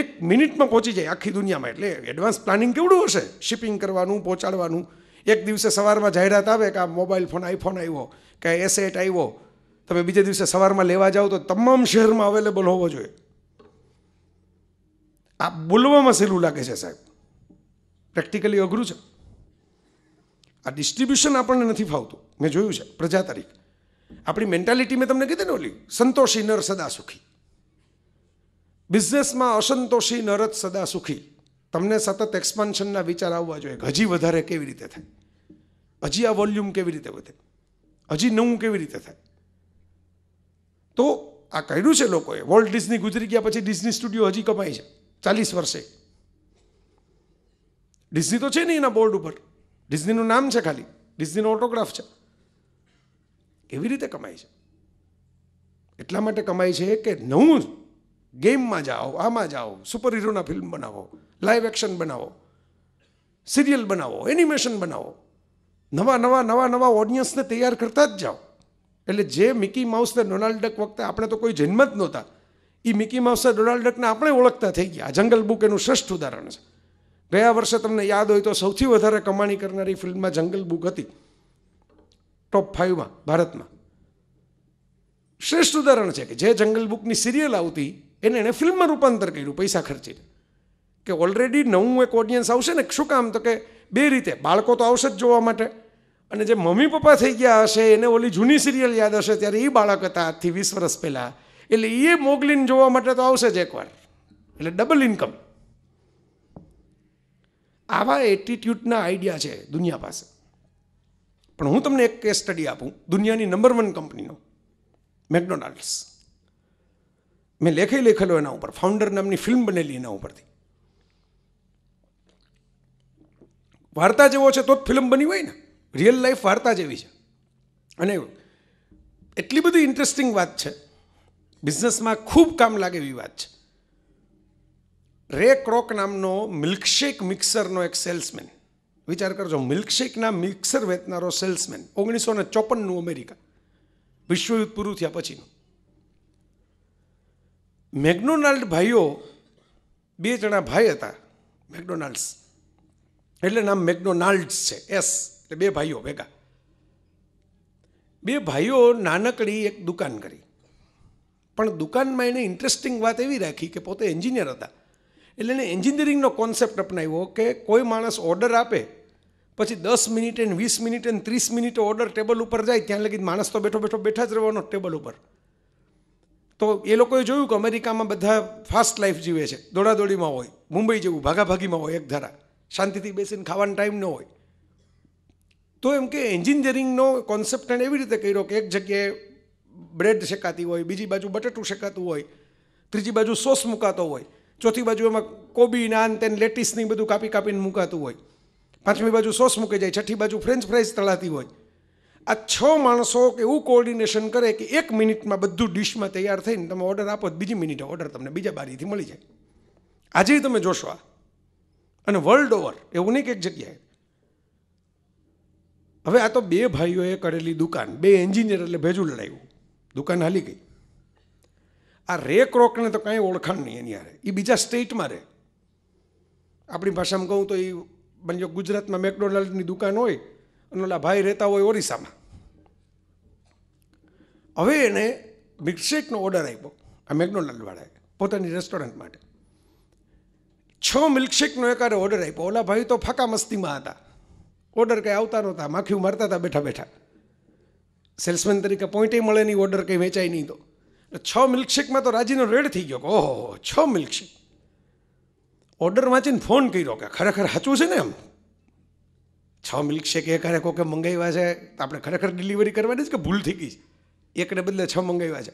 Speaker 1: એક મિનિટમાં પહોંચી જાય આખી દુનિયામાં એટલે એડવાન્સ પ્લાનિંગ કેવડું હશે શિપિંગ કરવાનું પહોંચાડવાનું એક દિવસે સવારમાં જાહેરાત આવે કે આ મોબાઈલ ફોન આઈફોન આવ્યો કે એસેટ આવ્યો તમે બીજે દિવસે સવારમાં લેવા જાઓ તો તમામ શહેરમાં અવેલેબલ હોવો જોઈએ આ બોલવામાં સહેલું લાગે છે સાહેબ પ્રેક્ટિકલી અઘરું છે આ ડિસ્ટ્રીબ્યુશન આપણને નથી ફાવતું મેં જોયું છે પ્રજા તારીખ આપણી મેન્ટાલિટી મેં તમને કીધી ને ઓલી સંતોષી નર સદા સુખી બિઝનેસમાં અસંતોષી નર જ સદા સુખી તમને સતત એક્સપાન્શનના વિચાર આવવા જોઈએ હજી વધારે કેવી રીતે થાય હજી આ વોલ્યુમ કેવી રીતે વધે હજી નવું કેવી રીતે થાય તો આ કર્યું છે લોકોએ વોલ્ટ ડિઝની ગુજરી ગયા પછી ડિઝની સ્ટુડિયો હજી કમાય છે ચાલીસ વર્ષે ડિઝની તો છે નહીં એના બોર્ડ ઉપર ડિઝનીનું નામ છે ખાલી ડિઝનીનો ઓટોગ્રાફ છે એવી રીતે કમાય છે એટલા માટે કમાય છે કે નવું ગેમમાં જાઓ આમાં જાઓ સુપર હીરોના ફિલ્મ બનાવો લાઈવ એક્શન બનાવો સિરિયલ બનાવો એનિમેશન બનાવો નવા નવા નવા નવા ઓડિયન્સને તૈયાર કરતા જ જાઓ એટલે જે મિકી માઉસને ડોનાલ્ડ ડક વખતે આપણે તો કોઈ જન્મ જ નહોતા એ મિકી માઉસને ડોનાલ્ડ ડકને આપણે ઓળખતા થઈ ગયા જંગલ બુક એનું શ્રેષ્ઠ ઉદાહરણ છે ગયા વર્ષે તમને યાદ હોય તો સૌથી વધારે કમાણી કરનારી ફિલ્મમાં જંગલ બુક હતી ટોપ ફાઇવમાં ભારતમાં શ્રેષ્ઠ ઉદાહરણ છે કે જે જંગલ બુકની સિરિયલ આવતી એને એણે ફિલ્મમાં રૂપાંતર કર્યું પૈસા ખર્ચીને કે ઓલરેડી નવું એક ઓડિયન્સ આવશે ને શું કામ તો કે બે રીતે બાળકો તો આવશે જ જોવા માટે અને જે મમ્મી પપ્પા થઈ ગયા હશે એને ઓલી જૂની સિરિયલ યાદ હશે ત્યારે એ બાળક હતા આજથી વીસ વર્ષ પહેલાં એટલે એ મોગલીન જોવા માટે તો આવશે જ એકવાર એટલે ડબલ ઇન્કમ આવા એટીટ્યૂડના આઈડિયા છે દુનિયા પાસે પણ હું તમને એક કેસ સ્ટડી આપું દુનિયાની નંબર વન કંપનીનો મેકડોનાલ્ડ્સ મેં લેખે લેખેલો એના ઉપર ફાઉન્ડર નામની ફિલ્મ બનેલી એના ઉપરથી વાર્તા જેવો છે તો જ ફિલ્મ બની હોય ને રિયલ લાઈફ વાર્તા જેવી છે અને એટલી બધી ઇન્ટરેસ્ટિંગ વાત છે બિઝનેસમાં ખૂબ કામ લાગે એવી વાત છે રે ક્રોક નામનો મિલ્કશેક મિક્સરનો એક સેલ્સમેન વિચાર કરજો મિલ્કશેકના મિક્સર વેચનારો સેલ્સમેન ઓગણીસો ને ચોપનનું અમેરિકા વિશ્વયુદ્ધ પૂરું થયા પછીનું મેગ્ડોનાલ્ડ ભાઈઓ બે જણા ભાઈ હતા મેકડોનાલ્ડ્સ એટલે નામ મેકડોનાલ્ડ્સ છે એસ એટલે બે ભાઈઓ ભેગા બે ભાઈઓ નાનકડી એક દુકાન કરી પણ દુકાનમાં એને ઇન્ટરેસ્ટિંગ વાત એવી રાખી કે પોતે એન્જિનિયર હતા એટલે એણે એન્જિનિયરિંગનો કોન્સેપ્ટ અપનાવ્યો કે કોઈ માણસ ઓર્ડર આપે પછી દસ મિનિટ એન્ડ વીસ મિનિટ એન્ડ ત્રીસ મિનિટ ઓર્ડર ટેબલ ઉપર જાય ત્યાં લગી માણસ તો બેઠો બેઠો બેઠા જ રહેવાનો ટેબલ ઉપર તો એ લોકોએ જોયું કે અમેરિકામાં બધા ફાસ્ટ લાઈફ જીવે છે દોડાદોડીમાં હોય મુંબઈ જેવું ભાગાભાગીમાં હોય એક ધારા શાંતિથી બેસીને ખાવાનો ટાઈમ ન હોય તો એમ કે એન્જિનિયરિંગનો કોન્સેપ્ટ એણે એવી રીતે કર્યો કે એક જગ્યાએ બ્રેડ શેકાતી હોય બીજી બાજુ બટેટું શેકાતું હોય ત્રીજી બાજુ સોસ મુકાતો હોય ચોથી બાજુ એમાં કોબી નાન તેન લેટીસની બધું કાપી કાપીને મૂકાતું હોય પાંચમી બાજુ સોસ મૂકી જાય છઠ્ઠી બાજુ ફ્રેન્ચ ફ્રાઈઝ તળાતી હોય આ છ માણસો એવું કોઓર્ડિનેશન કરે કે એક મિનિટમાં બધું ડિશમાં તૈયાર થઈને તમે ઓર્ડર આપો બીજી મિનિટે ઓર્ડર તમને બીજા બારીથી મળી જાય આજે તમે જોશો આ અને વર્લ્ડ ઓવર એવું નહીં કે એક જગ્યાએ હવે આ તો બે ભાઈઓએ કરેલી દુકાન બે એન્જિનિયર એટલે ભેજું લડાયું દુકાન હાલી ગઈ આ રેક રોકને તો કાંઈ ઓળખાણ નહીં એની હારે એ બીજા સ્ટેટમાં રહે આપણી ભાષામાં કહું તો એ બન્યો ગુજરાતમાં મેકડોનાલ્ડની દુકાન હોય અને ઓલા ભાઈ રહેતા હોય ઓરિસ્સામાં હવે એને મિલ્કશેકનો ઓર્ડર આપ્યો આ મેકડોનાલ્ડવાળાએ પોતાની રેસ્ટોરન્ટ માટે છ મિલ્કશેકનો એકારે ઓર્ડર આપ્યો ઓલા ભાઈ તો ફાકા મસ્તીમાં હતા ઓર્ડર કંઈ આવતા નહોતા માખીયું મારતા હતા બેઠા બેઠા સેલ્સમેન તરીકે પોઈન્ટે મળે નહીં ઓર્ડર કંઈ વેચાય નહીં તો છ મિલ્કશેકમાં તો રાજીનો રેડ થઈ ગયો કે ઓહો છ મિલ્કશેક ઓર્ડર વાંચીને ફોન કર્યો કે ખરેખર સાચું છે ને એમ છ મિલ્કશેક એ કરે કોકે મંગાવ્યા છે આપણે ખરેખર ડિલિવરી કરવાની છે કે ભૂલ થઈ ગઈ છે એકને બદલે છ મંગાવ્યા છે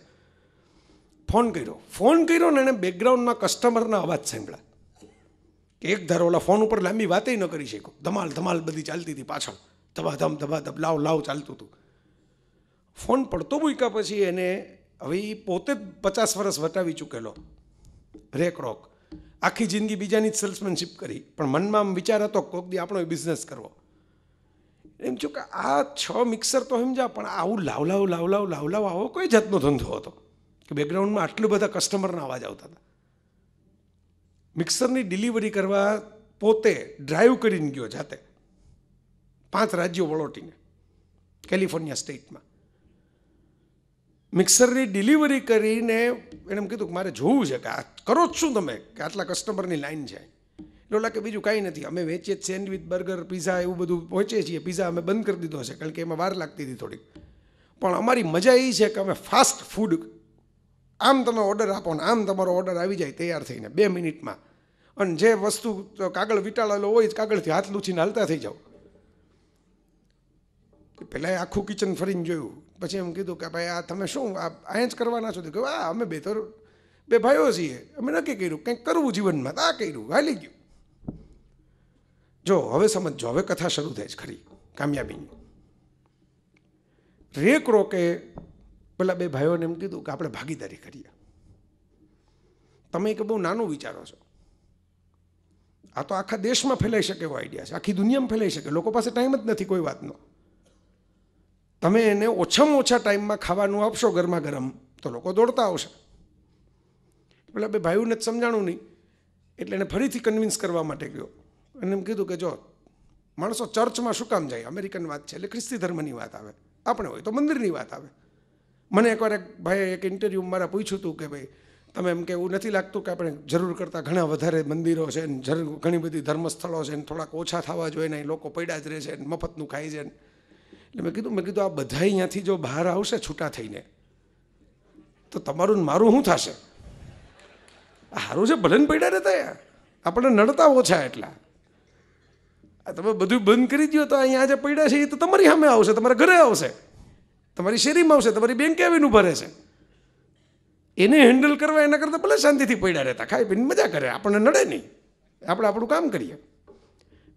Speaker 1: ફોન કર્યો ફોન કર્યો ને એને બેકગ્રાઉન્ડમાં કસ્ટમરના અવાજ સાંભળ્યા એક ધારોલા ફોન ઉપર લાંબી વાતે ન કરી શકો ધમાલ ધમાલ બધી ચાલતી હતી પાછળ ધબાધમ ધબાધબ લાવ લાવ ચાલતું હતું ફોન પડતો મૂક્યા પછી એને હવે એ પોતે જ પચાસ વર્ષ વટાવી ચૂકેલો રેકરોક આખી જિંદગી બીજાની જ સેલ્સમેનશીપ કરી પણ મનમાં આમ વિચાર હતો કોક દી આપણો બિઝનેસ કરવો એમ છું કે આ છ મિક્સર તો સમજા પણ આવું લાવલાવ લાવલાવ લાવલાવ આવો કોઈ જાતનો ધંધો હતો કે બેકગ્રાઉન્ડમાં આટલું બધા કસ્ટમરના અવાજ આવતા હતા મિક્સરની ડિલિવરી કરવા પોતે ડ્રાઈવ કરીને ગયો જાતે પાંચ રાજ્યો વળોટીને કેલિફોર્નિયા સ્ટેટમાં મિક્સરની ડિલિવરી કરીને એને એમ કીધું કે મારે જોવું છે કે આ કરો જ શું તમે કે આટલા કસ્ટમરની લાઈન છે એટલે ઓલા કે બીજું કાંઈ નથી અમે વેચીએ સેન્ડવિચ બર્ગર પીઝા એવું બધું પહોંચીએ છીએ પીઝા અમે બંધ કરી દીધો છે કારણ કે એમાં વાર લાગતી હતી થોડીક પણ અમારી મજા એ છે કે અમે ફાસ્ટ ફૂડ આમ તમે ઓર્ડર આપો ને આમ તમારો ઓર્ડર આવી જાય તૈયાર થઈને બે મિનિટમાં અને જે વસ્તુ કાગળ વીંટાળેલો હોય કાગળથી હાથ લૂછીને હાલતા થઈ જાઓ પહેલાં આખું કિચન ફરીને જોયું પછી એમ કીધું કે ભાઈ આ તમે શું આ અહીંયા જ કરવાના છો કહ્યું આ અમે બે તો બે ભાઈઓ છીએ અમે નક્કી કર્યું કંઈક કરવું જીવનમાં આ કર્યું હાલી ગયું જો હવે સમજો હવે કથા શરૂ થાય છે ખરી કામયાબીની રેક રોકે પેલા બે ભાઈઓને એમ કીધું કે આપણે ભાગીદારી કરીએ તમે કે બહુ નાનું વિચારો છો આ તો આખા દેશમાં ફેલાઈ શકે એવો આઈડિયા છે આખી દુનિયામાં ફેલાઈ શકે લોકો પાસે ટાઈમ જ નથી કોઈ વાતનો તમે એને ઓછામાં ઓછા ટાઈમમાં ખાવાનું આપશો ગરમા ગરમ તો લોકો દોડતા આવશે પેલા બે ભાઈઓને જ સમજાણું નહીં એટલે એને ફરીથી કન્વિન્સ કરવા માટે ગયો અને એમ કીધું કે જો માણસો ચર્ચમાં શું કામ જાય અમેરિકન વાત છે એટલે ખ્રિસ્તી ધર્મની વાત આવે આપણે હોય તો મંદિરની વાત આવે મને એકવાર એક ભાઈ એક ઇન્ટરવ્યુ મારા પૂછ્યું હતું કે ભાઈ તમે એમ કે એવું નથી લાગતું કે આપણે જરૂર કરતાં ઘણા વધારે મંદિરો છે ઘણી બધી ધર્મસ્થળો છે ને થોડાક ઓછા થવા જોઈએ ને લોકો પડ્યા જ રહે છે મફતનું ખાય છે ને એટલે મેં કીધું મેં કીધું આ બધા અહીંયાથી જો બહાર આવશે છૂટા થઈને તો તમારું મારું શું થશે સારું છે ભલે પડ્યા ને ત્યાં આપણને નડતા ઓછા એટલા તમે બધું બંધ કરી દો તો અહીંયા જે પડ્યા છે એ તો તમારી સામે આવશે તમારા ઘરે આવશે તમારી શેરીમાં આવશે તમારી બેંકે આવીને ભરે છે એને હેન્ડલ કરવા એના કરતાં ભલે શાંતિથી પડ્યા રહેતા ખાઈ પીને મજા કરે આપણને નડે નહીં આપણે આપણું કામ કરીએ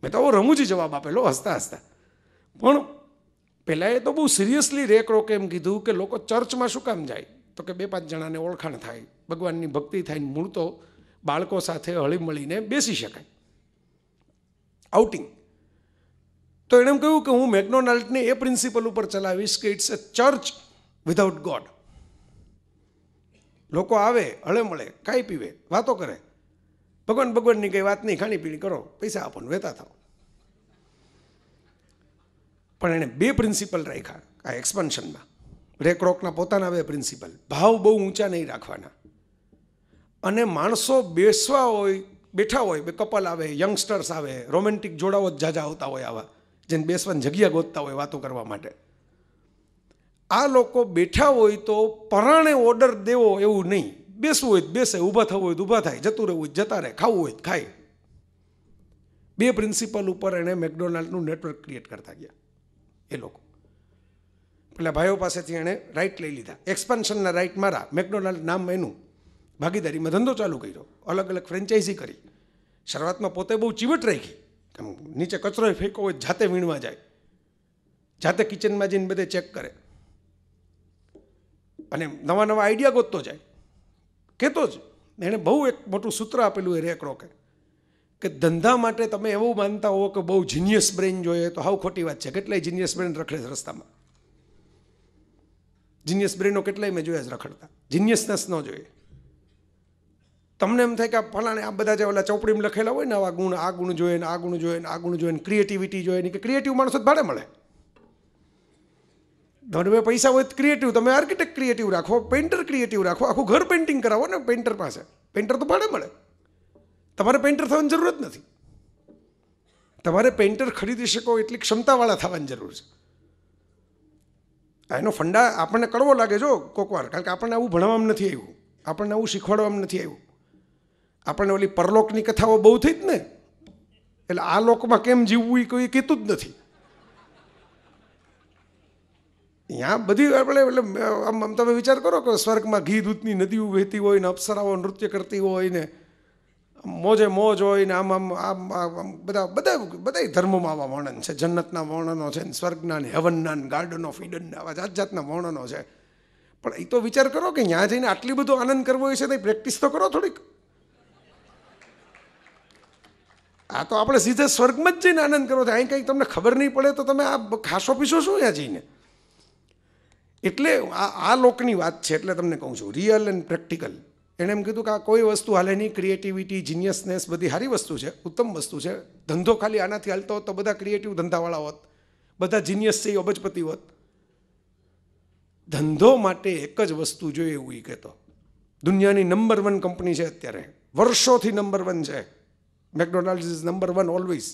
Speaker 1: મેં તો આવો રમૂજી જવાબ આપેલો હસતા હસતા પણ પહેલાં એ તો બહુ સિરિયસલી રેક રોકે એમ કીધું કે લોકો ચર્ચમાં શું કામ જાય તો કે બે પાંચ જણાને ઓળખાણ થાય ભગવાનની ભક્તિ થાય મૂળ તો બાળકો સાથે હળીમળીને બેસી શકાય આઉટિંગ તો એણે કહ્યું કે હું મેકડોનાલ્ડને એ પ્રિન્સિપલ ઉપર ચલાવીશ કે it's a church without God લોકો આવે હળે મળે કાંઈ પીવે વાતો કરે ભગવાન ભગવાનની કંઈ વાત નહીં ખાણીપીણી કરો પૈસા આપણને વહેતા થાવ પણ એણે બે પ્રિન્સિપલ રાખ્યા આ એક્સપન્શનમાં રેકરોકના પોતાના બે પ્રિન્સિપલ ભાવ બહુ ઊંચા નહીં રાખવાના અને માણસો બેસવા હોય બેઠા હોય બે કપલ આવે યંગસ્ટર્સ આવે રોમેન્ટિક જોડાઓ જ જાજા આવતા હોય આવા જેને બેસવાની જગ્યા ગોતતા હોય વાતો કરવા માટે આ લોકો બેઠા હોય તો પરાણે ઓર્ડર દેવો એવું નહીં બેસવું હોય બેસે ઊભા થવું હોય તો ઊભા થાય જતું રહેવું હોય જતા રહે ખાવું હોય ખાય બે પ્રિન્સિપલ ઉપર એણે મેકડોનાલ્ડનું નેટવર્ક ક્રિએટ કરતા ગયા એ લોકો પેલા ભાઈઓ પાસેથી એણે રાઇટ લઈ લીધા એક્સપાન્શનના રાઇટ મારા મેકડોનાલ્ડ નામ એનું ભાગીદારીમાં ધંધો ચાલુ કર્યો અલગ અલગ ફ્રેન્ચાઇઝી કરી શરૂઆતમાં પોતે બહુ ચીવટ રાખી કેમ નીચે કચરો ફેંકો હોય જાતે વીણવા જાય જાતે કિચનમાં જઈને બધે ચેક કરે અને નવા નવા આઈડિયા ગોતતો જાય કહેતો જ એણે બહુ એક મોટું સૂત્ર આપેલું એ રેક કે કે ધંધા માટે તમે એવું માનતા હો કે બહુ જીનિયસ બ્રેન જોઈએ તો હાવ ખોટી વાત છે કેટલાય જીનિયસ બ્રેન રખડે રસ્તામાં જીનિયસ બ્રેનો કેટલાય મેં જોયા જ રખડતા જીનિયસનેસ ન જોઈએ તમને એમ થાય કે ફલાણે આ બધા જે ઓલા ચોપડીમાં લખેલા હોય ને આવા ગુણ આ ગુણ જોઈએ ને આ ગુણ જોઈએ ને આ ગુણ જોઈએ ને ક્રિએટિવિટી જોઈએ ને કે ક્રિએટિવ માણસો જ ભાડે મળે ધનવે પૈસા હોય ક્રિએટિવ તમે આર્કિટેક્ટ ક્રિએટિવ રાખો પેન્ટર ક્રિએટિવ રાખો આખું ઘર પેઇન્ટિંગ કરાવો ને પેન્ટર પાસે પેન્ટર તો ભાડે મળે તમારે પેન્ટર થવાની જરૂર જ નથી તમારે પેઇન્ટર ખરીદી શકો એટલી ક્ષમતાવાળા થવાની જરૂર છે એનો ફંડા આપણને કડવો લાગે જો કોકવાર કારણ કે આપણને આવું ભણવામાં નથી આવ્યું આપણને આવું શીખવાડવામાં નથી આવ્યું આપણને ઓલી પરલોકની કથાઓ બહુ થઈ જ ને એટલે આ લોકમાં કેમ જીવવું એ કોઈ કહેતું જ નથી ત્યાં બધી આપણે એટલે આમ તમે વિચાર કરો કે સ્વર્ગમાં ઘી દૂધની નદીઓ વહેતી હોય ને અપ્સરાઓ નૃત્ય કરતી હોય ને મોજે મોજ હોય ને આમ આમ આમ આમ બધા બધા બધા ધર્મોમાં આવા વર્ણન છે જન્નતના વર્ણનો છે ને સ્વર્ગના ને હવનના ને ગાર્ડન ઓફ ઈડનના આવા જાત જાતના વર્ણનો છે પણ એ તો વિચાર કરો કે ત્યાં જઈને આટલી બધો આનંદ કરવો હોય છે તો પ્રેક્ટિસ તો કરો થોડીક આ તો આપણે સીધે સ્વર્ગમાં જ જઈને આનંદ કરો છો અહીં કંઈ તમને ખબર નહીં પડે તો તમે આ ખાસો પીશો શું ત્યાં જઈને એટલે આ આ લોકની વાત છે એટલે તમને કહું છું રિયલ એન્ડ પ્રેક્ટિકલ એણે એમ કીધું કે આ કોઈ વસ્તુ હાલે નહીં ક્રિએટિવિટી જીનિયસનેસ બધી સારી વસ્તુ છે ઉત્તમ વસ્તુ છે ધંધો ખાલી આનાથી હાલતો હોત તો બધા ક્રિએટિવ ધંધાવાળા હોત બધા જીનિયસ છે એ અબજપતિ હોત ધંધો માટે એક જ વસ્તુ જોઈએ એવું એ કહેતો દુનિયાની નંબર વન કંપની છે અત્યારે વર્ષોથી નંબર વન છે McDonald is number one always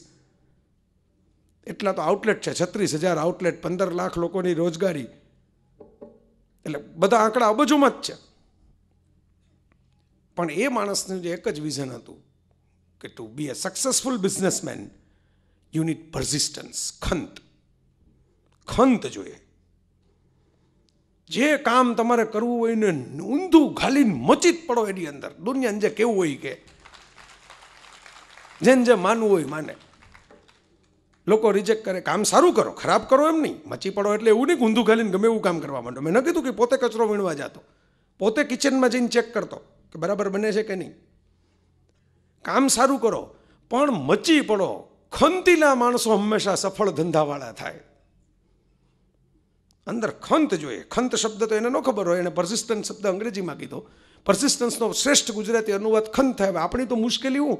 Speaker 1: એટલા તો આઉટલેટ છે છત્રીસ હજાર આઉટલેટ પંદર લાખ લોકોની રોજગારી એટલે બધા આંકડા અબજોમાં જ છે પણ એ માણસનું જે એક જ વિઝન હતું કે to be a successful businessman you need persistence ખંત ખંત જોઈએ જે કામ તમારે કરવું હોય ને ઊંધું ઘાલીને મચી જ પડો એની અંદર દુનિયા જે કેવું હોય કે જેને જે માનવું હોય માને લોકો રિજેક્ટ કરે કામ સારું કરો ખરાબ કરો એમ નહીં મચી પડો એટલે એવું નહીં ઊંધું ઘાલીને ગમે એવું કામ કરવા માંડો મેં ન કીધું કે પોતે કચરો વીણવા જતો પોતે કિચનમાં જઈને ચેક કરતો કે બરાબર બને છે કે નહીં કામ સારું કરો પણ મચી પડો ખંતીલા માણસો હંમેશા સફળ ધંધાવાળા થાય અંદર ખંત જોઈએ ખંત શબ્દ તો એને ન ખબર હોય એને પરસિસ્ટન્ટ શબ્દ અંગ્રેજીમાં કીધો પરસિસ્ટન્સનો શ્રેષ્ઠ ગુજરાતી અનુવાદ ખંત થાય હવે આપણી તો મુશ્કેલી હું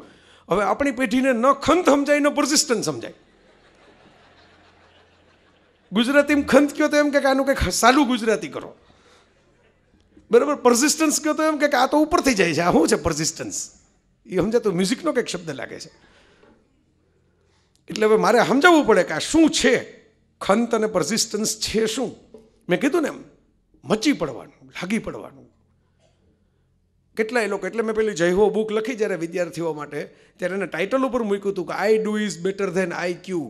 Speaker 1: હવે આપણી પેઢીને ન ખંત સમજાય ન પરસિસ્ટન્ટ સમજાય ગુજરાતીમાં ખંત કયો તો એમ કે આનું કંઈક સાલું ગુજરાતી કરો બરાબર પરસિસ્ટન્સ કહો તો એમ કે આ તો ઉપરથી જાય છે આ શું છે પરસિસ્ટન્સ એ સમજાતું મ્યુઝિકનો કંઈક શબ્દ લાગે છે એટલે હવે મારે સમજાવવું પડે કે આ શું છે ખંત અને પરસિસ્ટન્સ છે શું મેં કીધું ને એમ મચી પડવાનું લાગી પડવાનું કેટલા એ લોકો એટલે મેં પેલી જયહો બુક લખી જ્યારે વિદ્યાર્થીઓ માટે ત્યારે એને ટાઇટલ ઉપર મૂક્યું હતું કે idea is better than I Q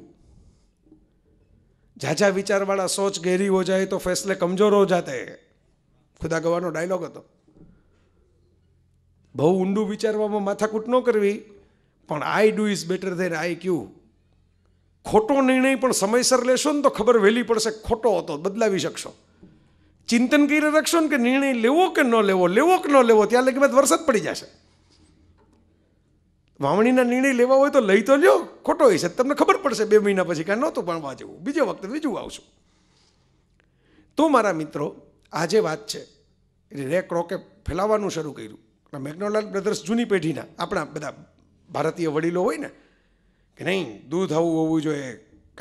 Speaker 1: ઝાઝા વિચારવાળા સોચ ગેરી હો જાય તો ફેસલે કમજોર હો જાતે ખુદા ગવાનો ડાયલોગ હતો બહુ ઊંડું વિચારવામાં માથાકૂટ ન કરવી પણ idea is better than I Q ખોટો નિર્ણય પણ સમયસર લેશો ને તો ખબર વહેલી પડશે ખોટો હતો બદલાવી શકશો ચિંતન કરીને રાખશો ને કે નિર્ણય લેવો કે ન લેવો લેવો કે ન લેવો ત્યાં લગી બાદ વરસાદ પડી જશે વાવણીના નિર્ણય લેવા હોય તો લઈ તો લ્યો ખોટો હશે તમને ખબર પડશે બે મહિના પછી કાંઈ નહોતું ભણવા જેવું બીજો વખતે બીજું આવશું તો મારા મિત્રો આજે વાત છે એટલે રેક રોકે ફેલાવવાનું શરૂ કર્યું એટલે મેઘનોલાલ બ્રધર્સ જૂની પેઢીના આપણા બધા ભારતીય વડીલો હોય ને કે નહીં દૂધ આવું હોવું જોઈએ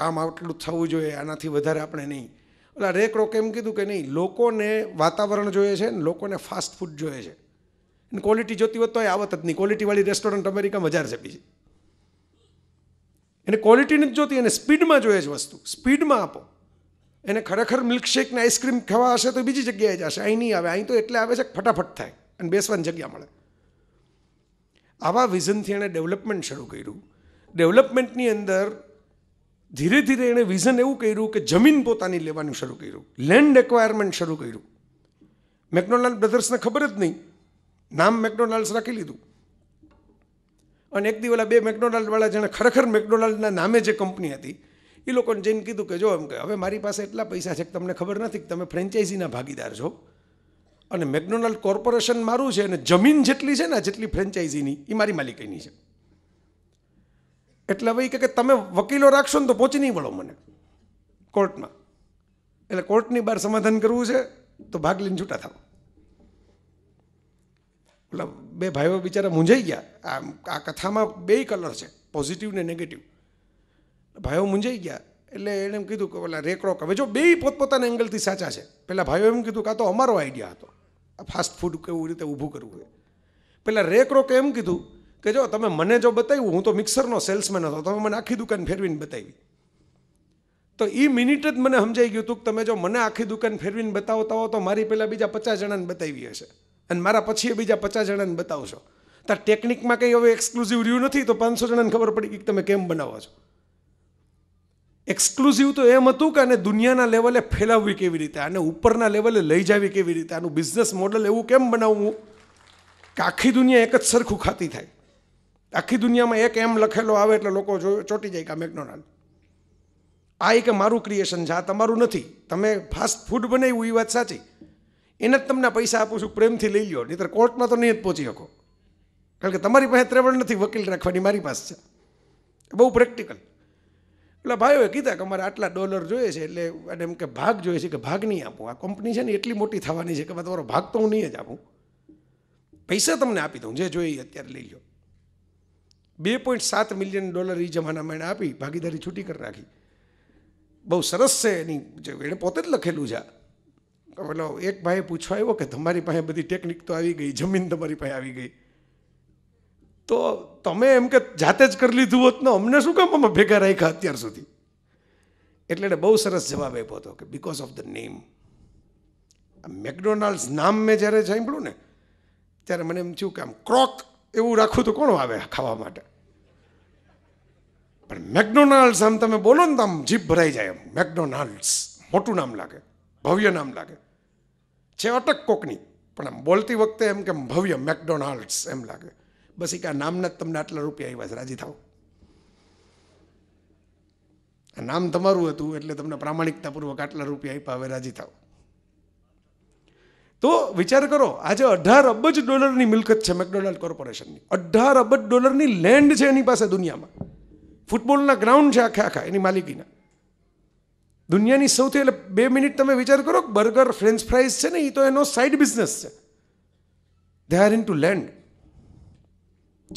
Speaker 1: કામ આટલું થવું જોઈએ આનાથી વધારે આપણે નહીં એટલે રેક રોકે એમ કીધું કે નહીં લોકોને વાતાવરણ જોઈએ છે ને લોકોને ફાસ્ટ ફૂડ જોઈએ છે અને ક્વોલિટી જોતી હોત તો એ આવત જ નહીં ક્વોલિટીવાળી રેસ્ટોરન્ટ અમેરિકામાં હજાર છે બીજી એને ક્વોલિટીની જ જોતી એને સ્પીડમાં જોઈએ છે વસ્તુ સ્પીડમાં આપો એને ખરેખર મિલ્કશેક ને આઈસ્ક્રીમ ખાવા હશે તો બીજી જગ્યાએ જશે અહીં નહીં આવે અહીં તો એટલે આવે છે ફટાફટ થાય અને બેસવાની જગ્યા મળે આવા વિઝનથી એણે ડેવલપમેન્ટ શરૂ કર્યું ડેવલપમેન્ટની અંદર ધીરે ધીરે એણે વિઝન એવું કર્યું કે જમીન પોતાની લેવાનું શરૂ કર્યું લેન્ડ એક્વાયરમેન્ટ શરૂ કર્યું મેકડોનાલ્ડ બ્રધર્સને ખબર જ નહીં નામ મેકડોનાલ્ડ્સ રાખી લીધું અને એક દિવસ બે મેકડોનાલ્ડ વાળા જેણે ખરેખર મેકડોનાલ્ડના નામે જે કંપની હતી એ લોકોને જઈને કીધું કે જો એમ કે હવે મારી પાસે એટલા પૈસા છે કે તમને ખબર નથી કે તમે ફ્રેન્ચાઇઝીના ભાગીદાર છો અને મેકડોનાલ્ડ કોર્પોરેશન મારું છે અને જમીન જેટલી છે ને જેટલી ફ્રેન્ચાઇઝીની એ મારી માલિકીની છે એટલે હવે એ કે તમે વકીલો રાખશો ને તો પહોંચી નહીં વળો મને કોર્ટમાં એટલે કોર્ટની બહાર સમાધાન કરવું છે તો ભાગ લઈને છૂટા થાવ એટલે બે ભાઈઓ બિચારા મૂંઝાઈ ગયા આ કથામાં બે કલર છે પોઝિટિવ ને નેગેટિવ ભાઈઓ મૂંઝાઈ ગયા એટલે એણે એમ કીધું કે ઓલા રેકડો હવે જો બે પોતપોતાના એંગલથી સાચા છે પહેલાં ભાઈઓ એમ કીધું કે આ તો અમારો આઈડિયા હતો આ ફાસ્ટ ફૂડ કેવું રીતે ઊભું કરવું એ પહેલાં રેકરો એમ કીધું કે જો તમે મને જો બતાવ્યું હું તો મિક્સરનો સેલ્સમેન હતો તમે મને આખી દુકાન ફેરવીને બતાવી તો એ મિનિટ જ મને સમજાઈ ગયું હતું કે તમે જો મને આખી દુકાન ફેરવીને બતાવતા હો તો મારી પહેલાં બીજા પચાસ જણાને બતાવી હશે અને મારા પછી એ બીજા પચાસ જણાને બતાવશો તો ટેકનિકમાં કંઈ હવે એક્સક્લુઝિવ રહ્યું નથી તો પાંચસો જણાને ખબર પડી કે તમે કેમ બનાવો છો એક્સક્લુઝિવ તો એમ હતું કે આને દુનિયાના લેવલે ફેલાવવી કેવી રીતે આને ઉપરના લેવલે લઈ જવી કેવી રીતે આનું બિઝનેસ મોડલ એવું કેમ બનાવવું કે આખી દુનિયા એક જ સરખું ખાતી થાય આખી દુનિયામાં એક એમ લખેલો આવે એટલે લોકો જો ચોટી જાય કે આ મેકડોનાલ્ડ આ એક મારું ક્રિએશન છે આ તમારું નથી તમે ફાસ્ટ ફૂડ બનાવ્યું એ વાત સાચી એને જ તમને પૈસા આપું છું પ્રેમથી લઈ લો નહીંતર કોર્ટમાં તો નહીં જ પહોંચી શકો કારણ કે તમારી પાસે ત્રેવડ નથી વકીલ રાખવાની મારી પાસે છે બહુ પ્રેક્ટિકલ એટલે ભાઈઓએ કીધા કે અમારે આટલા ડોલર જોઈએ છે એટલે અને એમ કે ભાગ જોઈએ છે કે ભાગ નહીં આપું આ કંપની છે ને એટલી મોટી થવાની છે કે તમારો ભાગ તો હું નહીં જ આપું પૈસા તમને આપી દઉં જે જોઈએ અત્યારે લઈ લો બે પોઈન્ટ સાત મિલિયન ડોલર એ જમાનામાં એણે આપી ભાગીદારી છૂટી કરી રાખી બહુ સરસ છે એની એણે પોતે જ લખેલું છે પેલો એક ભાઈએ પૂછવા આવ્યો કે તમારી પાસે બધી ટેકનિક તો આવી ગઈ જમીન તમારી પાસે આવી ગઈ તો તમે એમ કે જાતે જ કરી લીધું હોત ને અમને શું કામ અમે ભેગા રાખ્યા અત્યાર સુધી એટલે એને બહુ સરસ જવાબ આપ્યો હતો કે because of the name McDonald's નામ મેં જ્યારે સાંભળ્યું ને ત્યારે મને એમ થયું કે આમ ક્રોક એવું રાખવું તો કોણ આવે ખાવા માટે પણ મેકડોનાલ્ડ્સ આમ તમે બોલો ને તો આમ જીભ ભરાઈ જાય એમ મેકડોનાલ્ડ્સ મોટું નામ લાગે ભવ્ય નામ લાગે છે અટક કોકની પણ આમ બોલતી વખતે એમ કે ભવ્ય મેકડોનાલ્ડ્સ એમ લાગે બસ એક આ નામના જ તમને આટલા રૂપિયા આવ્યા છે રાજી થાવ આ નામ તમારું હતું એટલે તમને પ્રામાણિકતાપૂર્વક આટલા રૂપિયા આપ્યા હવે રાજી થાવ તો વિચાર કરો આજે અઢાર અબજ ડોલરની મિલકત છે મેકડોનાલ્ડ કોર્પોરેશનની અઢાર અબજ ડોલરની લેન્ડ છે એની પાસે દુનિયામાં ફૂટબોલના ગ્રાઉન્ડ છે આખે આખા એની માલિકીના દુનિયાની સૌથી એટલે બે મિનિટ તમે વિચાર કરો બર્ગર ફ્રેન્ચ ફ્રાઈઝ છે ને એ તો એનો સાઇડ બિઝનેસ છે they are into land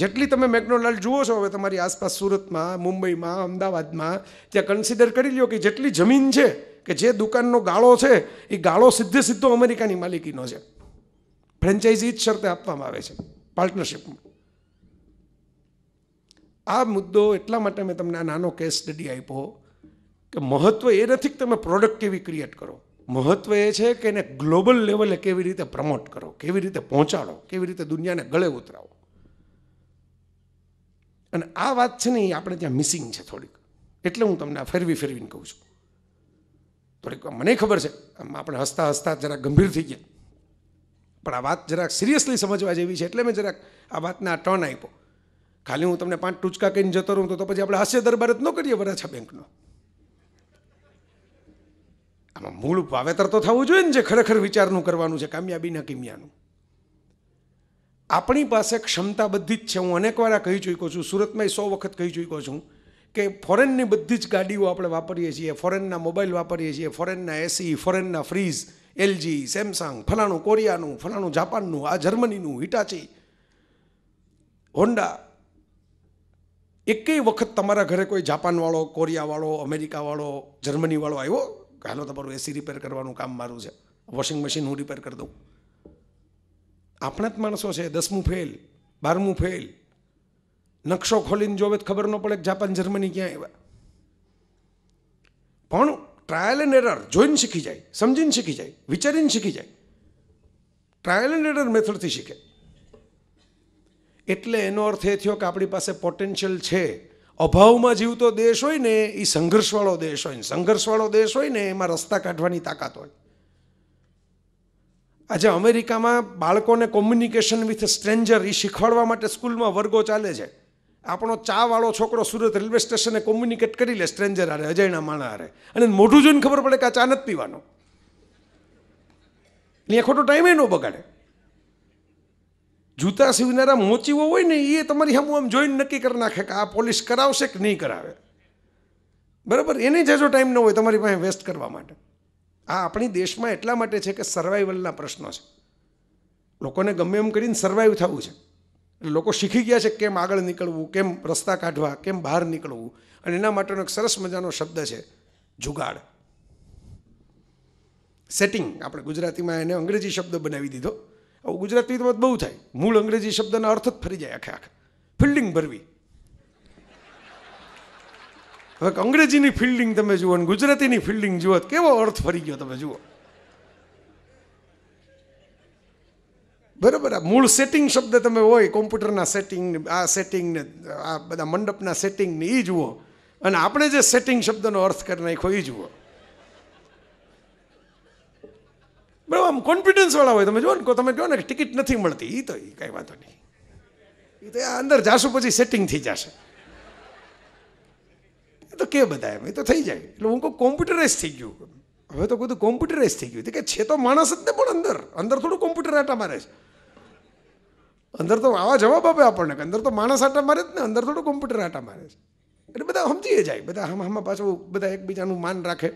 Speaker 1: જેટલી તમે મેકડોનાલ્ડ જુઓ છો હવે તમારી આસપાસ સુરતમાં મુંબઈમાં અમદાવાદમાં ત્યાં કન્સિડર કરી લ્યો કે જેટલી જમીન છે કે જે દુકાનનો ગાળો છે એ ગાળો સીધે સીધો અમેરિકાની માલિકીનો છે ફ્રેન્ચાઇઝી જ શરતે આપવામાં આવે છે પાર્ટનરશિપમાં આ મુદ્દો એટલા માટે મેં તમને આ નાનો કેસ સ્ટડી આપ્યો કે મહત્ત્વ એ નથી કે તમે પ્રોડક્ટ કેવી ક્રિએટ કરો મહત્ત્વ એ છે કે એને ગ્લોબલ લેવલે કેવી રીતે પ્રમોટ કરો કેવી રીતે પહોંચાડો કેવી રીતે દુનિયાને ગળે ઉતરાવો અને આ વાત છે ને એ આપણે ત્યાં મિસિંગ છે થોડીક એટલે હું તમને આ ફેરવી ફેરવીને કહું છું થોડીક મને ખબર છે આમ આપણે હસતા હસતા જરાક ગંભીર થઈ ગયા પણ આ વાત જરાક સિરિયસલી સમજવા જેવી છે એટલે મેં જરાક આ વાતને આ ટર્ન આપ્યો ખાલી હું તમને પાંચ ટૂચકા કહીને જતો રહું તો પછી આપણે હાસ્ય દરબાર જ ન કરીએ વરાછા બેંકનો આમાં મૂળ વાવેતર તો થવું જોઈએ ને જે ખરેખર વિચારનું કરવાનું છે કામયાબીના ના કિમિયાનું આપણી પાસે ક્ષમતા બધી જ છે હું અનેક વાર કહી ચૂક્યો છું સુરતમાં સો વખત કહી ચૂક્યો છું કે ફોરેનની બધી જ ગાડીઓ આપણે વાપરીએ છીએ ફોરેનના મોબાઈલ વાપરીએ છીએ ફોરેનના એસી ફોરેનના ફ્રીઝ એલજી સેમસંગ ફલાણું કોરિયાનું ફલાણું જાપાનનું આ જર્મનીનું હિટાચી હોન્ડા એકેય વખત તમારા ઘરે કોઈ જાપાનવાળો કોરિયાવાળો અમેરિકાવાળો જર્મનીવાળો આવ્યો હાલો તમારું એસી રિપેર કરવાનું કામ મારું છે વોશિંગ મશીન હું રિપેર કરી દઉં આપણા જ માણસો છે દસમું ફેલ બારમું ફેલ નકશો ખોલીને જોવે ખબર ન પડે કે જાપાન જર્મની ક્યાં આવ્યા પણ ટ્રાયલ એન્ડ એરર જોઈને શીખી જાય સમજીને શીખી જાય વિચારીને શીખી જાય ટ્રાયલ એન્ડ એરર મેથડથી શીખે એટલે એનો અર્થ એ થયો કે આપણી પાસે પોટેન્શિયલ છે અભાવમાં જીવતો દેશ હોય ને એ સંઘર્ષવાળો દેશ હોય ને સંઘર્ષવાળો દેશ હોય ને એમાં રસ્તા કાઢવાની તાકાત હોય આજે અમેરિકામાં બાળકોને કોમ્યુનિકેશન વિથ સ્ટ્રેન્જર એ શીખવાડવા માટે સ્કૂલમાં વર્ગો ચાલે છે આપણો ચાવાળો છોકરો સુરત રેલવે સ્ટેશને કોમ્યુનિકેટ કરી લે સ્ટ્રેન્જર આરે અજયના માણા હારે અને મોઢું જોઈને ખબર પડે કે આ ચા નથી પીવાનો અહીંયા ખોટો ટાઈમે ન બગાડે જૂતા સીવનારા મોચીઓ હોય ને એ તમારી સામે આમ જોઈને નક્કી કરી નાખે કે આ પોલિશ કરાવશે કે નહીં કરાવે બરાબર એને જ જો ટાઈમ ન હોય તમારી પાસે વેસ્ટ કરવા માટે આ આપણી દેશમાં એટલા માટે છે કે સર્વાઈવલના પ્રશ્નો છે લોકોને ગમે એમ કરીને સર્વાઈવ થવું છે લોકો શીખી ગયા છે કેમ આગળ નીકળવું કેમ રસ્તા કાઢવા કેમ બહાર નીકળવું અને એના માટેનો એક સરસ મજાનો શબ્દ છે જુગાડ સેટિંગ આપણે ગુજરાતીમાં એને અંગ્રેજી શબ્દ બનાવી દીધો આવું ગુજરાતી તો બહુ થાય મૂળ અંગ્રેજી શબ્દનો અર્થ જ ફરી જાય આખે આખા ફિલ્ડિંગ ભરવી હવે અંગ્રેજીની ફિલ્ડિંગ તમે જુઓ અને ગુજરાતીની ફિલ્ડિંગ જુઓ કેવો અર્થ ફરી ગયો તમે જુઓ બરાબર આ મૂળ સેટિંગ શબ્દ તમે હોય કોમ્પ્યુટરના સેટિંગ આ સેટિંગ ને આ બધા મંડપના સેટિંગ ને એ જુઓ અને આપણે જે સેટિંગ શબ્દનો અર્થ કરી નાખ્યો એ જુઓ બરાબર આમ કોન્ફિડન્સવાળા હોય તમે જુઓ ને તમે કહો ને ટિકિટ નથી મળતી એ તો એ કાંઈ વાંધો નહીં એ તો અંદર જાશું પછી સેટિંગ થઈ જશે તો કે બધા એમ એ તો થઈ જાય એટલે હું કહું કોમ્પ્યુટરાઇઝ થઈ ગયું હવે તો બધું કોમ્પ્યુટરાઇઝ થઈ ગયું કે છે તો માણસ જ ને પણ અંદર અંદર થોડું કોમ્પ્યુટર આટા મારે છે અંદર તો આવા જવાબ આપે આપણને અંદર તો માણસ આટા મારે જ ને અંદર થોડું કોમ્પ્યુટર આટા મારે છે એટલે બધા સમજીએ જાય બધા આમ આમાં પાછું બધા એકબીજાનું માન રાખે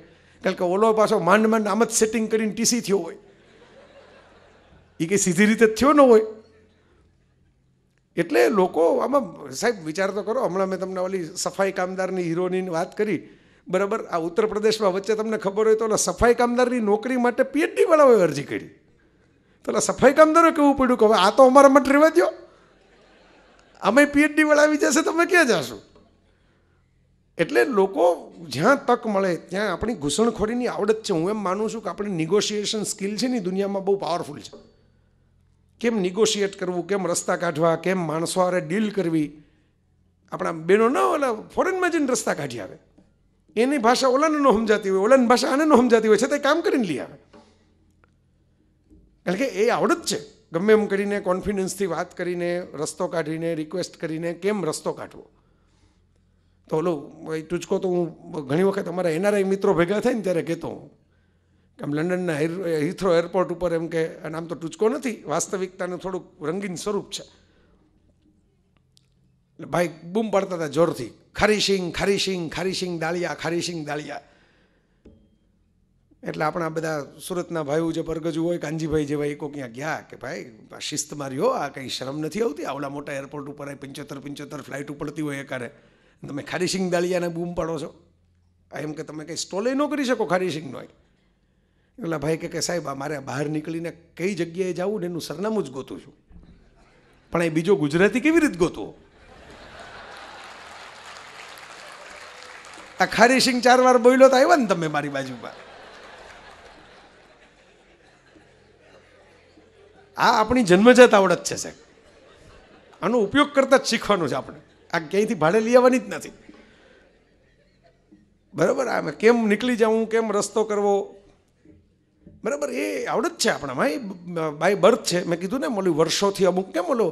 Speaker 1: કારણ કે ઓલો પાછો માંડ માંડ આમ જ સેટિંગ કરીને ટીસી થયો હોય એ કંઈ સીધી રીતે થયો ન હોય એટલે લોકો આમાં સાહેબ વિચાર તો કરો હમણાં મેં તમને ઓલી સફાઈ કામદારની હિરોની વાત કરી બરાબર આ ઉત્તર પ્રદેશમાં વચ્ચે તમને ખબર હોય તો ઓલા સફાઈ કામદારની નોકરી માટે પીએચડી પીએચડીવાળાઓએ અરજી કરી તો ઓલા સફાઈ કામદારો કેવું પડ્યું કે હવે આ તો અમારા મત રહેવા દો અમે પીએચડીવાળા આવી જશે તમે ક્યાં જશો એટલે લોકો જ્યાં તક મળે ત્યાં આપણી ઘૂસણખોરીની આવડત છે હું એમ માનું છું કે આપણી નિગોશિએશન સ્કિલ છે ને દુનિયામાં બહુ પાવરફુલ છે કેમ નિગોશિએટ કરવું કેમ રસ્તા કાઢવા કેમ માણસો આરે ડીલ કરવી આપણા બહેનો ન ઓલા ફોરેનમાં જઈને રસ્તા કાઢી આવે એની ભાષા ઓલાને ન સમજાતી હોય ઓલાની ભાષા આને ન સમજાતી હોય છે તે કામ કરીને લઈ આવે કારણ કે એ આવડત છે ગમે એમ કરીને કોન્ફિડન્સથી વાત કરીને રસ્તો કાઢીને રિક્વેસ્ટ કરીને કેમ રસ્તો કાઢવો તો ઓલો ટૂચકો તો હું ઘણી વખત અમારા એનઆરઆઈ મિત્રો ભેગા થાય ને ત્યારે કહેતો હું આમ લંડનના હિથ્રો એરપોર્ટ ઉપર એમ કે અને આમ તો ટૂચકો નથી વાસ્તવિકતાનું થોડુંક રંગીન સ્વરૂપ છે એટલે ભાઈ બૂમ પાડતા હતા જોરથી ખારીશિંગ ખારીશિંગ ખારીશિંગ દાળિયા ખારીશિંગ દાળિયા એટલે આપણા બધા સુરતના ભાઈઓ જે પરગજુ હોય કાનજીભાઈ જેવા એકો ક્યાં ગયા કે ભાઈ આ શિસ્ત મારી હો આ કંઈ શરમ નથી આવતી આવડા મોટા એરપોર્ટ ઉપર પંચોતેર પંચોતેર ફ્લાઇટ ઉપડતી હોય એકારે તમે ખારીશિંગ દાળિયાને બૂમ પાડો છો આ એમ કે તમે કંઈ સ્ટોલે ન કરી શકો ખારીશિંગનો હોય ઓલા ભાઈ કે સાહેબ મારે બહાર નીકળીને કઈ જગ્યાએ જવું ને એનું સરનામું જ ગોતું છું પણ એ બીજો ગુજરાતી કેવી રીતે ગોતવો આ ખારી સિંહ ચાર વાર બોલ્યો તો આવ્યા ને તમે મારી બાજુમાં આ આપણી જન્મજાત આવડત છે સાહેબ આનો ઉપયોગ કરતા જ શીખવાનું છે આપણે આ ક્યાંયથી ભાડે લઈ આવવાની જ નથી બરાબર આ કેમ નીકળી જવું કેમ રસ્તો કરવો બરાબર એ આવડત છે આપણામાં એ બાય બર્થ છે મેં કીધું ને ઓલું વર્ષોથી અમુક કેમ બોલો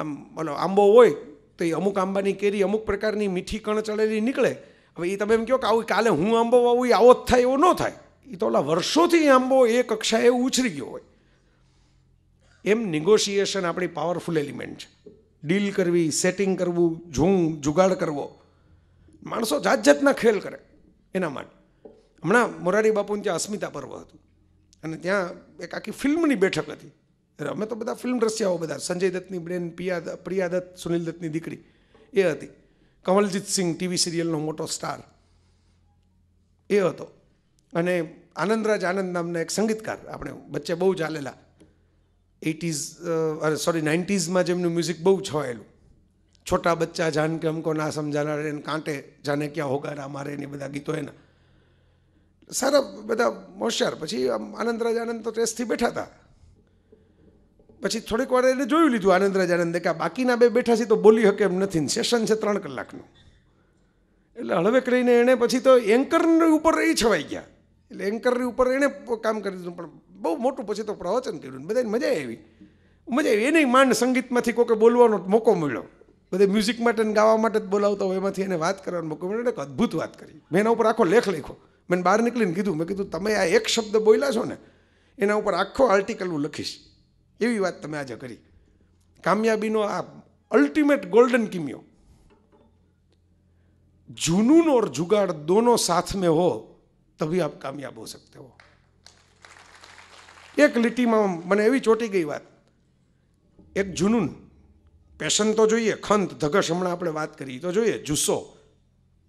Speaker 1: આમ બોલો આંબો હોય તો એ અમુક આંબાની કેરી અમુક પ્રકારની મીઠી કણ ચડેલી નીકળે હવે એ તમે એમ કહો કે આવું કાલે હું આંબો આવું એ આવો જ થાય એવો ન થાય એ તો ઓલા વર્ષોથી આંબો એ કક્ષાએ ઉછરી ગયો હોય એમ નિગોશિએશન આપણી પાવરફુલ એલિમેન્ટ છે ડીલ કરવી સેટિંગ કરવું ઝૂં જુગાડ કરવો માણસો જાત જાતના ખેલ કરે એના માટે હમણાં મોરારી બાપુને ત્યાં અસ્મિતા પર્વ હતું અને ત્યાં એક આખી ફિલ્મની બેઠક હતી અમે તો બધા ફિલ્મ રસ્યાઓ બધા સંજય દત્તની બ્રેન પિયા પ્રિયા દત્ત સુનિલ દત્તની દીકરી એ હતી કંવલજીત સિંહ ટીવી સિરિયલનો મોટો સ્ટાર એ હતો અને આનંદરાજ આનંદ નામના એક સંગીતકાર આપણે વચ્ચે બહુ ચાલેલા એટીઝ અરે સોરી નાઇન્ટીઝમાં જેમનું મ્યુઝિક બહુ છવાયેલું છોટા બચ્ચા જાન કે અમકો ના સમજાના એને કાંટે જાને ક્યાં હોગારા મારે એને બધા ગીતો એના સારા બધા હોશિયાર પછી આનંદરાજ આનંદ તો ટેસ્ટથી બેઠા હતા પછી થોડીક વાર એને જોયું લીધું આનંદ આનંદે કે બાકીના બે બેઠા છે તો બોલી શકે એમ નથી સેશન છે ત્રણ કલાકનું એટલે હળવે કરીને એણે પછી તો એન્કરની ઉપર એ છવાઈ ગયા એટલે એન્કરની ઉપર એણે કામ કરી દીધું પણ બહુ મોટું પછી તો પ્રવચન કર્યું બધાને મજા આવી મજા આવી એને માંડ સંગીતમાંથી કોઈક બોલવાનો મોકો મળ્યો બધે મ્યુઝિક માટે ગાવા માટે જ બોલાવતા હોય એમાંથી એને વાત કરવાનો મોકો મળ્યો એક અદ્ભુત વાત કરી મેં એના ઉપર આખો લેખ લખ્યો મેં બહાર નીકળીને કીધું મેં કીધું તમે આ એક શબ્દ બોલ્યા છો ને એના ઉપર આખો આર્ટિકલ હું લખીશ એવી વાત તમે આજે કરી કામયાબીનો આ અલ્ટિમેટ ગોલ્ડન કિમિયો જુનૂન ઓર જુગાડ દોનો સાથ મેં હો તભી આપ કામયાબ હો સકતે હો એક લીટીમાં મને એવી ચોટી ગઈ વાત એક જુનૂન પેશન તો જોઈએ ખંત ધગશ હમણાં આપણે વાત કરી તો જોઈએ જુસ્સો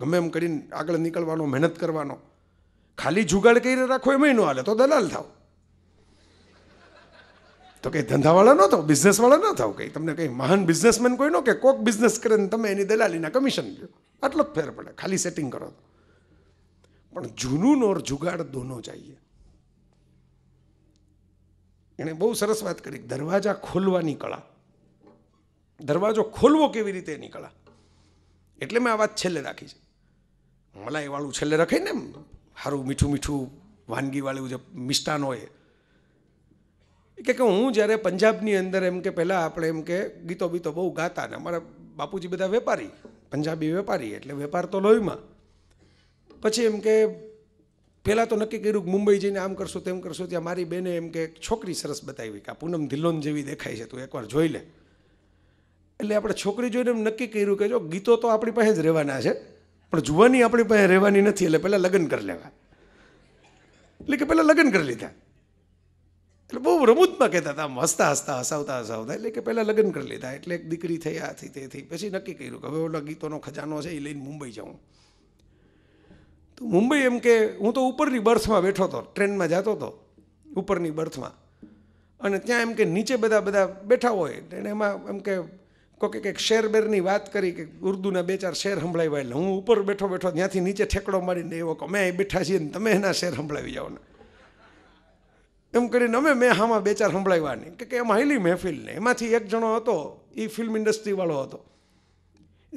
Speaker 1: ગમે એમ કરીને આગળ નીકળવાનો મહેનત કરવાનો ખાલી જુગાડ કરીને રાખો એમ ન હાલે તો દલાલ થાવ તો કંઈ ધંધાવાળા ન થાવ બિઝનેસવાળા ન થાવ કંઈ તમને કંઈ મહાન બિઝનેસમેન કોઈ ન કે કોક બિઝનેસ કરે ને તમે એની દલાલીના કમિશન લ્યો આટલો જ ફેર પડે ખાલી સેટિંગ કરો પણ જૂનું નોર જુગાડ દોનો જઈએ એણે બહુ સરસ વાત કરી દરવાજા ખોલવાની કળા દરવાજો ખોલવો કેવી રીતે એની કળા એટલે મેં આ વાત છેલ્લે રાખી છે મલાઈવાળું છેલ્લે રખાય ને એમ સારું મીઠું મીઠું વાનગીવાળું જે મિષ્ટાન હોય કે કે હું જ્યારે પંજાબની અંદર એમ કે પહેલાં આપણે એમ કે ગીતો બીતો બહુ ગાતા ને અમારા બાપુજી બધા વેપારી પંજાબી વેપારી એટલે વેપાર તો લોહીમાં પછી એમ કે પહેલાં તો નક્કી કર્યું કે મુંબઈ જઈને આમ કરશું તેમ કરશું ત્યાં મારી બેને એમ કે છોકરી સરસ બતાવી કે આ પૂનમ ધિલ્લોન જેવી દેખાય છે તું એકવાર જોઈ લે એટલે આપણે છોકરી જોઈને એમ નક્કી કર્યું કે જો ગીતો તો આપણી પાસે જ રહેવાના છે પણ જુવાની આપણી પાસે રહેવાની નથી એટલે પહેલાં લગ્ન કરી લેવા એટલે કે પહેલાં લગ્ન કરી લીધા એટલે બહુ રમૂજમાં કહેતા હતા આમ હસતા હસતા હસાવતા હસાવતા એટલે કે પહેલાં લગ્ન કરી લીધા એટલે એક દીકરી થઈ આ થઈ તે થઈ પછી નક્કી કર્યું કે હવે ઓલા ગીતોનો ખજાનો છે એ લઈને મુંબઈ જાઉં તો મુંબઈ એમ કે હું તો ઉપરની બર્થમાં બેઠો હતો ટ્રેનમાં જતો હતો ઉપરની બર્થમાં અને ત્યાં એમ કે નીચે બધા બધા બેઠા હોય એટલે એમાં એમ કે કોકે એક શેરબેરની વાત કરી કે ઉર્દુના બે ચાર શેર સંભળાવ્યા એટલે હું ઉપર બેઠો બેઠો ત્યાંથી નીચે ઠેકડો મારીને એવો કે અમે બેઠા છીએ ને તમે એના શેર સંભળાવી જાઓ ને એમ કરીને અમે મેં હામાં બે ચાર સંભળાવ્યા નહીં કે એમાં હેલી મહેફિલ ને એમાંથી એક જણો હતો એ ફિલ્મ ઇન્ડસ્ટ્રીવાળો હતો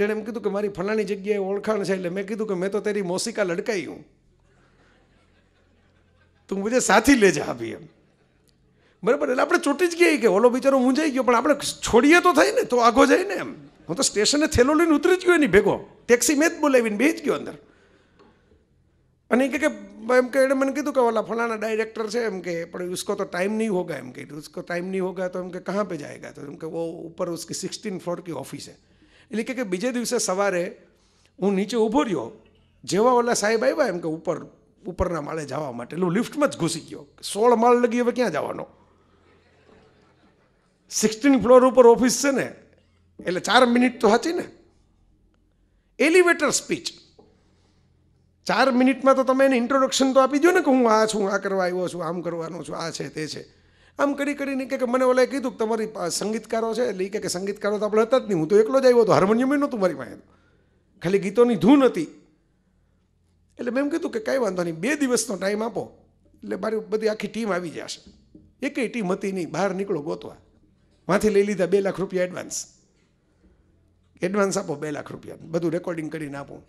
Speaker 1: એણે એમ કીધું કે મારી ફલાણી જગ્યાએ ઓળખાણ છે એટલે મેં કીધું કે મેં તો તેરી મોસિકા લડકાઈ હું તું મુજે સાથી લેજા આભી એમ બરાબર એટલે આપણે ચૂંટી જ ગઈ કે ઓલો બિચારો મૂંઝાઈ ગયો પણ આપણે છોડીએ તો થઈ ને તો આગો જાય ને એમ હું તો સ્ટેશને થેલો લઈને ઉતરી જ ગયો એની ભેગો ટેક્સી મેં જ બોલાવીને બે જ ગયો અંદર અને કે એમ કે એને મને કીધું કે ઓલા ફલાણા ડાયરેક્ટર છે એમ કે પણ ઉસકો તો ટાઈમ નહીં હોગા એમ કે ઉસકો ટાઈમ નહીં હોગા તો એમ કે કહાં પે જાયગા તો એમ કે ઉપર ઉસકી સિક્સટીન ફ્લોર કી ઓફિસ હે એટલે કે બીજે દિવસે સવારે હું નીચે ઊભો રહ્યો જેવા ઓલા સાહેબ આવ્યા એમ કે ઉપર ઉપરના માળે જવા માટે એટલે હું લિફ્ટમાં જ ઘૂસી ગયો સોળ માળ લગી હવે ક્યાં જવાનો સિક્સટીન ફ્લોર ઉપર ઓફિસ છે ને એટલે ચાર મિનિટ તો હતી ને એલિવેટર સ્પીચ ચાર મિનિટમાં તો તમે એને ઇન્ટ્રોડક્શન તો આપી દો ને કે હું આ છું આ કરવા આવ્યો છું આમ કરવાનો છું આ છે તે છે આમ કરી કરીને કે મને ઓલાએ કીધું કે તમારી સંગીતકારો છે એટલે કે સંગીતકારો તો આપણે હતા જ નહીં હું તો એકલો જ આવ્યો હતો હાર્મોનિયમ નહોતું મારી પાસે ખાલી ગીતોની ધૂન હતી એટલે મેં કીધું કે કાંઈ વાંધો નહીં બે દિવસનો ટાઈમ આપો એટલે મારી બધી આખી ટીમ આવી જશે એકેય ટીમ હતી નહીં બહાર નીકળો ગોતવા માંથી લઈ લીધા બે લાખ રૂપિયા એડવાન્સ એડવાન્સ આપો બે લાખ રૂપિયા બધું રેકોર્ડિંગ કરીને આપું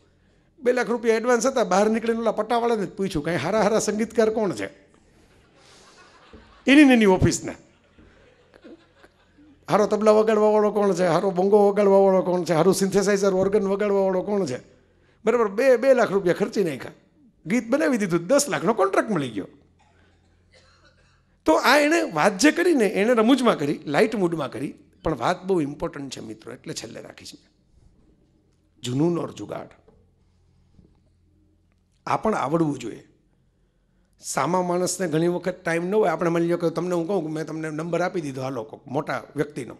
Speaker 1: બે લાખ રૂપિયા એડવાન્સ હતા બહાર નીકળીને ઓલા પટ્ટાવાળાને જ પૂછ્યું કાંઈ હારા હારા સંગીતકાર કોણ છે એની એની ઓફિસના હારો તબલા વગાડવાવાળો કોણ છે હારો બોંગો વગાડવાવાળો કોણ છે હારું સિન્થેસાઇઝર ઓર્ગન વગાડવાવાળો કોણ છે બરાબર બે બે લાખ રૂપિયા ખર્ચી નાખ્યા ગીત બનાવી દીધું દસ લાખનો કોન્ટ્રાક્ટ મળી ગયો તો આ એણે વાત જે કરીને એણે રમૂજમાં કરી લાઇટ મૂડમાં કરી પણ વાત બહુ ઇમ્પોર્ટન્ટ છે મિત્રો એટલે છેલ્લે રાખીશ છે જુનૂન ઓર જુગાડ આ પણ આવડવું જોઈએ સામા માણસને ઘણી વખત ટાઈમ ન હોય આપણે માની લો કે તમને હું કહું મેં તમને નંબર આપી દીધો આ લોકો મોટા વ્યક્તિનો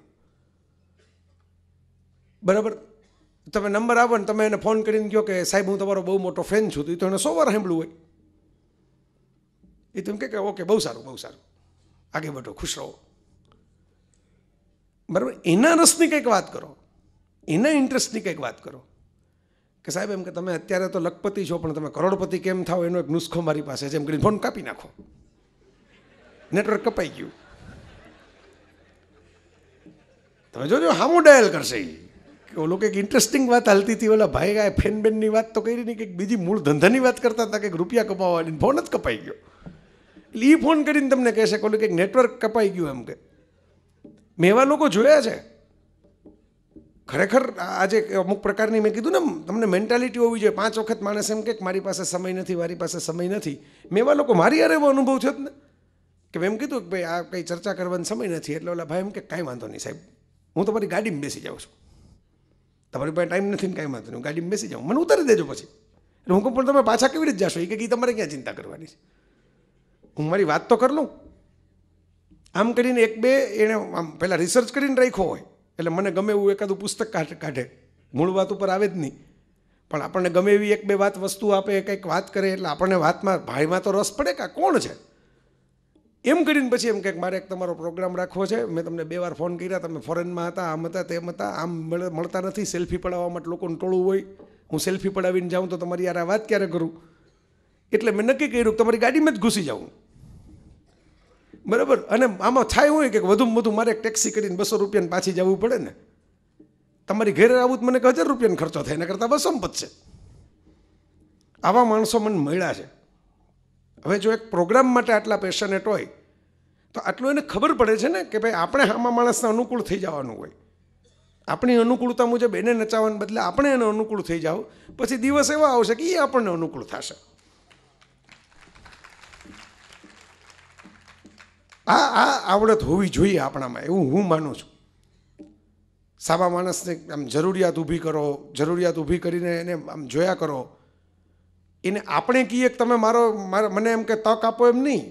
Speaker 1: બરાબર તમે નંબર આપો ને તમે એને ફોન કરીને કહો કે સાહેબ હું તમારો બહુ મોટો ફેન છું તો એ તો એને સો વાર સાંભળવું હોય એ તેમ કે ઓકે બહુ સારું બહુ સારું આગે વધો ખુશ રહો બરાબર એના રસની કંઈક વાત કરો એના ઇન્ટરેસ્ટની કંઈક વાત કરો કે સાહેબ એમ કે તમે અત્યારે તો લખપતિ છો પણ તમે કરોડપતિ કેમ થાવ એનો એક નુસ્ખો મારી પાસે છે એમ કરીને ફોન કાપી નાખો નેટવર્ક કપાઈ ગયું તમે જોજો હામો ડાયલ કરશે એ કે ઓલો કંઈક ઇન્ટરેસ્ટિંગ વાત હાલતી હતી ઓલા ભાઈ આ ફેનબેનની વાત તો કરી નહીં કંઈક બીજી મૂળ ધંધાની વાત કરતા હતા કંઈક રૂપિયા કપાવવાની ફોન જ કપાઈ ગયો એટલે એ ફોન કરીને તમને કહેશે કોલું કંઈક નેટવર્ક કપાઈ ગયું એમ કે મેં એવા લોકો જોયા છે ખરેખર આજે અમુક પ્રકારની મેં કીધું ને તમને મેન્ટાલિટી હોવી જોઈએ પાંચ વખત માણસ એમ કે મારી પાસે સમય નથી મારી પાસે સમય નથી મેં એવા લોકો મારી અરે એવો અનુભવ થયો ને કે મેં એમ કીધું કે ભાઈ આ કંઈ ચર્ચા કરવાનો સમય નથી એટલે ઓલા ભાઈ એમ કે કાંઈ વાંધો નહીં સાહેબ હું તમારી ગાડીમાં બેસી જાઉં છું તમારી પાસે ટાઈમ નથી ને કાંઈ વાંધો નહીં હું ગાડીમાં બેસી જાઉં મને ઉતારી દેજો પછી એટલે હું પણ તમે પાછા કેવી રીતે જશો એ કે તમારે ક્યાં ચિંતા કરવાની છે હું મારી વાત તો કર લઉં આમ કરીને એક બે એણે આમ પહેલાં રિસર્ચ કરીને રાખ્યો હોય એટલે મને ગમે એવું એકાદું પુસ્તક કાઢે કાઢે મૂળ વાત ઉપર આવે જ નહીં પણ આપણને ગમે એવી એક બે વાત વસ્તુ આપે કંઈક વાત કરે એટલે આપણને વાતમાં ભાઈમાં તો રસ પડે કે કોણ છે એમ કરીને પછી એમ કંઈક મારે એક તમારો પ્રોગ્રામ રાખવો છે મેં તમને બે વાર ફોન કર્યા તમે ફોરેનમાં હતા આમ હતા તેમ હતા આમ મળતા નથી સેલ્ફી પડાવવા માટે લોકોને ટોળું હોય હું સેલ્ફી પડાવીને જાઉં તો તમારી યાર આ વાત ક્યારે કરું એટલે મેં નક્કી કર્યું તમારી ગાડીમાં જ ઘૂસી જાઉં બરાબર અને આમાં થાય હોય કે વધુમાં વધુ મારે એક ટેક્સી કરીને બસો રૂપિયાને પાછી જવું પડે ને તમારી ઘરે આવું તો મને હજાર રૂપિયાનો ખર્ચો થાય એના કરતાં બસો છે આવા માણસો મને મળ્યા છે હવે જો એક પ્રોગ્રામ માટે આટલા પેશનેટ હોય તો આટલું એને ખબર પડે છે ને કે ભાઈ આપણે આમાં માણસને અનુકૂળ થઈ જવાનું હોય આપણી અનુકૂળતા મુજબ એને નચાવવાને બદલે આપણે એને અનુકૂળ થઈ જાઓ પછી દિવસ એવા આવશે કે એ આપણને અનુકૂળ થશે આ આ આવડત હોવી જોઈએ આપણામાં એવું હું માનું છું સાવા માણસને આમ જરૂરિયાત ઊભી કરો જરૂરિયાત ઊભી કરીને એને આમ જોયા કરો એને આપણે કહીએ કે તમે મારો મને એમ કે તક આપો એમ નહીં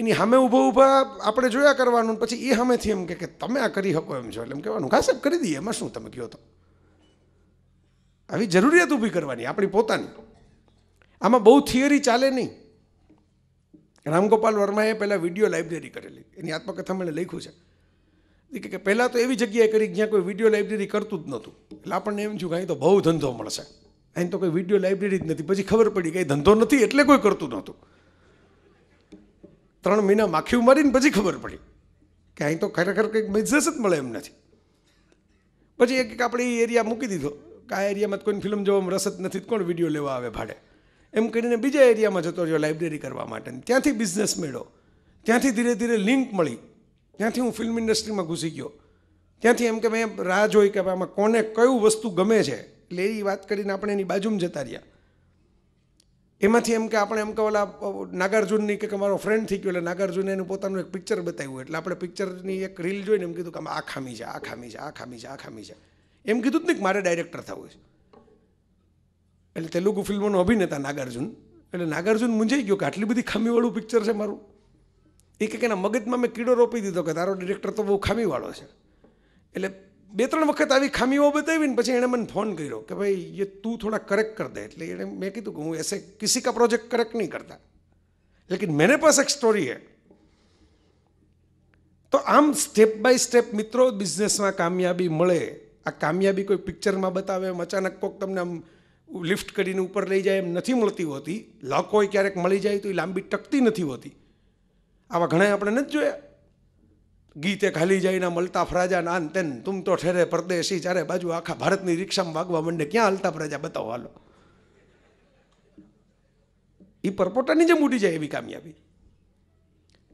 Speaker 1: એની સામે ઊભા ઊભા આપણે જોયા કરવાનું પછી એ સામેથી એમ કે તમે આ કરી શકો એમ છો એટલે એમ કહેવાનું ઘા કરી દઈએ એમાં શું તમે કહો તો આવી જરૂરિયાત ઊભી કરવાની આપણી પોતાની આમાં બહુ થિયરી ચાલે નહીં રામગોપાલ વર્માએ પહેલાં વિડીયો લાઇબ્રેરી કરેલી એની આત્મકથામાં એણે લખ્યું છે કે પહેલાં તો એવી જગ્યાએ કરી જ્યાં કોઈ વિડીયો લાઇબ્રેરી કરતું જ નહોતું એટલે આપણને એમ થયું કે અહીં તો બહુ ધંધો મળશે અહીં તો કોઈ વિડીયો લાઇબ્રેરી જ નથી પછી ખબર પડી કે ધંધો નથી એટલે કોઈ કરતું નહોતું ત્રણ મહિના માખીઓ મારીને પછી ખબર પડી કે અહીં તો ખરેખર કંઈક બિઝનેસ જ મળે એમ નથી પછી એક આપણે એરિયા મૂકી દીધો કે આ એરિયામાં કોઈ ફિલ્મ જોવામાં રસ જ નથી કોણ વિડીયો લેવા આવે ભાડે એમ કરીને બીજા એરિયામાં જતો રહ્યો લાઇબ્રેરી કરવા માટે ત્યાંથી બિઝનેસ મેળો ત્યાંથી ધીરે ધીરે લિંક મળી ત્યાંથી હું ફિલ્મ ઇન્ડસ્ટ્રીમાં ઘૂસી ગયો ત્યાંથી એમ કે મેં રાહ જોઈ કે આમાં કોને કયું વસ્તુ ગમે છે એટલે એ વાત કરીને આપણે એની બાજુમાં જતા રહ્યા એમાંથી એમ કે આપણે એમ કે ઓલા નાગાર્જુનની કે મારો ફ્રેન્ડ થઈ ગયો એટલે નાગાર્જુને એનું પોતાનું એક પિક્ચર બતાવ્યું એટલે આપણે પિક્ચરની એક રીલ જોઈને એમ કીધું કે આ ખામી છે આ ખામી છે આ ખામી છે આ ખામી છે એમ કીધું જ નહીં કે મારે ડાયરેક્ટર થવું છે એટલે તેલુગુ ફિલ્મનો અભિનેતા નાગાર્જુન એટલે નાગાર્જુન મૂંઝાઈ ગયો કે આટલી બધી ખામીવાળું પિક્ચર છે મારું એ કે એના મગજમાં મેં કીડો રોપી દીધો કે તારો ડિરેક્ટર તો બહુ ખામીવાળો છે એટલે બે ત્રણ વખત આવી ખામીઓ બતાવીને પછી એણે મને ફોન કર્યો કે ભાઈ એ તું થોડા કરેક્ટ કર દે એટલે એણે મેં કીધું કે હું એસે કિસી કા પ્રોજેક્ટ કરેક્ટ નહીં કરતા લેકિન મેરે પાસ એક સ્ટોરી હે તો આમ સ્ટેપ બાય સ્ટેપ મિત્રો બિઝનેસમાં કામયાબી મળે આ કામયાબી કોઈ પિક્ચરમાં બતાવે એમ અચાનક કોક તમને આમ લિફ્ટ કરીને ઉપર લઈ જાય એમ નથી મળતી હોતી લોકોય ક્યારેક મળી જાય તો એ લાંબી ટકતી નથી હોતી આવા ઘણા આપણે નથી જોયા ગીતે ખાલી જાયના મળતા ફરાજા નાન તેન તુમ તો ઠેરે પરદેશી ચારે બાજુ આખા ભારતની રિક્ષામાં વાગવા માંડે ક્યાં હલતા પ્રજા બતાવો હાલો એ પરપોટાની જેમ ઉડી જાય એવી કામયાબી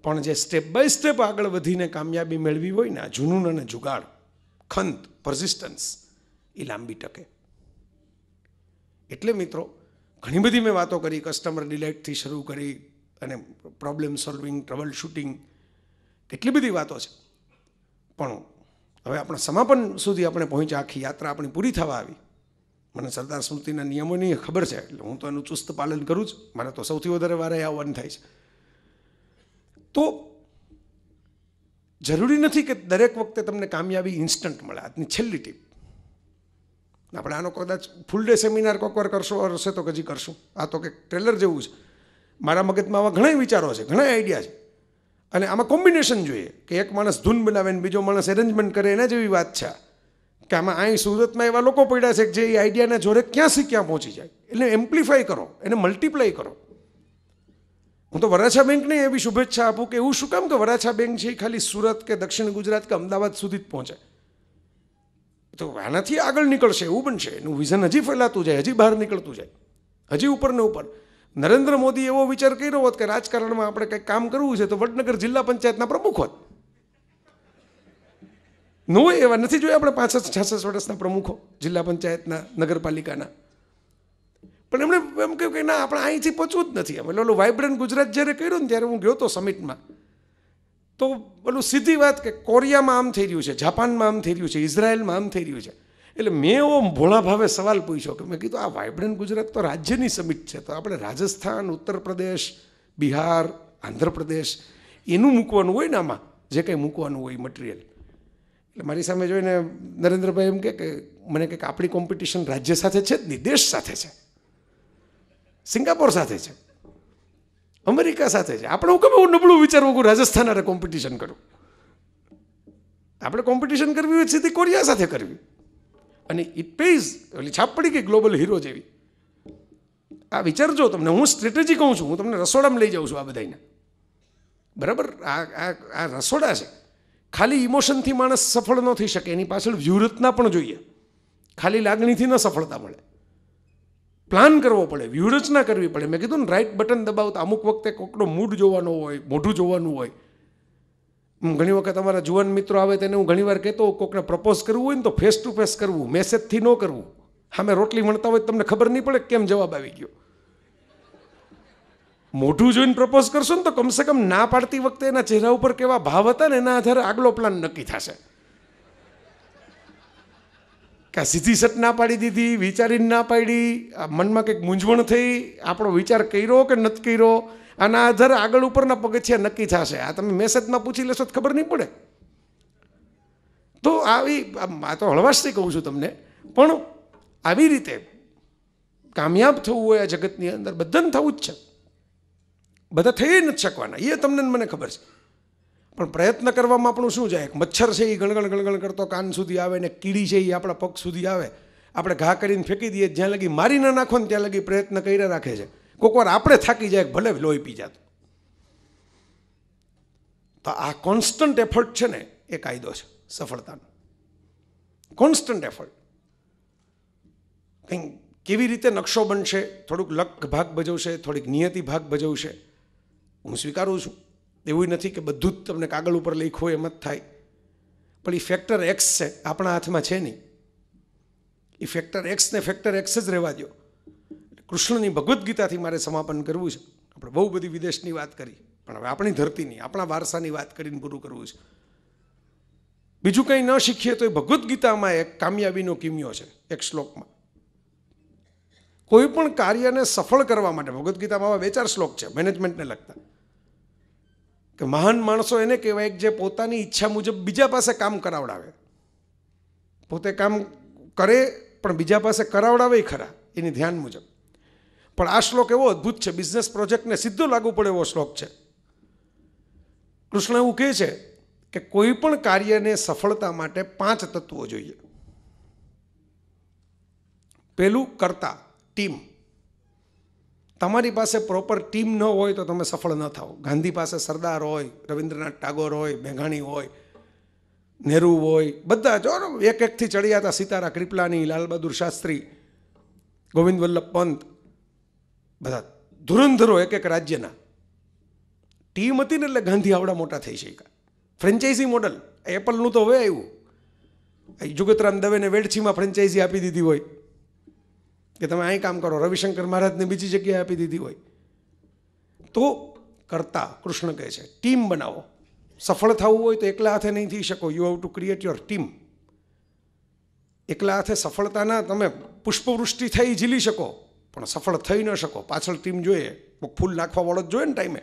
Speaker 1: પણ જે સ્ટેપ બાય સ્ટેપ આગળ વધીને કામયાબી મેળવી હોય ને આ જુનૂન અને જુગાડ ખંત પરસિસ્ટન્સ એ લાંબી ટકે એટલે મિત્રો ઘણી બધી મેં વાતો કરી કસ્ટમર ડિલાઇટથી શરૂ કરી અને પ્રોબ્લેમ સોલ્વિંગ ટ્રબલ શૂટિંગ કેટલી બધી વાતો છે પણ હવે આપણા સમાપન સુધી આપણે પહોંચ્યા આખી યાત્રા આપણી પૂરી થવા આવી મને સરદાર સ્મૃતિના નિયમોની ખબર છે એટલે હું તો એનું ચુસ્ત પાલન કરું જ મને તો સૌથી વધારે વારે આવવાનું થાય છે તો જરૂરી નથી કે દરેક વખતે તમને કામયાબી ઇન્સ્ટન્ટ મળે આજની છેલ્લી ટીપ આપણે આનો કદાચ ફૂલ ડે સેમિનાર કોક કોકવાર કરશો હશે તો હજી કરશું આ તો કે ટ્રેલર જેવું છે મારા મગજમાં આવા ઘણા વિચારો છે ઘણા આઈડિયા છે અને આમાં કોમ્બિનેશન જોઈએ કે એક માણસ ધૂન બનાવે ને બીજો માણસ એરેન્જમેન્ટ કરે એના જેવી વાત છે કે આમાં અહીં સુરતમાં એવા લોકો પડ્યા છે કે જે એ આઈડિયાના જોરે ક્યાંથી ક્યાં પહોંચી જાય એટલે એમ્પ્લિફાય કરો એને મલ્ટીપ્લાય કરો હું તો વરાછા બેંકને એવી શુભેચ્છા આપું કે એવું શું કામ કે વરાછા બેંક છે એ ખાલી સુરત કે દક્ષિણ ગુજરાત કે અમદાવાદ સુધી જ પહોંચે તો આનાથી આગળ નીકળશે એવું બનશે એનું વિઝન હજી ફેલાતું જાય હજી બહાર નીકળતું જાય હજી ઉપર ને ઉપર નરેન્દ્ર મોદી એવો વિચાર કર્યો હોત કે રાજકારણમાં આપણે કંઈક કામ કરવું છે તો વડનગર જિલ્લા પંચાયતના પ્રમુખ હોત ન હોય એવા નથી જોયા આપણે પાંસઠ છાસઠ વર્ષના પ્રમુખો જિલ્લા પંચાયતના નગરપાલિકાના પણ એમણે એમ કહ્યું કે ના આપણે અહીંથી પહોંચવું જ નથી અમે ઓલું વાઇબ્રન્ટ ગુજરાત જ્યારે કર્યું ને ત્યારે હું ગયો હતો સમિટમાં તો પેલું સીધી વાત કે કોરિયામાં આમ થઈ રહ્યું છે જાપાનમાં આમ થઈ રહ્યું છે ઇઝરાયલમાં આમ થઈ રહ્યું છે એટલે મેં એવો ભોળા ભાવે સવાલ પૂછ્યો કે મેં કીધું આ વાઇબ્રન્ટ ગુજરાત તો રાજ્યની સમિટ છે તો આપણે રાજસ્થાન ઉત્તર પ્રદેશ બિહાર આંધ્રપ્રદેશ એનું મૂકવાનું હોય ને આમાં જે કંઈ મૂકવાનું હોય મટીરિયલ એટલે મારી સામે જોઈને નરેન્દ્રભાઈ એમ કે મને કે આપણી કોમ્પિટિશન રાજ્ય સાથે છે જ નહીં દેશ સાથે છે સિંગાપોર સાથે છે અમેરિકા સાથે છે આપણે હું કેમ એવું નબળું વિચારવું કે રાજસ્થાન અરે કોમ્પિટિશન કરું આપણે કોમ્પિટિશન કરવી હોય સીધી કોરિયા સાથે કરવી અને ઇટ પેઝ ઓલી છાપ પડી ગઈ ગ્લોબલ હીરો જેવી આ વિચારજો તમને હું સ્ટ્રેટેજી કહું છું હું તમને રસોડામાં લઈ જાઉં છું આ બધાને બરાબર આ આ આ રસોડા છે ખાલી ઇમોશનથી માણસ સફળ ન થઈ શકે એની પાછળ વ્યૂહરચના પણ જોઈએ ખાલી લાગણીથી ન સફળતા મળે પ્લાન કરવો પડે વ્યૂહરચના કરવી પડે મેં કીધું ને રાઈટ બટન દબાવતા અમુક વખતે કોકનો મૂડ જોવાનો હોય મોઢું જોવાનું હોય હું ઘણી વખત અમારા જુવાન મિત્રો આવે તેને હું ઘણીવાર કહેતો કોકને પ્રપોઝ કરવું હોય ને તો ફેસ ટુ ફેસ કરવું મેસેજથી ન કરવું હા મેં રોટલી વણતા હોય તમને ખબર નહીં પડે કેમ જવાબ આવી ગયો મોઢું જોઈને પ્રપોઝ કરશો ને તો કમસે કમ ના પાડતી વખતે એના ચહેરા ઉપર કેવા ભાવ હતા ને એના આધારે આગલો પ્લાન નક્કી થશે કે સીધી સટ ના પાડી દીધી વિચારીને ના પાડી મનમાં કંઈક મૂંઝવણ થઈ આપણો વિચાર કર્યો કે નથી કર્યો આના આધારે આગળ ઉપરના પગથિયા નક્કી થશે આ તમે મેસેજમાં પૂછી લેશો ખબર નહીં પડે તો આવી આ તો હળવાશથી કહું છું તમને પણ આવી રીતે કામયાબ થવું હોય આ જગતની અંદર બધાને થવું જ છે બધા થઈ નથી શકવાના એ તમને મને ખબર છે પણ પ્રયત્ન કરવામાં આપણું શું જાય મચ્છર છે એ ગણગણ ગણગણ કરતો કાન સુધી આવે ને કીડી છે એ આપણા પગ સુધી આવે આપણે ઘા કરીને ફેંકી દઈએ જ્યાં લગી મારી ના નાખો ને ત્યાં લગી પ્રયત્ન કર્યા રાખે છે કોઈક વાર આપણે થાકી જાય ભલે લોહી પી જાત તો આ કોન્સ્ટન્ટ એફર્ટ છે ને એ કાયદો છે સફળતાનો કોન્સ્ટન્ટ એફર્ટ કંઈ કેવી રીતે નકશો બનશે થોડુંક લક ભાગ ભજવશે થોડીક નિયતિ ભાગ ભજવશે હું સ્વીકારું છું એવું નથી કે બધું જ તમને કાગળ ઉપર લખો એમ જ થાય પણ એ ફેક્ટર એક્સ છે આપણા હાથમાં છે નહીં એ ફેક્ટર એક્સને ફેક્ટર એક્સ જ રહેવા દો કૃષ્ણની ભગવદ્ ગીતાથી મારે સમાપન કરવું છે આપણે બહુ બધી વિદેશની વાત કરી પણ હવે આપણી ધરતીની આપણા વારસાની વાત કરીને પૂરું કરવું છે બીજું કંઈ ન શીખીએ તો એ ભગવદ્ ગીતામાં એક કામયાબીનો કિમ્યો છે એક શ્લોકમાં કોઈ પણ કાર્યને સફળ કરવા માટે ભગવદ્ ગીતામાં બે ચાર શ્લોક છે મેનેજમેન્ટને લગતા કે મહાન માણસો એને કહેવાય કે જે પોતાની ઈચ્છા મુજબ બીજા પાસે કામ કરાવડાવે પોતે કામ કરે પણ બીજા પાસે કરાવડાવે ખરા એની ધ્યાન મુજબ પણ આ શ્લોક એવો અદ્ભુત છે બિઝનેસ પ્રોજેક્ટને સીધો લાગુ પડે એવો શ્લોક છે કૃષ્ણ એવું કહે છે કે કોઈ પણ કાર્યને સફળતા માટે પાંચ તત્વો જોઈએ પહેલું કરતા ટીમ તમારી પાસે પ્રોપર ટીમ ન હોય તો તમે સફળ ન થાઓ ગાંધી પાસે સરદાર હોય રવિન્દ્રનાથ ટાગોર હોય મેઘાણી હોય નહેરુ હોય બધા જો એક એકથી ચડ્યા હતા સિતારા કૃપલાની લાલબહાદુર શાસ્ત્રી ગોવિંદ વલ્લભ પંત બધા ધુરંધરો એક એક રાજ્યના ટીમ હતી ને એટલે ગાંધી આવડા મોટા થઈ શક્યા ફ્રેન્ચાઇઝી મોડલ એપલનું તો હવે આવ્યું જુગતરામ દવેને વેડછીમાં ફ્રેન્ચાઇઝી આપી દીધી હોય કે તમે અહીં કામ કરો રવિશંકર મહારાજને બીજી જગ્યાએ આપી દીધી હોય તો કરતા કૃષ્ણ કહે છે ટીમ બનાવો સફળ થવું હોય તો એકલા હાથે નહીં થઈ શકો you have to create your team એકલા હાથે સફળતાના તમે પુષ્પવૃષ્ટિ થઈ ઝીલી શકો પણ સફળ થઈ ન શકો પાછળ ટીમ જોઈએ કોઈક ફૂલ નાખવાવાળો જ જોઈએ ને ટાઈમે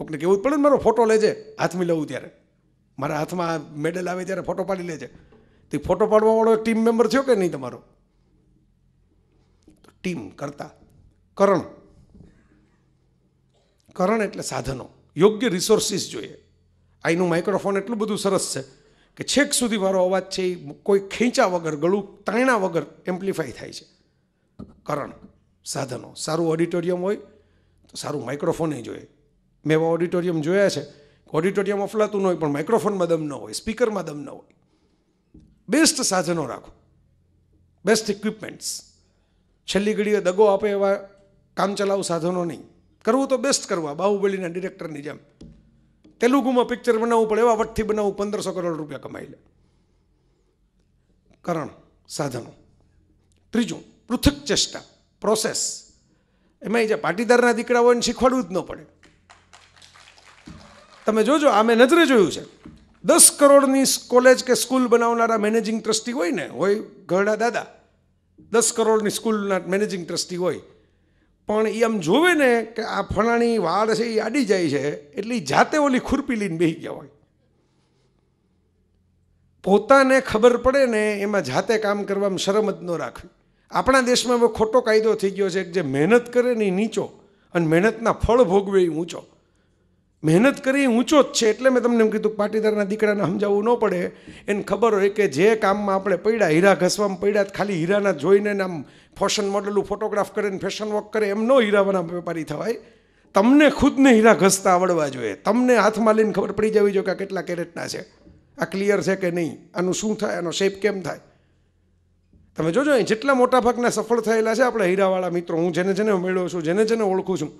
Speaker 1: કોકને કહેવું પડે ને મારો ફોટો લેજે હાથમાં લઉં ત્યારે મારા હાથમાં મેડલ આવે ત્યારે ફોટો પાડી લેજે તો ફોટો પાડવાવાળો ટીમ મેમ્બર થયો કે નહીં તમારો ટીમ કરતા કરણ કરણ એટલે સાધનો યોગ્ય રિસોર્સિસ જોઈએ આઈનું માઇક્રોફોન એટલું બધું સરસ છે કે છેક સુધી મારો અવાજ છે એ કોઈ ખેંચા વગર ગળું તાણ્યા વગર એમ્પ્લિફાય થાય છે કરણ સાધનો સારું ઓડિટોરિયમ હોય તો સારું માઇક્રોફોન જોઈએ મેં એવા ઓડિટોરિયમ જોયા છે ઓડિટોરિયમ અફલાતું ન હોય પણ માઇક્રોફોનમાં દમ ન હોય સ્પીકરમાં દમ ન હોય બેસ્ટ સાધનો રાખો બેસ્ટ ઇક્વિપમેન્ટ્સ છેલ્લી ઘડીએ દગો આપે એવા કામચલાઉ સાધનો નહીં કરવું તો બેસ્ટ કરવા બાહુબલીના ડિરેક્ટરની જેમ તેલુગુમાં પિક્ચર બનાવવું પડે એવા વટથી બનાવવું પંદરસો કરોડ રૂપિયા કમાઈ લે કરણ સાધનો ત્રીજું પૃથક ચેષ્ટા પ્રોસેસ એમાં જે પાટીદારના દીકરા હોય એને શીખવાડવું જ ન પડે તમે જોજો આ મેં નજરે જોયું છે દસ કરોડની કોલેજ કે સ્કૂલ બનાવનારા મેનેજિંગ ટ્રસ્ટી હોય ને હોય ઘરડા દાદા દસ કરોડની સ્કૂલના મેનેજિંગ ટ્રસ્ટી હોય પણ એ આમ જોવે ને કે આ ફલાણી વાળ છે એ આડી જાય છે એટલે જાતે ઓલી ખુરપી લઈને બેસી ગયા હોય પોતાને ખબર પડે ને એમાં જાતે કામ કરવામાં શરમ જ ન રાખવી આપણા દેશમાં હવે ખોટો કાયદો થઈ ગયો છે કે જે મહેનત કરે ને એ નીચો અને મહેનતના ફળ ભોગવે એ ઊંચો મહેનત કરી ઊંચો જ છે એટલે મેં તમને એમ કીધું પાટીદારના દીકરાને સમજાવવું ન પડે એને ખબર હોય કે જે કામમાં આપણે પડ્યા હીરા ઘસવામાં પડ્યા ખાલી હીરાના જોઈને આમ ફોશન મોડેલું ફોટોગ્રાફ કરે ને ફેશન વર્ક કરે એમ ન હીરાવાના વેપારી થવાય તમને ખુદને હીરા ઘસતા આવડવા જોઈએ તમને હાથમાં લઈને ખબર પડી જવી જોઈએ કે આ કેટલા કેરેટના છે આ ક્લિયર છે કે નહીં આનું શું થાય આનો શેપ કેમ થાય તમે જોજો જેટલા મોટા ભાગના સફળ થયેલા છે આપણા હીરાવાળા મિત્રો હું જેને જેને મેળવ્યો છું જેને જેને ઓળખું છું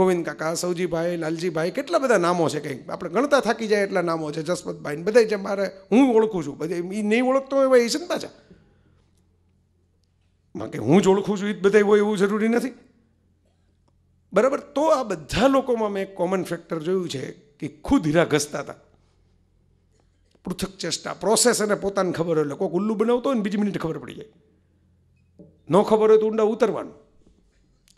Speaker 1: ગોવિંદ કાકા સૌજીભાઈ લાલજીભાઈ કેટલા બધા નામો છે કંઈક આપણે ગણતા થાકી જાય એટલા નામો છે જસપતભાઈ બધા જે મારે હું ઓળખું છું બધે એ નહીં ઓળખતો હોય એ ચિંતા છે બાકી હું જ ઓળખું છું એ જ બધા હોય એવું જરૂરી નથી બરાબર તો આ બધા લોકોમાં મેં એક કોમન ફેક્ટર જોયું છે કે ખુદ હીરા ઘસતા હતા પૃથક ચેષ્ટા પ્રોસેસ અને પોતાને ખબર હોય એટલે કોઈક ઉલ્લુ બનાવતો હોય ને બીજી મિનિટ ખબર પડી જાય ન ખબર હોય તો ઊંડા ઉતરવાનું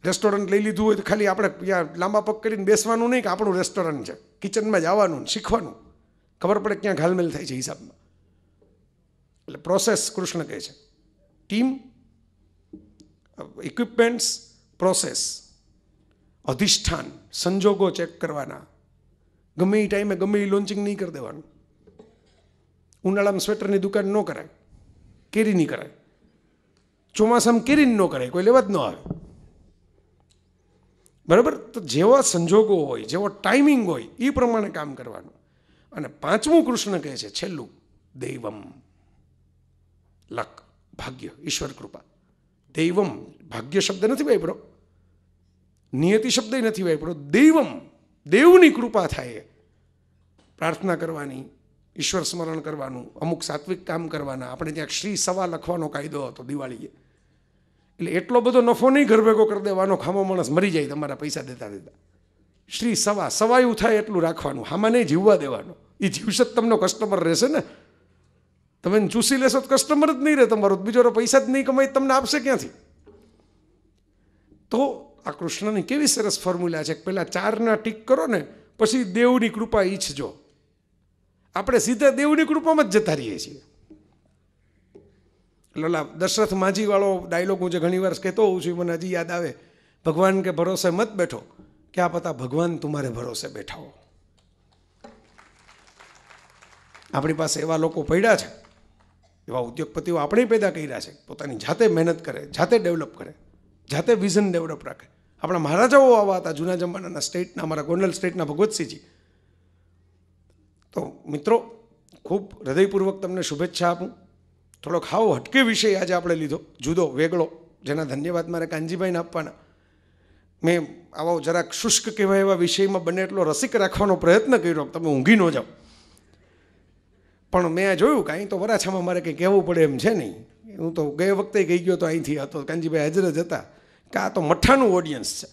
Speaker 1: રેસ્ટોરન્ટ લઈ લીધું હોય તો ખાલી આપણે લાંબા પગ કરીને બેસવાનું નહીં કે આપણું રેસ્ટોરન્ટ છે કિચનમાં જવાનું શીખવાનું ખબર પડે ક્યાં ઘાલમેલ થાય છે હિસાબમાં એટલે પ્રોસેસ કૃષ્ણ કહે છે ટીમ ઇક્વિપમેન્ટ્સ પ્રોસેસ અધિષ્ઠાન સંજોગો ચેક કરવાના ગમે એ ટાઈમે ગમે એ લોન્ચિંગ નહીં કરી દેવાનું ઉનાળામાં સ્વેટરની દુકાન ન કરાય કેરી નહીં કરાય ચોમાસામાં કેરી ન કરાય કોઈ લેવા જ ન આવે બરાબર તો જેવા સંજોગો હોય જેવો ટાઈમિંગ હોય એ પ્રમાણે કામ કરવાનું અને પાંચમું કૃષ્ણ કહે છે છેલ્લું દૈવમ લક ભાગ્ય ઈશ્વર કૃપા દૈવમ ભાગ્ય શબ્દ નથી વાપરો નિયતિ શબ્દ નથી વાપરો દૈવમ દેવની કૃપા થાય પ્રાર્થના કરવાની ઈશ્વર સ્મરણ કરવાનું અમુક સાત્વિક કામ કરવાના આપણે ત્યાં શ્રી સવા લખવાનો કાયદો હતો દિવાળીએ એટલે એટલો બધો નફો નહીં ઘરભેગો કરી દેવાનો ખામો માણસ મરી જાય તમારા પૈસા દેતા દેતા શ્રી સવા સવાયું થાય એટલું રાખવાનું આમાં નહીં જીવવા દેવાનું એ જીવશે જ તમને કસ્ટમર રહેશે ને તમે ચૂસી લેશો તો કસ્ટમર જ નહીં રહે તમારો બીજો પૈસા જ નહીં કમાય તમને આપશે ક્યાંથી તો આ કૃષ્ણની કેવી સરસ ફોર્મ્યુલા છે પહેલાં ચારના ટીક કરો ને પછી દેવની કૃપા ઈચ્છજો આપણે સીધા દેવની કૃપામાં જ જતા રહીએ છીએ લલા દશરથ માજીવાળો ડાયલોગ હું જે ઘણીવાર કહેતો હોઉં છું મને હજી યાદ આવે ભગવાન કે ભરોસે મત બેઠો કે આ પતા ભગવાન તમારે ભરોસે બેઠા હો આપણી પાસે એવા લોકો પડ્યા છે એવા ઉદ્યોગપતિઓ આપણે પેદા કર્યા છે પોતાની જાતે મહેનત કરે જાતે ડેવલપ કરે જાતે વિઝન ડેવલપ રાખે આપણા મહારાજાઓ આવા હતા જૂના જમાનાના સ્ટેટના અમારા ગોંડલ સ્ટેટના ભગવતસિંહજી તો મિત્રો ખૂબ હૃદયપૂર્વક તમને શુભેચ્છા આપું થોડોક હાવ હટકે વિષય આજે આપણે લીધો જુદો વેગળો જેના ધન્યવાદ મારે કાનજીભાઈને આપવાના મેં આવો જરાક શુષ્ક કહેવાય એવા વિષયમાં બને એટલો રસિક રાખવાનો પ્રયત્ન કર્યો તમે ઊંઘી ન જાઓ પણ મેં જોયું કે અહીં તો વરાછામાં મારે કંઈ કહેવું પડે એમ છે નહીં હું તો ગયે વખતે ગઈ ગયો તો અહીંથી હતો કાનજીભાઈ હાજર જ હતા કે આ તો મઠાનું ઓડિયન્સ છે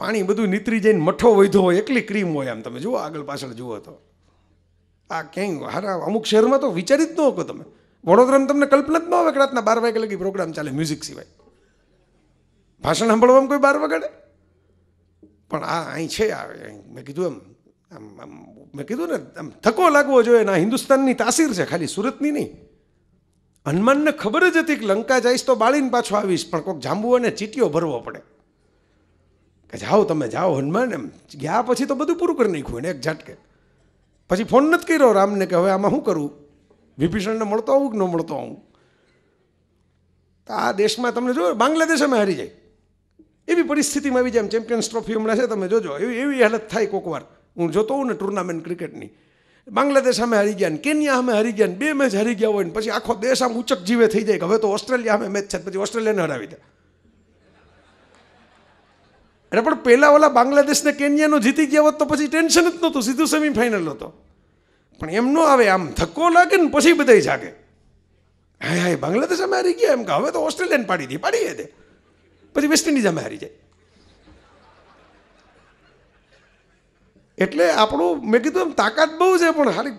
Speaker 1: પાણી બધું નીતરી જઈને મઠો વધ્યો હોય એકલી ક્રીમ હોય આમ તમે જુઓ આગળ પાછળ જુઓ તો આ ક્યાંય હારા અમુક શહેરમાં તો વિચારી જ ન શકો તમે વડોદરામાં તમને કલ્પના જ ન આવે કે રાતના બાર વાગે લગી પ્રોગ્રામ ચાલે મ્યુઝિક સિવાય ભાષણ સાંભળવામાં કોઈ બાર વગાડે પણ આ અહીં છે આ મેં કીધું એમ આમ આમ મેં કીધું ને આમ થકો લાગવો જોઈએ આ હિન્દુસ્તાનની તાસીર છે ખાલી સુરતની નહીં હનુમાનને ખબર જ હતી કે લંકા જઈશ તો બાળીને પાછો આવીશ પણ કોઈક જાંબુ અને ચીટીઓ ભરવો પડે કે જાઓ તમે જાઓ હનુમાન એમ ગયા પછી તો બધું પૂરું કરી નાખ્યું એક ઝાટકે પછી ફોન નથી કર્યો રામને કે હવે આમાં શું કરવું વિભીષણને મળતો આવું કે ન મળતો આવું તો આ દેશમાં તમને જો બાંગ્લાદેશ અમે હારી જાય એવી પરિસ્થિતિમાં આવી જાય ચેમ્પિયન્સ ટ્રોફી હમણાં છે તમે જોજો એવી એવી હાલત થાય કોકવાર હું જોતો હોઉં ને ટુર્નામેન્ટ ક્રિકેટની બાંગ્લાદેશ અમે હારી ગયા ને કેન્યા અમે હારી ગયા ને બે મેચ હારી ગયા હોય ને પછી આખો દેશ આમ ઉચક જીવે થઈ જાય કે હવે તો ઓસ્ટ્રેલિયા અમે મેચ છે પછી ઓસ્ટ્રેલિયાને હરાવી દે એટલે પણ પહેલાં ઓલા બાંગ્લાદેશને કેન્યાનો જીતી ગયા હોત તો પછી ટેન્શન જ નહોતું સીધું સેમિફાઇનલ હતો પણ એમ ન આવે આમ ધક્કો લાગે ને પછી બધા જાગે હા હાય બાંગ્લાદેશ અમે હારી ગયા એમ કે હવે તો ઓસ્ટ્રેલિયાને પાડી દી પાડીએ તે પછી વેસ્ટ ઇન્ડિઝ અમે હારી જાય એટલે આપણું મેં કીધું એમ તાકાત બહુ છે પણ ખાલી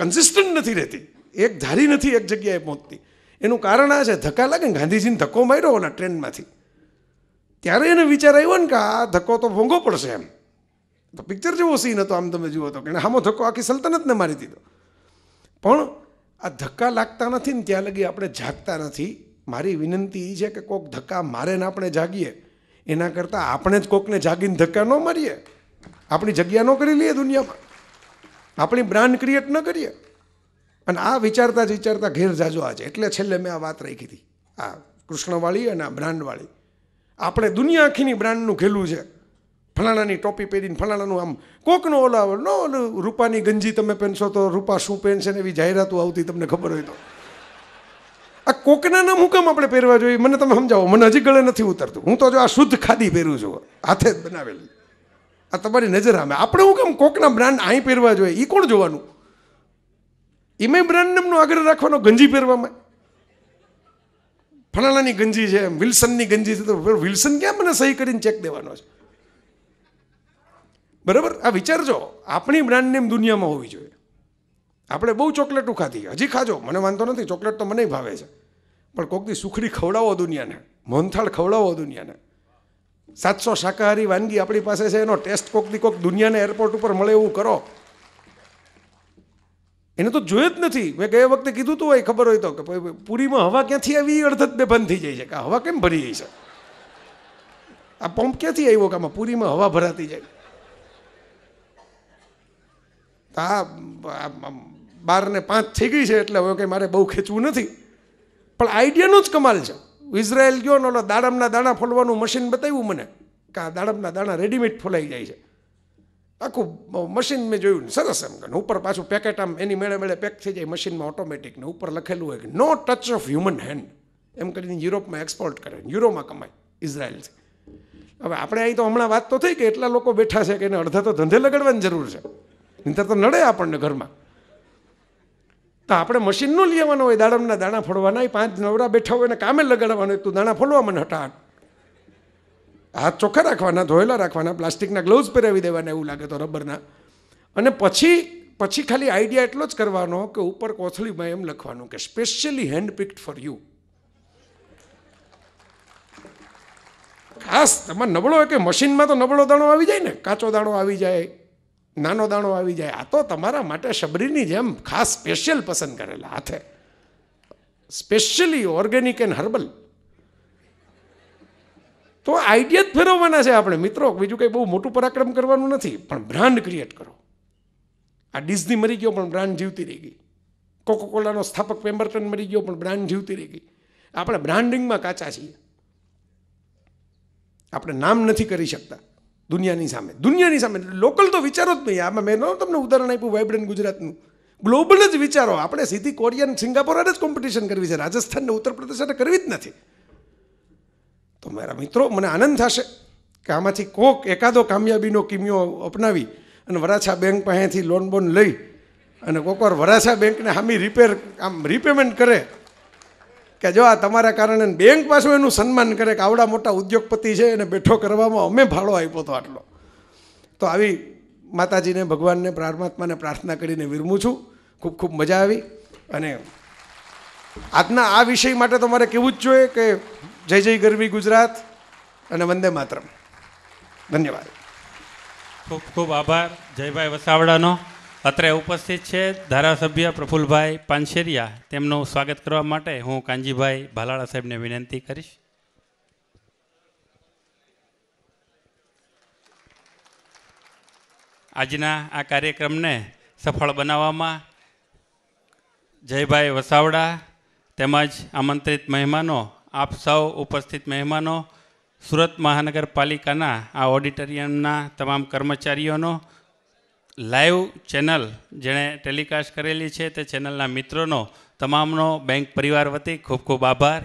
Speaker 1: કન્સિસ્ટન્ટ નથી રહેતી એક ધારી નથી એક જગ્યાએ પહોંચતી એનું કારણ આ છે ધક્કા લાગે ગાંધીજીને ધક્કો માર્યો ઓલા ટ્રેનમાંથી ત્યારે એને વિચાર આવ્યો ને કે આ ધક્કો તો ભોંગો પડશે એમ તો પિક્ચર જેવો સીન હતો આમ તમે જુઓ તો કે આમો ધક્કો આખી સલ્તનતને મારી દીધો પણ આ ધક્કા લાગતા નથી ને ત્યાં લગી આપણે જાગતા નથી મારી વિનંતી એ છે કે કોઈક ધક્કા મારે ને આપણે જાગીએ એના કરતાં આપણે જ કોકને જાગીને ધક્કા ન મારીએ આપણી જગ્યા ન કરી લઈએ દુનિયામાં આપણી બ્રાન્ડ ક્રિએટ ન કરીએ અને આ વિચારતા જ વિચારતા ઘેર જાજો આજે એટલે છેલ્લે મેં આ વાત રાખી હતી આ કૃષ્ણવાળી અને આ બ્રાન્ડવાળી આપણે દુનિયા આખીની બ્રાન્ડનું ઘેલું છે ફલાણાની ટોપી પહેરીને ફલાણાનું આમ કોકનો ઓલા નો રૂપાની ગંજી તમે પહેરશો તો રૂપા શું પહેરશે ને એવી જાહેરાતો આવતી તમને ખબર હોય તો આ કોકના નામ હું કામ આપણે પહેરવા જોઈએ મને તમે સમજાવો મને હજી ગળે નથી ઉતરતું હું તો જો આ શુદ્ધ ખાદી પહેરું છું હાથે જ બનાવેલી આ તમારી નજર આમે આપણે હું કેમ કોકના બ્રાન્ડ અહીં પહેરવા જોઈએ એ કોણ જોવાનું એમાં બ્રાન્ડ નામનું આગળ રાખવાનો ગંજી પહેરવામાં ફલાણાની ગંજી છે એમ વિલ્સનની ગંજી છે તો વિલ્સન ક્યાં મને સહી કરીને ચેક દેવાનો છે બરાબર આ વિચારજો આપણી બ્રાન્ડ નેમ દુનિયામાં હોવી જોઈએ આપણે બહુ ચોકલેટું ખાધી હજી ખાજો મને વાંધો નથી ચોકલેટ તો મને ભાવે છે પણ કોકની સુખડી ખવડાવો દુનિયાને મોહનથાળ ખવડાવો દુનિયાને સાતસો શાકાહારી વાનગી આપણી પાસે છે એનો ટેસ્ટ કોકની કોક દુનિયાને એરપોર્ટ ઉપર મળે એવું કરો એને તો જોયું જ નથી મેં ગયા વખતે કીધું તું હોય ખબર હોય તો કે પૂરીમાં હવા ક્યાંથી આવી અડધત બંધ થઈ જાય છે કે હવા કેમ ભરી જાય છે આ પંપ ક્યાંથી આવ્યો કે આમાં પૂરીમાં હવા ભરાતી જાય આ બાર ને પાંચ થઈ ગઈ છે એટલે હવે કંઈ મારે બહુ ખેંચવું નથી પણ આઈડિયાનો જ કમાલ છે ઇઝરાયલ ગયો ને ઓલો દાડમના દાણા ફોલવાનું મશીન બતાવ્યું મને કે આ દાડમના દાણા રેડીમેડ ફોલાઈ જાય છે આખું મશીન મેં જોયું સરસ એમ કે ઉપર પાછું પેકેટ આમ એની મેળે મેળે પેક થઈ જાય મશીનમાં ઓટોમેટિક ને ઉપર લખેલું હોય કે no touch of human hand એમ કરીને યુરોપમાં એક્સપોર્ટ કરે યુરોમાં કમાય ઇઝરાયલથી હવે આપણે અહીં તો હમણાં વાત તો થઈ કે એટલા લોકો બેઠા છે કે એને અડધા તો ધંધે લગાડવાની જરૂર છે નહીંતર તો નડે આપણને ઘરમાં તો આપણે મશીનનું લેવાનું હોય દાડમના દાણા ફોડવાના એ પાંચ નવરા બેઠા હોય એને કામે લગાડવાનું હોય તું દાણા ફોડવા મને હટાટ હાથ ચોખ્ખા રાખવાના ધોયેલા રાખવાના પ્લાસ્ટિકના ગ્લોવ્સ પહેરાવી દેવાના એવું લાગે તો રબરના અને પછી પછી ખાલી આઈડિયા એટલો જ કરવાનો કે ઉપર કોથળીમાં એમ લખવાનું કે specially hand picked for you ખાસ તમારે નબળો કે મશીનમાં તો નબળો દાણો આવી જાય ને કાચો દાણો આવી જાય નાનો દાણો આવી જાય આ તો તમારા માટે શબરીની જેમ ખાસ સ્પેશિયલ પસંદ કરેલા હાથે સ્પેશિયલી ઓર્ગેનિક એન્ડ હર્બલ તો આઈડિયા જ ફેરવવાના છે આપણે મિત્રો બીજું કંઈ બહુ મોટું પરાક્રમ કરવાનું નથી પણ બ્રાન્ડ ક્રિએટ કરો આ ડિઝની મરી ગયો પણ બ્રાન્ડ જીવતી રહી ગઈ કોકોકોલાનો સ્થાપક પેમ્બર્ટન મરી ગયો પણ બ્રાન્ડ જીવતી રહી ગઈ આપણે બ્રાન્ડિંગમાં કાચા છીએ આપણે નામ નથી કરી શકતા દુનિયાની સામે દુનિયાની સામે લોકલ તો વિચારો જ નહીં આમાં મેં તમને ઉદાહરણ આપ્યું વાઇબ્રન્ટ ગુજરાતનું ગ્લોબલ જ વિચારો આપણે સીધી કોરિયન સિંગાપોર જ કોમ્પિટિશન કરવી છે રાજસ્થાન ને ઉત્તર પ્રદેશ કરવી જ નથી તો મારા મિત્રો મને આનંદ થશે કે આમાંથી કોક એકાદો કામયાબીનો કિમિયો અપનાવી અને વરાછા બેંક પાસેથી લોન બોન લઈ અને કોકવાર વરાછા બેંકને હામી રિપેર આમ રિપેમેન્ટ કરે કે જો આ તમારા કારણે બેંક પાછું એનું સન્માન કરે કે આવડા મોટા ઉદ્યોગપતિ છે એને બેઠો કરવામાં અમે ભાડો આપ્યો હતો આટલો તો આવી માતાજીને ભગવાનને પરમાત્માને પ્રાર્થના કરીને વિરમું છું ખૂબ ખૂબ મજા આવી અને આજના આ વિષય માટે તો મારે કહેવું જ જોઈએ કે જય જય ગરવી ગુજરાત અને વંદે માતરમ ધન્યવાદ ખૂબ ખૂબ આભાર જયભાઈ વસાવડાનો અત્રે ઉપસ્થિત છે ધારાસભ્ય પ્રફુલભાઈ પાનશેરિયા તેમનું સ્વાગત કરવા માટે હું કાનજીભાઈ ભાલાળા સાહેબને વિનંતી કરીશ આજના આ કાર્યક્રમને સફળ બનાવવામાં જયભાઈ વસાવડા તેમજ આમંત્રિત મહેમાનો આપ સૌ ઉપસ્થિત મહેમાનો સુરત મહાનગરપાલિકાના આ ઓડિટોરિયમના તમામ કર્મચારીઓનો લાઈવ ચેનલ જેણે ટેલિકાસ્ટ કરેલી છે તે ચેનલના મિત્રોનો તમામનો બેંક પરિવાર વતી ખૂબ ખૂબ આભાર